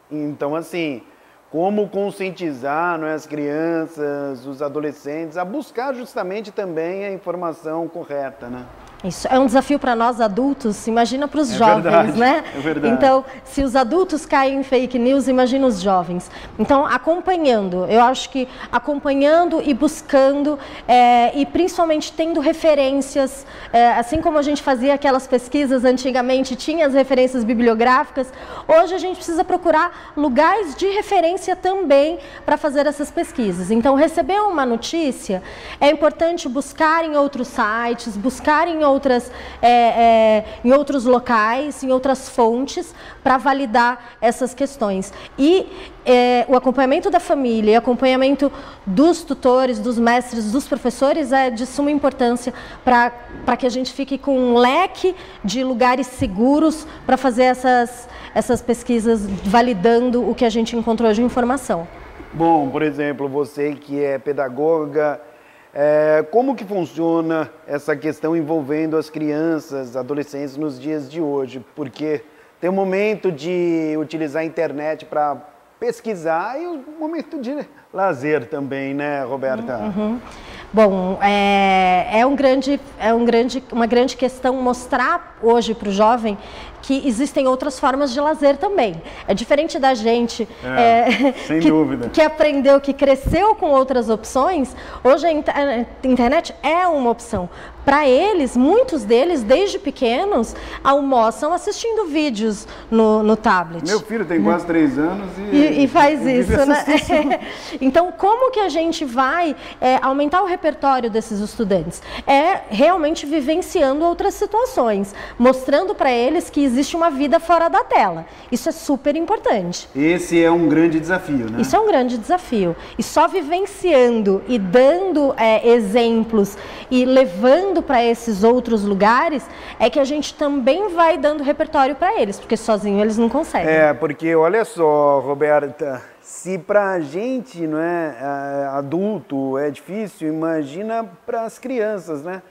Então, assim, como conscientizar né, as crianças, os adolescentes a buscar justamente também a informação correta, né? Isso é um desafio para nós adultos, imagina para os é jovens, verdade, né? É verdade. Então, se os adultos caem em fake news, imagina os jovens. Então, acompanhando, eu acho que acompanhando e buscando é, e principalmente tendo referências, é, assim como a gente fazia aquelas pesquisas antigamente, tinha as referências bibliográficas, hoje a gente precisa procurar lugares de referência também para fazer essas pesquisas. Então, receber uma notícia é importante buscar em outros sites, buscar em outras, é, é, em outros locais, em outras fontes, para validar essas questões. E é, o acompanhamento da família, acompanhamento dos tutores, dos mestres, dos professores é de suma importância para que a gente fique com um leque de lugares seguros para fazer essas, essas pesquisas validando o que a gente encontrou de informação. Bom, por exemplo, você que é pedagoga, é, como que funciona essa questão envolvendo as crianças, adolescentes nos dias de hoje? Porque tem o momento de utilizar a internet para pesquisar e o momento de lazer também, né, Roberta? Uhum, uhum. Bom, é, é, um grande, é um grande, uma grande questão mostrar hoje para o jovem que existem outras formas de lazer também. É diferente da gente é, é, [LAUGHS] que, que, aprendeu, que cresceu com outras opções. Hoje a internet é uma opção. Para eles, muitos deles, desde pequenos, almoçam assistindo vídeos no, no tablet. Meu filho tem quase três anos e, e, e faz e isso, né? [LAUGHS] então, como que a gente vai é, aumentar o repertório desses estudantes? É realmente vivenciando outras situações, mostrando para eles que existe uma vida fora da tela. Isso é super importante. Esse é um grande desafio, né? Isso é um grande desafio. E só vivenciando e dando é, exemplos e levando para esses outros lugares, é que a gente também vai dando repertório para eles, porque sozinho eles não conseguem. É, porque olha só, Roberta, se para a gente, não é, é, adulto, é difícil, imagina para as crianças, né?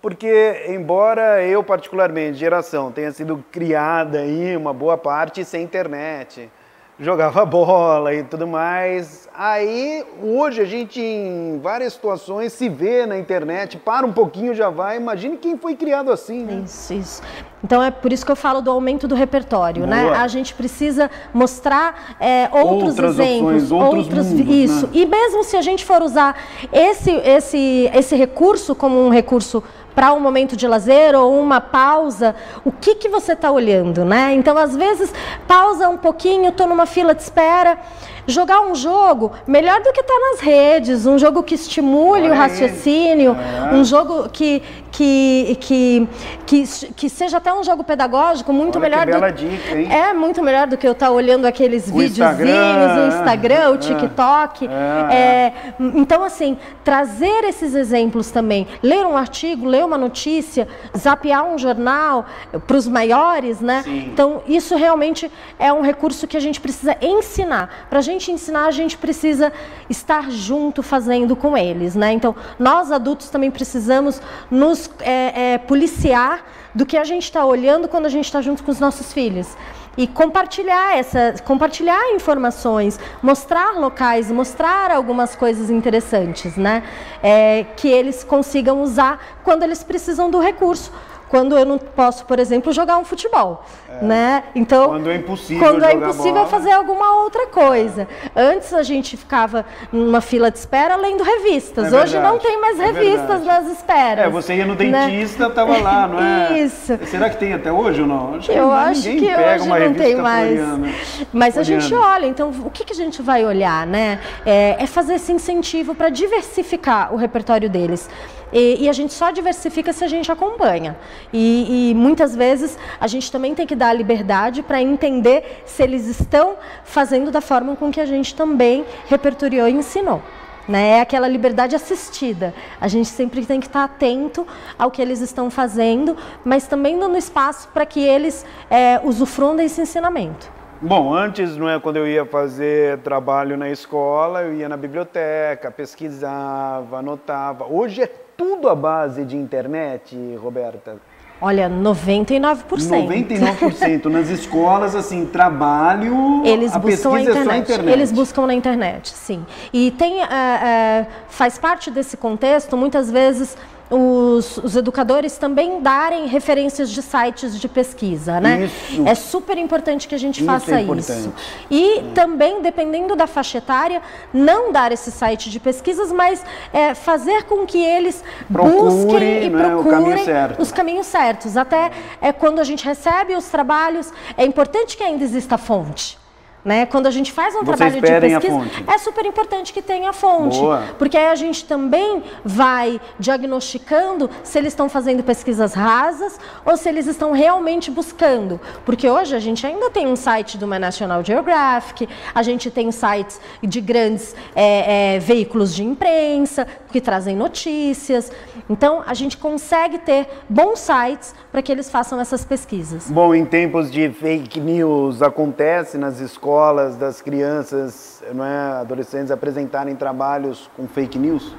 Porque embora eu particularmente, geração, tenha sido criada aí uma boa parte sem internet, jogava [LAUGHS] bola e tudo mais. Aí hoje a gente em várias situações se vê na internet, para um pouquinho já vai. Imagine quem foi criado assim. Né? Isso, isso. Então é por isso que eu falo do aumento do repertório, né? Boa. né? A gente precisa mostrar é, outros Outras exemplos, opções, outros, outros mundos, né? isso. Né? E mesmo se a gente for usar esse esse esse recurso como um recurso para um momento de lazer ou uma pausa, o que, que você está olhando, né? Então, às vezes, pausa um pouquinho, estou numa fila de espera, jogar um jogo melhor do que estar tá nas redes, um jogo que estimule Olha o raciocínio, é. um jogo que, que, que, que, que seja até um jogo pedagógico muito Olha melhor. Que bela do, dica, hein? É muito melhor do que eu estar tá olhando aqueles o videozinhos, Instagram, o Instagram, o TikTok. É. É, então, assim, trazer esses exemplos também, ler um artigo, ler uma notícia, zapear um jornal para os maiores, né? Sim. Então, isso realmente é um recurso que a gente precisa ensinar para gente gente ensinar, a gente precisa estar junto fazendo com eles, né? Então, nós adultos também precisamos nos é, é, policiar do que a gente está olhando quando a gente está junto com os nossos filhos e compartilhar essa, compartilhar informações, mostrar locais, mostrar algumas coisas interessantes, né? É, que eles consigam usar quando eles precisam do recurso quando eu não posso, por exemplo, jogar um futebol, é. né? Então, quando é impossível, quando é impossível fazer alguma outra coisa. Antes a gente ficava numa fila de espera lendo revistas. É Hoje não tem mais é revistas nas esperas. É, você ia no né? dentista, né? tava lá, não é? [LAUGHS] Isso. Será que tem até hoje ou não? Acho que eu acho que hoje não tem mais. Floriana. Mas Floriana. a gente olha, então o que, que a gente vai olhar, né? É, é fazer esse incentivo para diversificar o repertório deles. E, e, a gente só diversifica se a gente acompanha. E, e muitas vezes a gente também tem que dar a liberdade para entender se eles estão fazendo da forma com que a gente também repertoriou e ensinou. Né? É aquela liberdade assistida. A gente sempre tem que estar atento ao que eles estão fazendo, mas também dando espaço para que eles é, usufruam desse ensinamento. Bom, antes, não é, quando eu ia fazer trabalho na escola, eu ia na biblioteca, pesquisava, anotava. Hoje é tudo à base de internet, Roberta? Olha, 99%. 99% nas escolas, assim, trabalho. Eles buscam a é internet. É internet. Eles buscam na internet, sim. E tem uh, uh, faz parte desse contexto muitas vezes os, os educadores também darem referências de sites de pesquisa, né? Isso. É super importante que a gente isso é faça é isso. E hum. também, dependendo da faixa etária, não dar esse site de pesquisas, mas é, fazer com que eles busquem e é procurem caminho os caminhos certos. Até é, quando a gente recebe os trabalhos, é importante que ainda exista fonte. Né? Quando a gente faz um Vocês trabalho de pesquisa, é super importante que tenha a fonte. Boa. Porque aí a gente também vai diagnosticando se eles estão fazendo pesquisas rasas ou se eles estão realmente buscando. Porque hoje a gente ainda tem um site do My National Geographic, a gente tem sites de grandes é, é, veículos de imprensa que trazem notícias. Então a gente consegue ter bons sites para que eles façam essas pesquisas. Bom, em tempos de fake news acontece nas escolas escolas, das crianças, não é, adolescentes apresentarem trabalhos com fake news?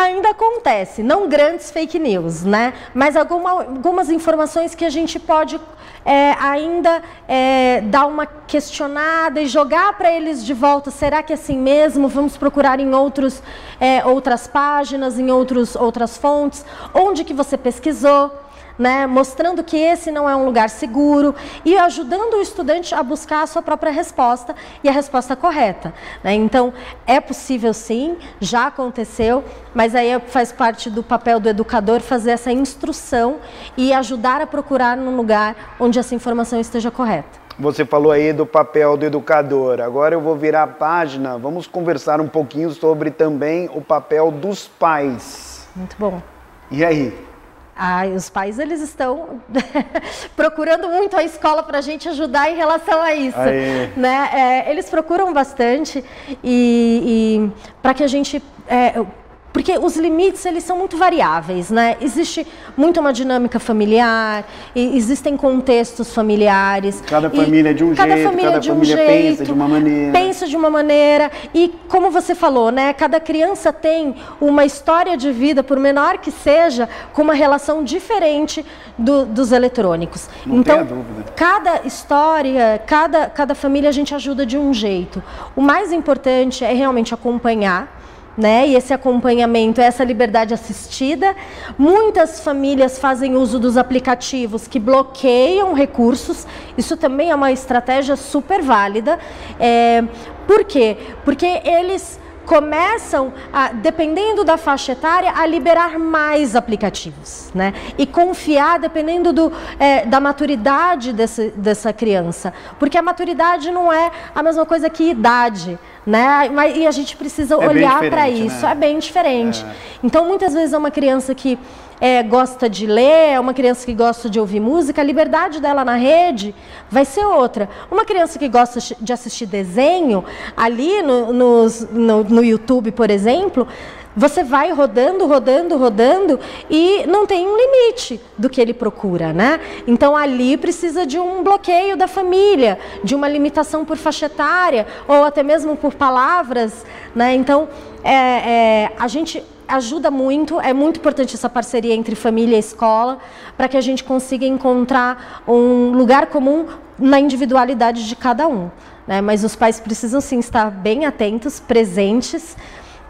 ainda acontece, não grandes fake news, né? Mas alguma, algumas informações que a gente pode é, ainda é, dar uma questionada e jogar para eles de volta. Será que é assim mesmo? Vamos procurar em outros, é, outras páginas, em outros, outras fontes. Onde que você pesquisou? né, mostrando que esse não é um lugar seguro e ajudando o estudante a buscar a sua própria resposta e a resposta correta. Né? Então, é possível sim, já aconteceu, mas aí faz parte do papel do educador fazer essa instrução e ajudar a procurar num lugar onde essa informação esteja correta. Você falou aí do papel do educador. Agora eu vou virar a página. Vamos conversar um pouquinho sobre também o papel dos pais. Muito bom. E aí? Ah, os pais eles estão [LAUGHS] procurando muito a escola para a gente ajudar em relação a isso, né? É, eles procuram bastante e, e para que a gente é, porque os limites eles são muito variáveis, né? Existe muito uma dinâmica familiar, existem contextos familiares. Cada família é de um cada jeito, família é cada de família um jeito, pensa de uma maneira. Pensa de uma maneira e como você falou, né? Cada criança tem uma história de vida, por menor que seja, com uma relação diferente do, dos eletrônicos. Não então, cada história, cada cada família a gente ajuda de um jeito. O mais importante é realmente acompanhar né? E esse acompanhamento, essa liberdade assistida. Muitas famílias fazem uso dos aplicativos que bloqueiam recursos. Isso também é uma estratégia super válida. É, por quê? Porque eles começam, a, dependendo da faixa etária, a liberar mais aplicativos, né? E confiar dependendo do, é, da maturidade desse, dessa criança, porque a maturidade não é a mesma coisa que idade, né? Mas, e a gente precisa é olhar para né? isso, né? é bem diferente. É. Então, muitas vezes é uma criança que é, gosta de ler, é uma criança que gosta de ouvir música, a liberdade dela na rede vai ser outra. Uma criança que gosta de assistir desenho, ali no, no, no, no YouTube, por exemplo, você vai rodando, rodando, rodando e não tem um limite do que ele procura, né? Então ali precisa de um bloqueio da família, de uma limitação por faixa etária ou até mesmo por palavras, né? Então é, é, a gente ajuda muito, é muito importante essa parceria entre família e escola para que a gente consiga encontrar um lugar comum na individualidade de cada um. Né? Mas os pais precisam sim estar bem atentos, presentes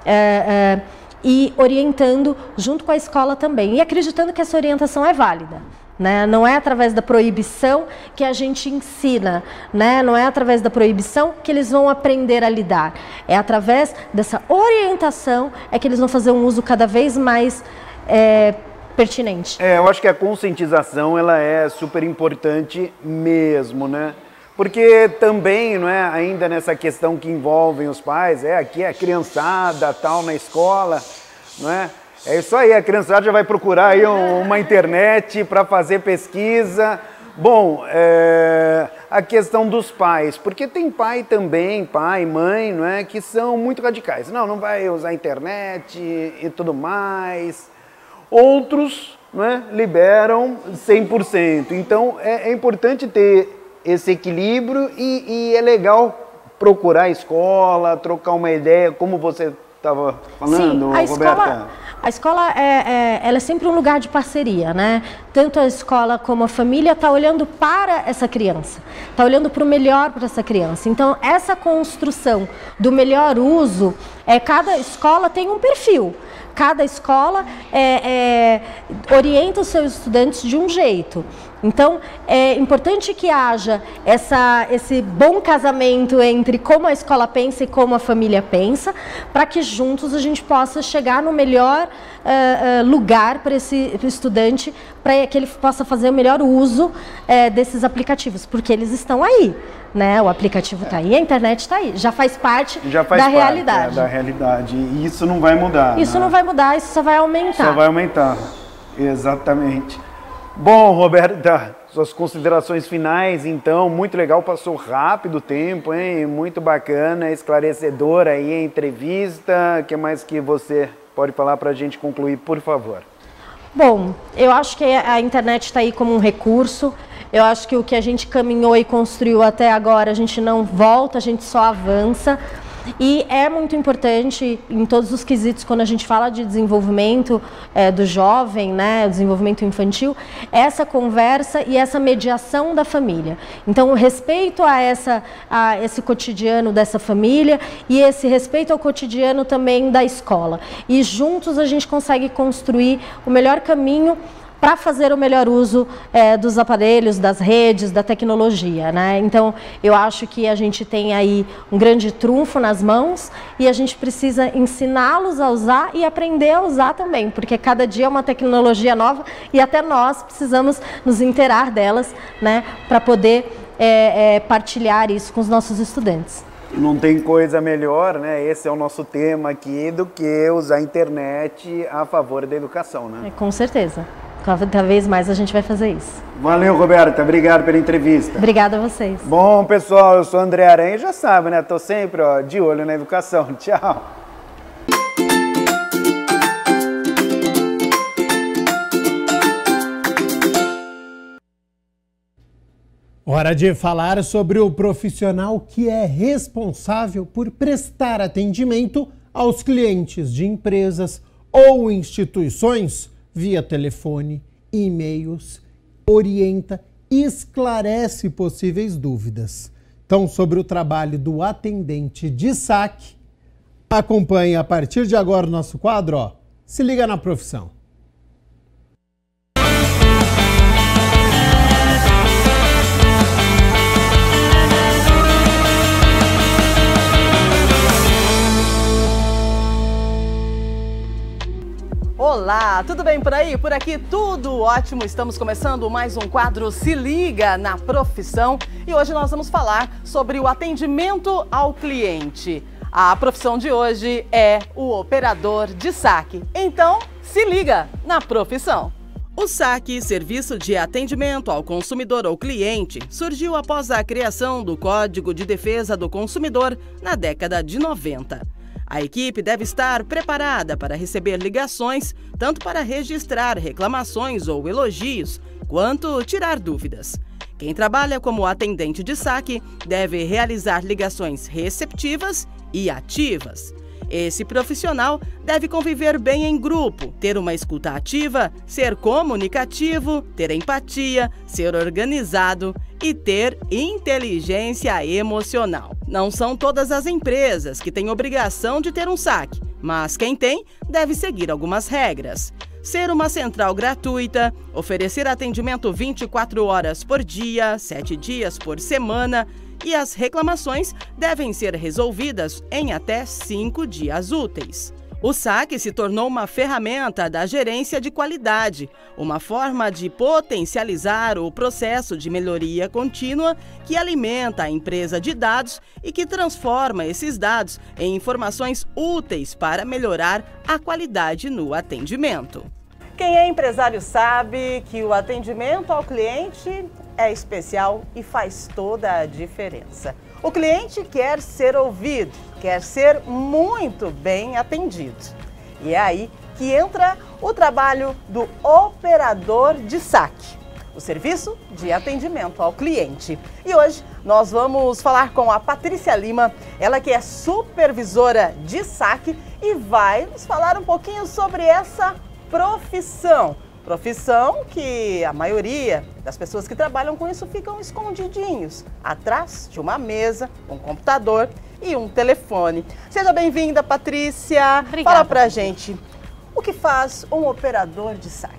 é, é, e orientando junto com a escola também. E acreditando que essa orientação é válida. Né? Não é através da proibição que a gente ensina, né? não é através da proibição que eles vão aprender a lidar. É através dessa orientação é que eles vão fazer um uso cada vez mais é, pertinente. É, eu acho que a conscientização ela é super importante mesmo, né? Porque também, não é, ainda nessa questão que envolvem os pais, é aqui é a criançada, tal, na escola, não é? É isso aí, a criançada já vai procurar aí uma internet para fazer pesquisa. Bom, é, a questão dos pais, porque tem pai também, pai, mãe, não é, que são muito radicais. Não, não vai usar internet e tudo mais. Outros, não é, liberam 100%. Então é, é importante ter esse equilíbrio e, e é legal procurar a escola, trocar uma ideia, como você estava falando, Sim, a Roberta. Escola, a escola é, é, ela é sempre um lugar de parceria, né? tanto a escola como a família está olhando para essa criança, está olhando para o melhor para essa criança. Então, essa construção do melhor uso, é, cada escola tem um perfil, cada escola é, é, orienta os seus estudantes de um jeito. Então, é importante que haja essa, esse bom casamento entre como a escola pensa e como a família pensa, para que juntos a gente possa chegar no melhor uh, uh, lugar para esse estudante para que ele possa fazer o melhor uso é, desses aplicativos, porque eles estão aí, né? O aplicativo está é. aí, a internet está aí, já faz parte já faz da parte, é, realidade. É, da realidade. E isso não vai mudar. Isso né? não vai mudar, isso só vai aumentar. Só vai aumentar, exatamente. Bom, Roberta, suas considerações finais, então, muito legal, passou rápido o tempo, hein? Muito bacana, esclarecedora aí a entrevista. O que mais que você pode falar para a gente concluir, por favor? Bom, eu acho que a internet está aí como um recurso. Eu acho que o que a gente caminhou e construiu até agora, a gente não volta, a gente só avança. E é muito importante em todos os quesitos, quando a gente fala de desenvolvimento é, do jovem, né, desenvolvimento infantil, essa conversa e essa mediação da família. Então, o respeito a, essa, a esse cotidiano dessa família e esse respeito ao cotidiano também da escola. E juntos a gente consegue construir o melhor caminho para fazer o melhor uso é, dos aparelhos, das redes, da tecnologia. Né? Então, eu acho que a gente tem aí um grande trunfo nas mãos e a gente precisa ensiná-los a usar e aprender a usar também, porque cada dia é uma tecnologia nova e até nós precisamos nos interar delas né, para poder é, é, partilhar isso com os nossos estudantes. Não tem coisa melhor, né? Esse é o nosso tema aqui, do que usar a internet a favor da educação, né? É, com certeza. Cada vez mais a gente vai fazer isso. Valeu, Roberta. Obrigado pela entrevista. Obrigada a vocês. Bom, pessoal, eu sou André Aranha já sabe, né? Tô sempre ó, de olho na educação. [LAUGHS] Tchau. Hora de falar sobre o profissional que é responsável por prestar atendimento aos clientes de empresas ou instituições via telefone, e-mails, orienta e esclarece possíveis dúvidas. Então, sobre o trabalho do atendente de saque, acompanhe a partir de agora o nosso quadro. Ó, Se liga na profissão. Olá, tudo bem por aí? Por aqui tudo ótimo. Estamos começando mais um quadro Se Liga na Profissão e hoje nós vamos falar sobre o atendimento ao cliente. A profissão de hoje é o operador de saque. Então, se liga na profissão. O saque, Serviço de Atendimento ao Consumidor ou Cliente, surgiu após a criação do Código de Defesa do Consumidor na década de 90. A equipe deve estar preparada para receber ligações, tanto para registrar reclamações ou elogios, quanto tirar dúvidas. Quem trabalha como atendente de saque deve realizar ligações receptivas e ativas. Esse profissional deve conviver bem em grupo, ter uma escuta ativa, ser comunicativo, ter empatia, ser organizado e ter inteligência emocional. Não são todas as empresas que têm obrigação de ter um saque, mas quem tem deve seguir algumas regras ser uma central gratuita, oferecer atendimento 24 horas por dia, 7 dias por semana e as reclamações devem ser resolvidas em até cinco dias úteis. O saque se tornou uma ferramenta da gerência de qualidade, uma forma de potencializar o processo de melhoria contínua que alimenta a empresa de dados e que transforma esses dados em informações úteis para melhorar a qualidade no atendimento. Quem é empresário sabe que o atendimento ao cliente é especial e faz toda a diferença. O cliente quer ser ouvido, quer ser muito bem atendido. E é aí que entra o trabalho do operador de saque, o serviço de atendimento ao cliente. E hoje nós vamos falar com a Patrícia Lima, ela que é supervisora de saque e vai nos falar um pouquinho sobre essa profissão. Profissão que a maioria das pessoas que trabalham com isso ficam escondidinhos, atrás de uma mesa, um computador e um telefone. Seja bem-vinda, Patrícia. Obrigada, Fala pra Patrícia. gente, o que faz um operador de saque?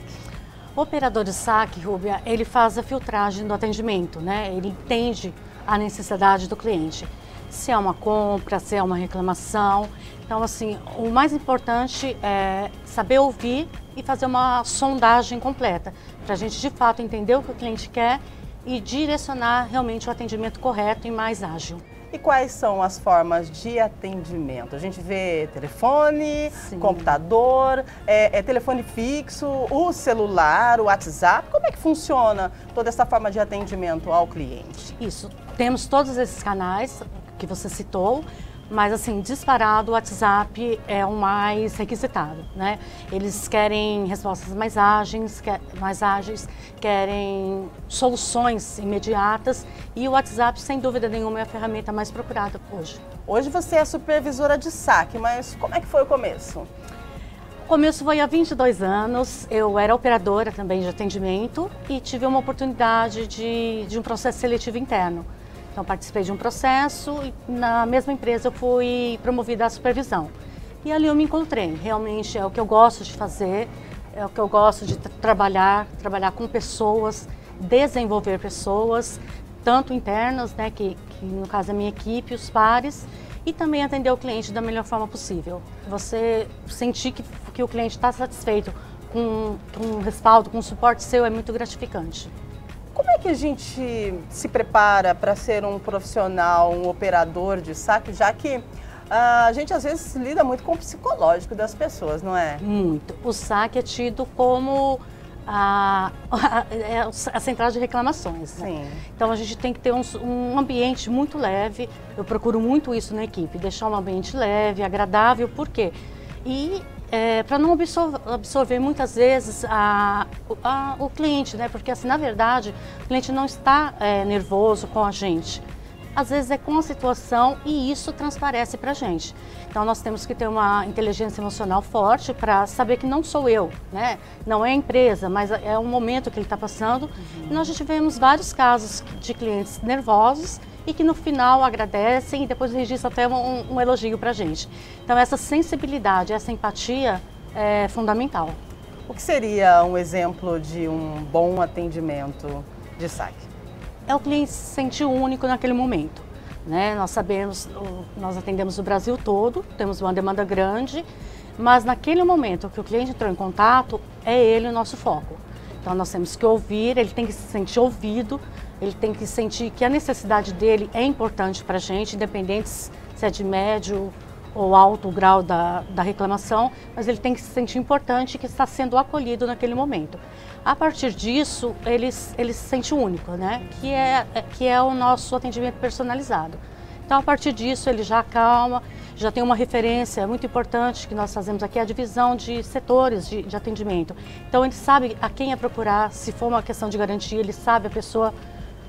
O operador de saque, Rúbia, ele faz a filtragem do atendimento, né? Ele entende a necessidade do cliente. Se é uma compra, se é uma reclamação, então, assim, o mais importante é saber ouvir e fazer uma sondagem completa, para a gente de fato entender o que o cliente quer e direcionar realmente o atendimento correto e mais ágil. E quais são as formas de atendimento? A gente vê telefone, Sim. computador, é, é, telefone fixo, o celular, o WhatsApp. Como é que funciona toda essa forma de atendimento ao cliente? Isso. Temos todos esses canais que você citou mas assim, disparado, o WhatsApp é o mais requisitado, né? Eles querem respostas mais ágeis, quer, mais ágeis, querem soluções imediatas e o WhatsApp, sem dúvida nenhuma, é a ferramenta mais procurada hoje. Hoje você é supervisora de saque, mas como é que foi o começo? O começo foi há 22 anos, eu era operadora também de atendimento e tive uma oportunidade de, de um processo seletivo interno. Então participei de um processo e na mesma empresa eu fui promovida à supervisão. E ali eu me encontrei, realmente é o que eu gosto de fazer, é o que eu gosto de trabalhar, trabalhar com pessoas, desenvolver pessoas, tanto internas, né, que, que no caso é a minha equipe, os pares, e também atender o cliente da melhor forma possível. Você sentir que, que o cliente está satisfeito com, com um respaldo, com um suporte seu é muito gratificante. Como é que a gente se prepara para ser um profissional, um operador de saque, já que ah, a gente às vezes lida muito com o psicológico das pessoas, não é? Muito. O saque é tido como a, a, [LAUGHS] é a central de reclamações. Né? Então a gente tem que ter um, um, ambiente muito leve. Eu procuro muito isso na equipe, deixar um ambiente leve, agradável, por quê? E é, para não absorver, absorver, muitas vezes a, a, o cliente, né? Porque assim, na verdade, o cliente não está é, nervoso com a gente. Às vezes é com a situação e isso transparece para a gente. Então nós temos que ter uma inteligência emocional forte para saber que não sou eu, né? Não é a empresa, mas é um é momento que ele está passando. Uhum. E nós já tivemos vários casos de clientes nervosos e que no final agradecem e depois registram até um, um elogio para a gente. Então essa sensibilidade, essa empatia é fundamental. O que seria um exemplo de um bom atendimento de saque? É o cliente se sentir único naquele momento. Né? Nós sabemos, nós atendemos o Brasil todo, temos uma demanda grande, mas naquele momento que o cliente entrou em contato, é ele o nosso foco. Então nós temos que ouvir, ele tem que se sentir ouvido, ele tem que sentir que a necessidade dele é importante para a gente, independente se é de médio ou alto grau da, da reclamação, mas ele tem que se sentir importante que está sendo acolhido naquele momento. A partir disso, ele, ele se sente único, né? que, é, que é o nosso atendimento personalizado. Então, a partir disso, ele já acalma, já tem uma referência muito importante que nós fazemos aqui, a divisão de setores de, de atendimento. Então, ele sabe a quem é procurar, se for uma questão de garantia, ele sabe a pessoa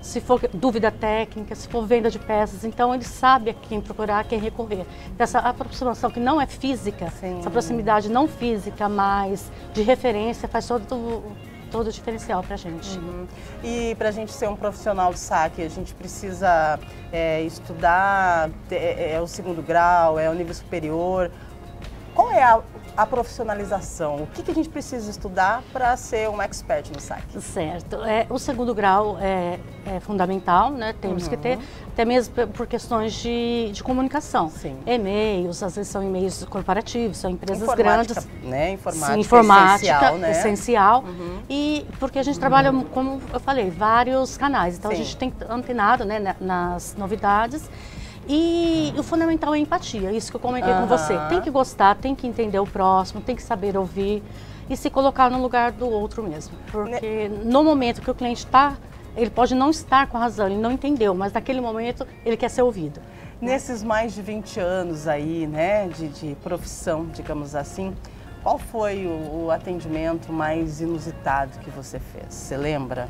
se for dúvida técnica, se for venda de peças, então ele sabe a quem procurar, a quem recorrer. Essa aproximação que não é física, Sim. essa proximidade não física, mas de referência, faz todo, todo o diferencial para a gente. Uhum. E para a gente ser um profissional de saque, a gente precisa é, estudar, é, é, é o segundo grau, é o nível superior, qual é a a profissionalização? O que, que a gente precisa estudar para ser um expert no SAC? Certo. É, o segundo grau é, é fundamental, né? Temos uhum. que ter, uhum. até mesmo por questões de, de comunicação. Sim. E-mails, às vezes são e-mails corporativos, são empresas informática, grandes. Né? Informática, Sim, informática essencial, né? essencial. Uhum. E porque a gente trabalha, uhum. como eu falei, vários canais. Então Sim. a gente tem antenado né, nas novidades. E o fundamental é a empatia, isso que eu comentei com você. Tem que gostar, tem que entender o próximo, tem que saber ouvir e se colocar no lugar do outro mesmo. Porque no momento que o cliente está, ele pode não estar com razão, ele não entendeu, mas naquele momento ele quer ser ouvido. Nesses mais de 20 anos aí, né, de, de profissão, digamos assim, qual foi o, o atendimento mais inusitado que você fez? Você lembra?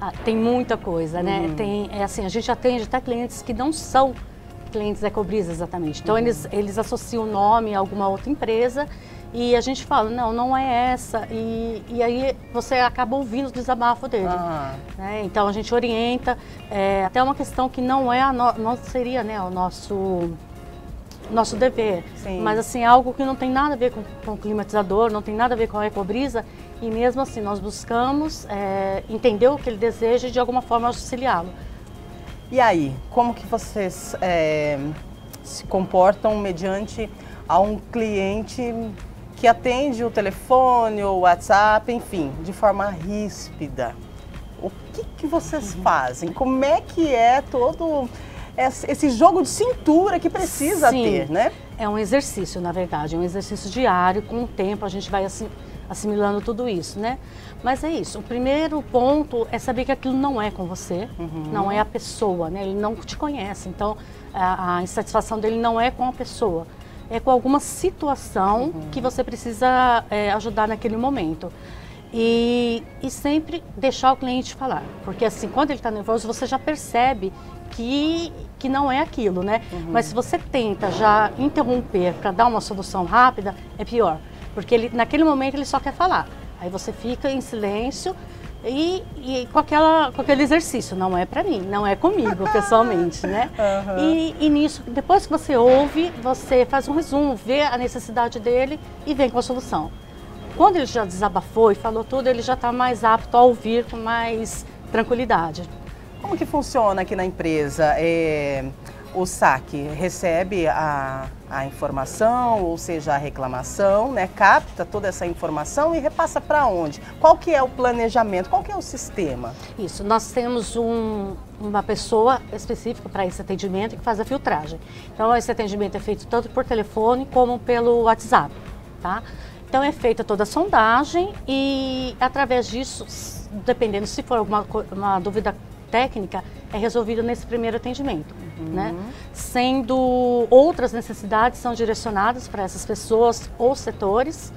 Ah, tem muita coisa, né? Uhum. Tem, é assim, a gente atende até clientes que não são clientes Cobrisa, exatamente. Então uhum. eles, eles associam o nome a alguma outra empresa e a gente fala, não, não é essa. E, e aí você acaba ouvindo o desabafo dele. Ah. Né? Então a gente orienta, é, até uma questão que não é a no, não seria né, o nosso nosso dever. Sim. Mas assim, é algo que não tem nada a ver com, com climatizador, não tem nada a ver com a ecobrisa, e mesmo assim nós buscamos é, entender o que ele deseja e de alguma forma auxiliá-lo. E aí, como que vocês é, se comportam mediante a um cliente que atende o telefone, o WhatsApp, enfim, de forma ríspida? O que, que vocês uhum. fazem? Como é que é todo esse jogo de cintura que precisa Sim, ter, né? É um exercício, na verdade, é um exercício diário, com o tempo a gente vai assim assimilando tudo isso, né? Mas é isso. O primeiro ponto é saber que aquilo não é com você, uhum. não é a pessoa, né? Ele não te conhece, então a, a, insatisfação dele não é com a pessoa, é com alguma situação uhum. que você precisa é, ajudar naquele momento. E, e sempre deixar o cliente falar, porque assim, quando ele está nervoso, você já percebe que que não é aquilo, né? Uhum. Mas se você tenta já interromper para dar uma solução rápida, é pior. Porque ele, naquele momento ele só quer falar. Aí você fica em silêncio e, e com, aquela, com aquele exercício. Não é para mim, não é comigo, [LAUGHS] pessoalmente, né? Uhum. E, e nisso, depois que você ouve, você faz um resumo, vê a necessidade dele e vem com a solução. Quando ele já desabafou e falou tudo, ele já está mais apto a ouvir com mais tranquilidade. Como que funciona aqui na empresa? É, o SAC recebe a, a informação, ou seja, a reclamação, né? capta toda essa informação e repassa para onde? Qual que é o planejamento? Qual que é o sistema? Isso, nós temos um, uma pessoa específica para esse atendimento que faz a filtragem. Então, esse atendimento é feito tanto por telefone como pelo WhatsApp, tá? Então é feita toda a sondagem e através disso, dependendo se for alguma uma dúvida técnica é resolvida nesse primeiro atendimento, uhum. né? Sendo outras necessidades são direcionadas para essas pessoas ou setores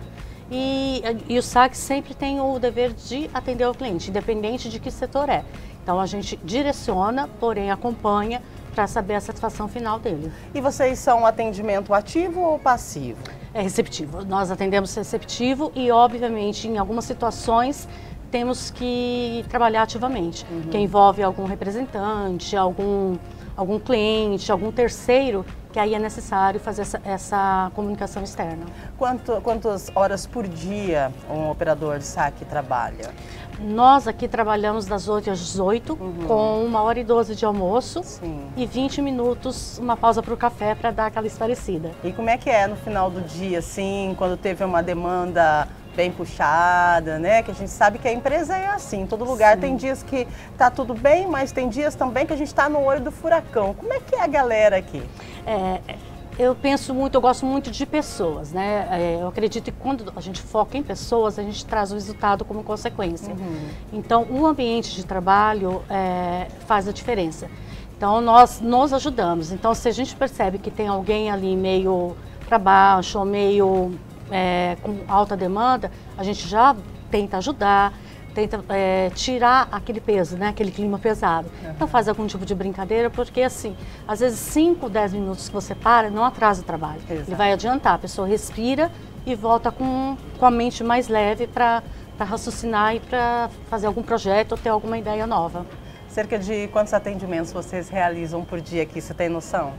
e, e o SAC sempre tem o dever de atender o cliente, independente de que setor é. Então a gente direciona, porém acompanha para saber a satisfação final dele. E vocês são atendimento ativo ou passivo? É receptivo. Nós atendemos receptivo e, obviamente, em algumas situações temos que trabalhar ativamente, uhum. que envolve algum representante, algum, algum cliente, algum terceiro, que aí é necessário fazer essa, essa comunicação externa. Quanto, quantas horas por dia um operador de saque trabalha? Nós aqui trabalhamos das 8 às 18, uhum. com uma hora e 12 de almoço Sim. e 20 minutos, uma pausa para o café para dar aquela esclarecida. E como é que é no final do dia, assim, quando teve uma demanda bem puxada, né? Que a gente sabe que a empresa é assim, em todo lugar Sim. tem dias que tá tudo bem, mas tem dias também que a gente está no olho do furacão. Como é que é a galera aqui? É, é eu penso muito, eu gosto muito de pessoas, né? É, eu acredito que quando a gente foca em pessoas, a gente traz o resultado como consequência. Uhum. Então, o ambiente de trabalho é, faz a diferença. Então, nós nos ajudamos. Então, se a gente percebe que tem alguém ali meio para baixo, ou meio é, com alta demanda, a gente já tenta ajudar, tenta é, tirar aquele peso, né? aquele clima pesado. Uhum. Então faz algum tipo de brincadeira, porque assim, às vezes 5, 10 minutos que você para, não atrasa o trabalho. Exato. Ele vai adiantar, a pessoa respira e volta com, com a mente mais leve para raciocinar e para fazer algum projeto ou ter alguma ideia nova. Cerca de quantos atendimentos vocês realizam por dia aqui, você tem noção?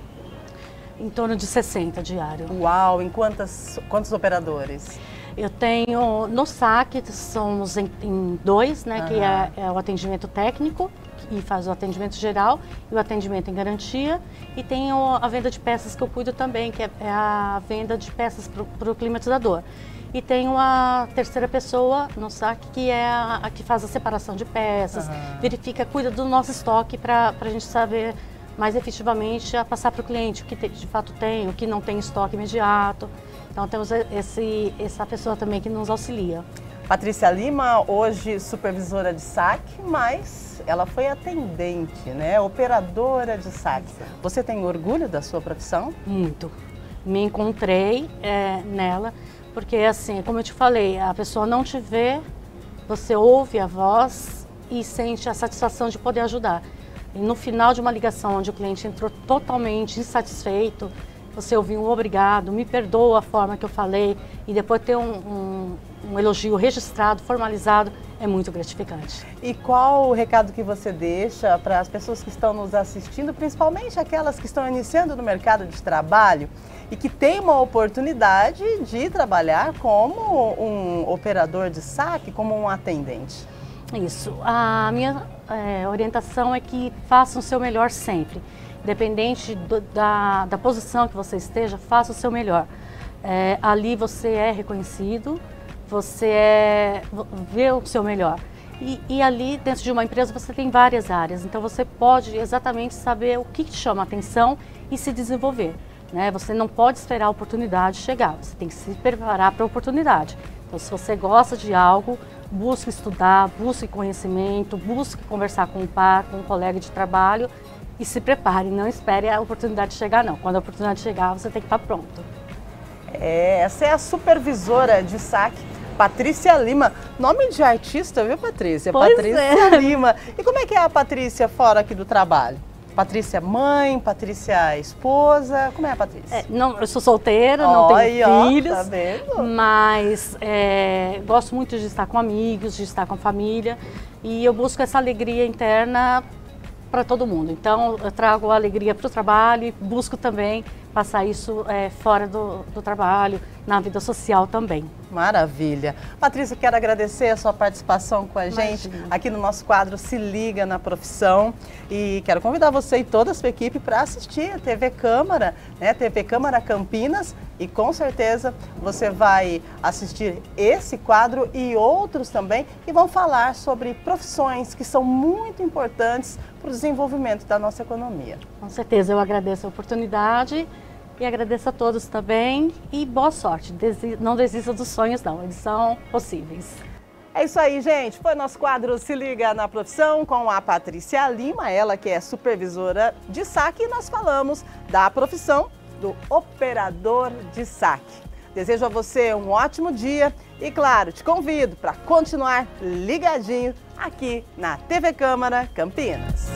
Em torno de 60 diário. Uau, em quantas, quantos operadores? Eu tenho no SAC, somos em, em dois, né? Uhum. Que é, é, o atendimento técnico, que faz o atendimento geral, e o atendimento em garantia. E tenho a venda de peças que eu cuido também, que é, é a venda de peças para o climatizador. E tenho a terceira pessoa no SAC, que é a, a que faz a separação de peças, uhum. verifica, cuida do nosso estoque para a gente saber mais efetivamente a passar para o cliente o que de fato tem, o que não tem estoque imediato. Então temos esse, essa pessoa também que nos auxilia. Patrícia Lima, hoje supervisora de saque, mas ela foi atendente, né? Operadora de saque. Você tem orgulho da sua profissão? Muito. Me encontrei é, nela, porque assim, como eu te falei, a pessoa não te vê, você ouve a voz e sente a satisfação de poder ajudar. E no final de uma ligação onde o cliente entrou totalmente insatisfeito, você ouvir um obrigado, me perdoa a forma que eu falei, e depois ter um, um, um elogio registrado, formalizado, é muito gratificante. E qual o recado que você deixa para as pessoas que estão nos assistindo, principalmente aquelas que estão iniciando no mercado de trabalho e que têm uma oportunidade de trabalhar como um operador de saque, como um atendente? Isso. A minha é, orientação é que faça o seu melhor sempre. Independente do, da, da posição que você esteja, faça o seu melhor. É, ali você é reconhecido, você é, vê o seu melhor. E, e, ali, dentro de uma empresa, você tem várias áreas, então você pode exatamente saber o que te chama a atenção e se desenvolver. Né? Você não pode esperar a oportunidade chegar, você tem que se preparar para a oportunidade. Então, se você gosta de algo, busque estudar, busque conhecimento, busque conversar com o par, com um colega de trabalho e se prepare, não espere a oportunidade chegar não. Quando a oportunidade chegar, você tem que estar tá pronto. É, essa é a supervisora de saque Patrícia Lima. Nome de artista, viu, Patrícia? Pois Patrícia é. Lima. E como é que é a Patrícia fora aqui do trabalho? Patrícia é mãe, Patrícia é esposa, como é a Patrícia? É, não, eu sou solteira, oh, não tenho tá filhos, tá vendo? mas é, gosto muito de estar com amigos, de estar com a família e eu busco essa alegria interna para todo mundo. Então eu trago alegria para o trabalho e busco também passar isso é, fora do, do, trabalho, na vida social também. Maravilha. Patrícia, quero agradecer a sua participação com a Imagina. gente aqui no nosso quadro Se Liga na Profissão. E quero convidar você e toda a sua equipe para assistir a TV Câmara, né? TV Câmara Campinas. E com certeza você vai assistir esse quadro e outros também que vão falar sobre profissões que são muito importantes para o desenvolvimento da nossa economia. Com certeza, eu agradeço a oportunidade e agradeço a todos também e boa sorte. Desi... Não desista dos sonhos, não, eles são possíveis. É isso aí, gente. Foi nosso quadro Se Liga na Profissão com a Patrícia Lima, ela que é supervisora de saque, e nós falamos da profissão do operador de saque. Desejo a você um ótimo dia e, claro, te convido para continuar ligadinho aqui na TV Câmara Campinas.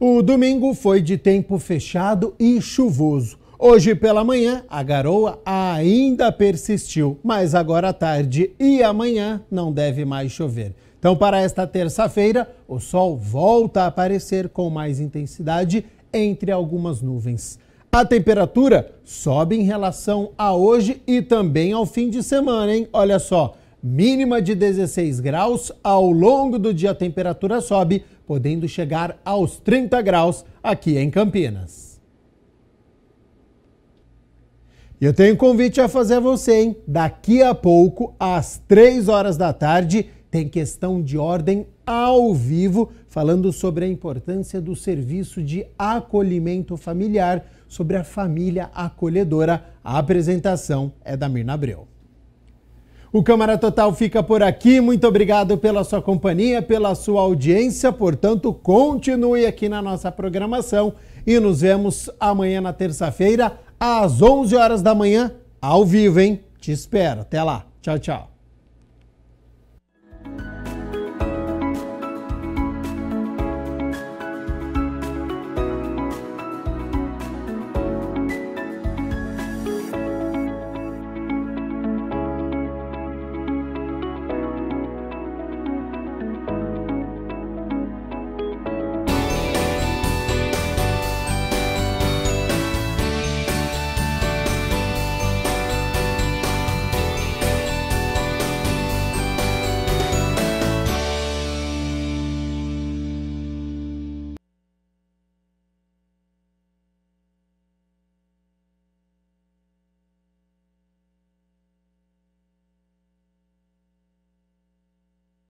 O domingo foi de tempo fechado e chuvoso. Hoje pela manhã, a garoa ainda persistiu, mas agora à tarde e amanhã não deve mais chover. Então, para esta terça-feira, o sol volta a aparecer com mais intensidade entre algumas nuvens. A temperatura sobe em relação a hoje e também ao fim de semana, hein? Olha só, mínima de 16 graus, ao longo do dia a temperatura sobe, podendo chegar aos 30 graus aqui em Campinas. E eu tenho um convite a fazer a você, hein? Daqui a pouco, às três horas da tarde, tem questão de ordem ao vivo, falando sobre a importância do serviço de acolhimento familiar, sobre a família acolhedora. A apresentação é da Mirna Abreu. O Câmara Total fica por aqui. Muito obrigado pela sua companhia, pela sua audiência. Portanto, continue aqui na nossa programação e nos vemos amanhã na terça-feira às 11 horas da manhã, ao vivo, hein? Te espero. Até lá. Tchau, tchau.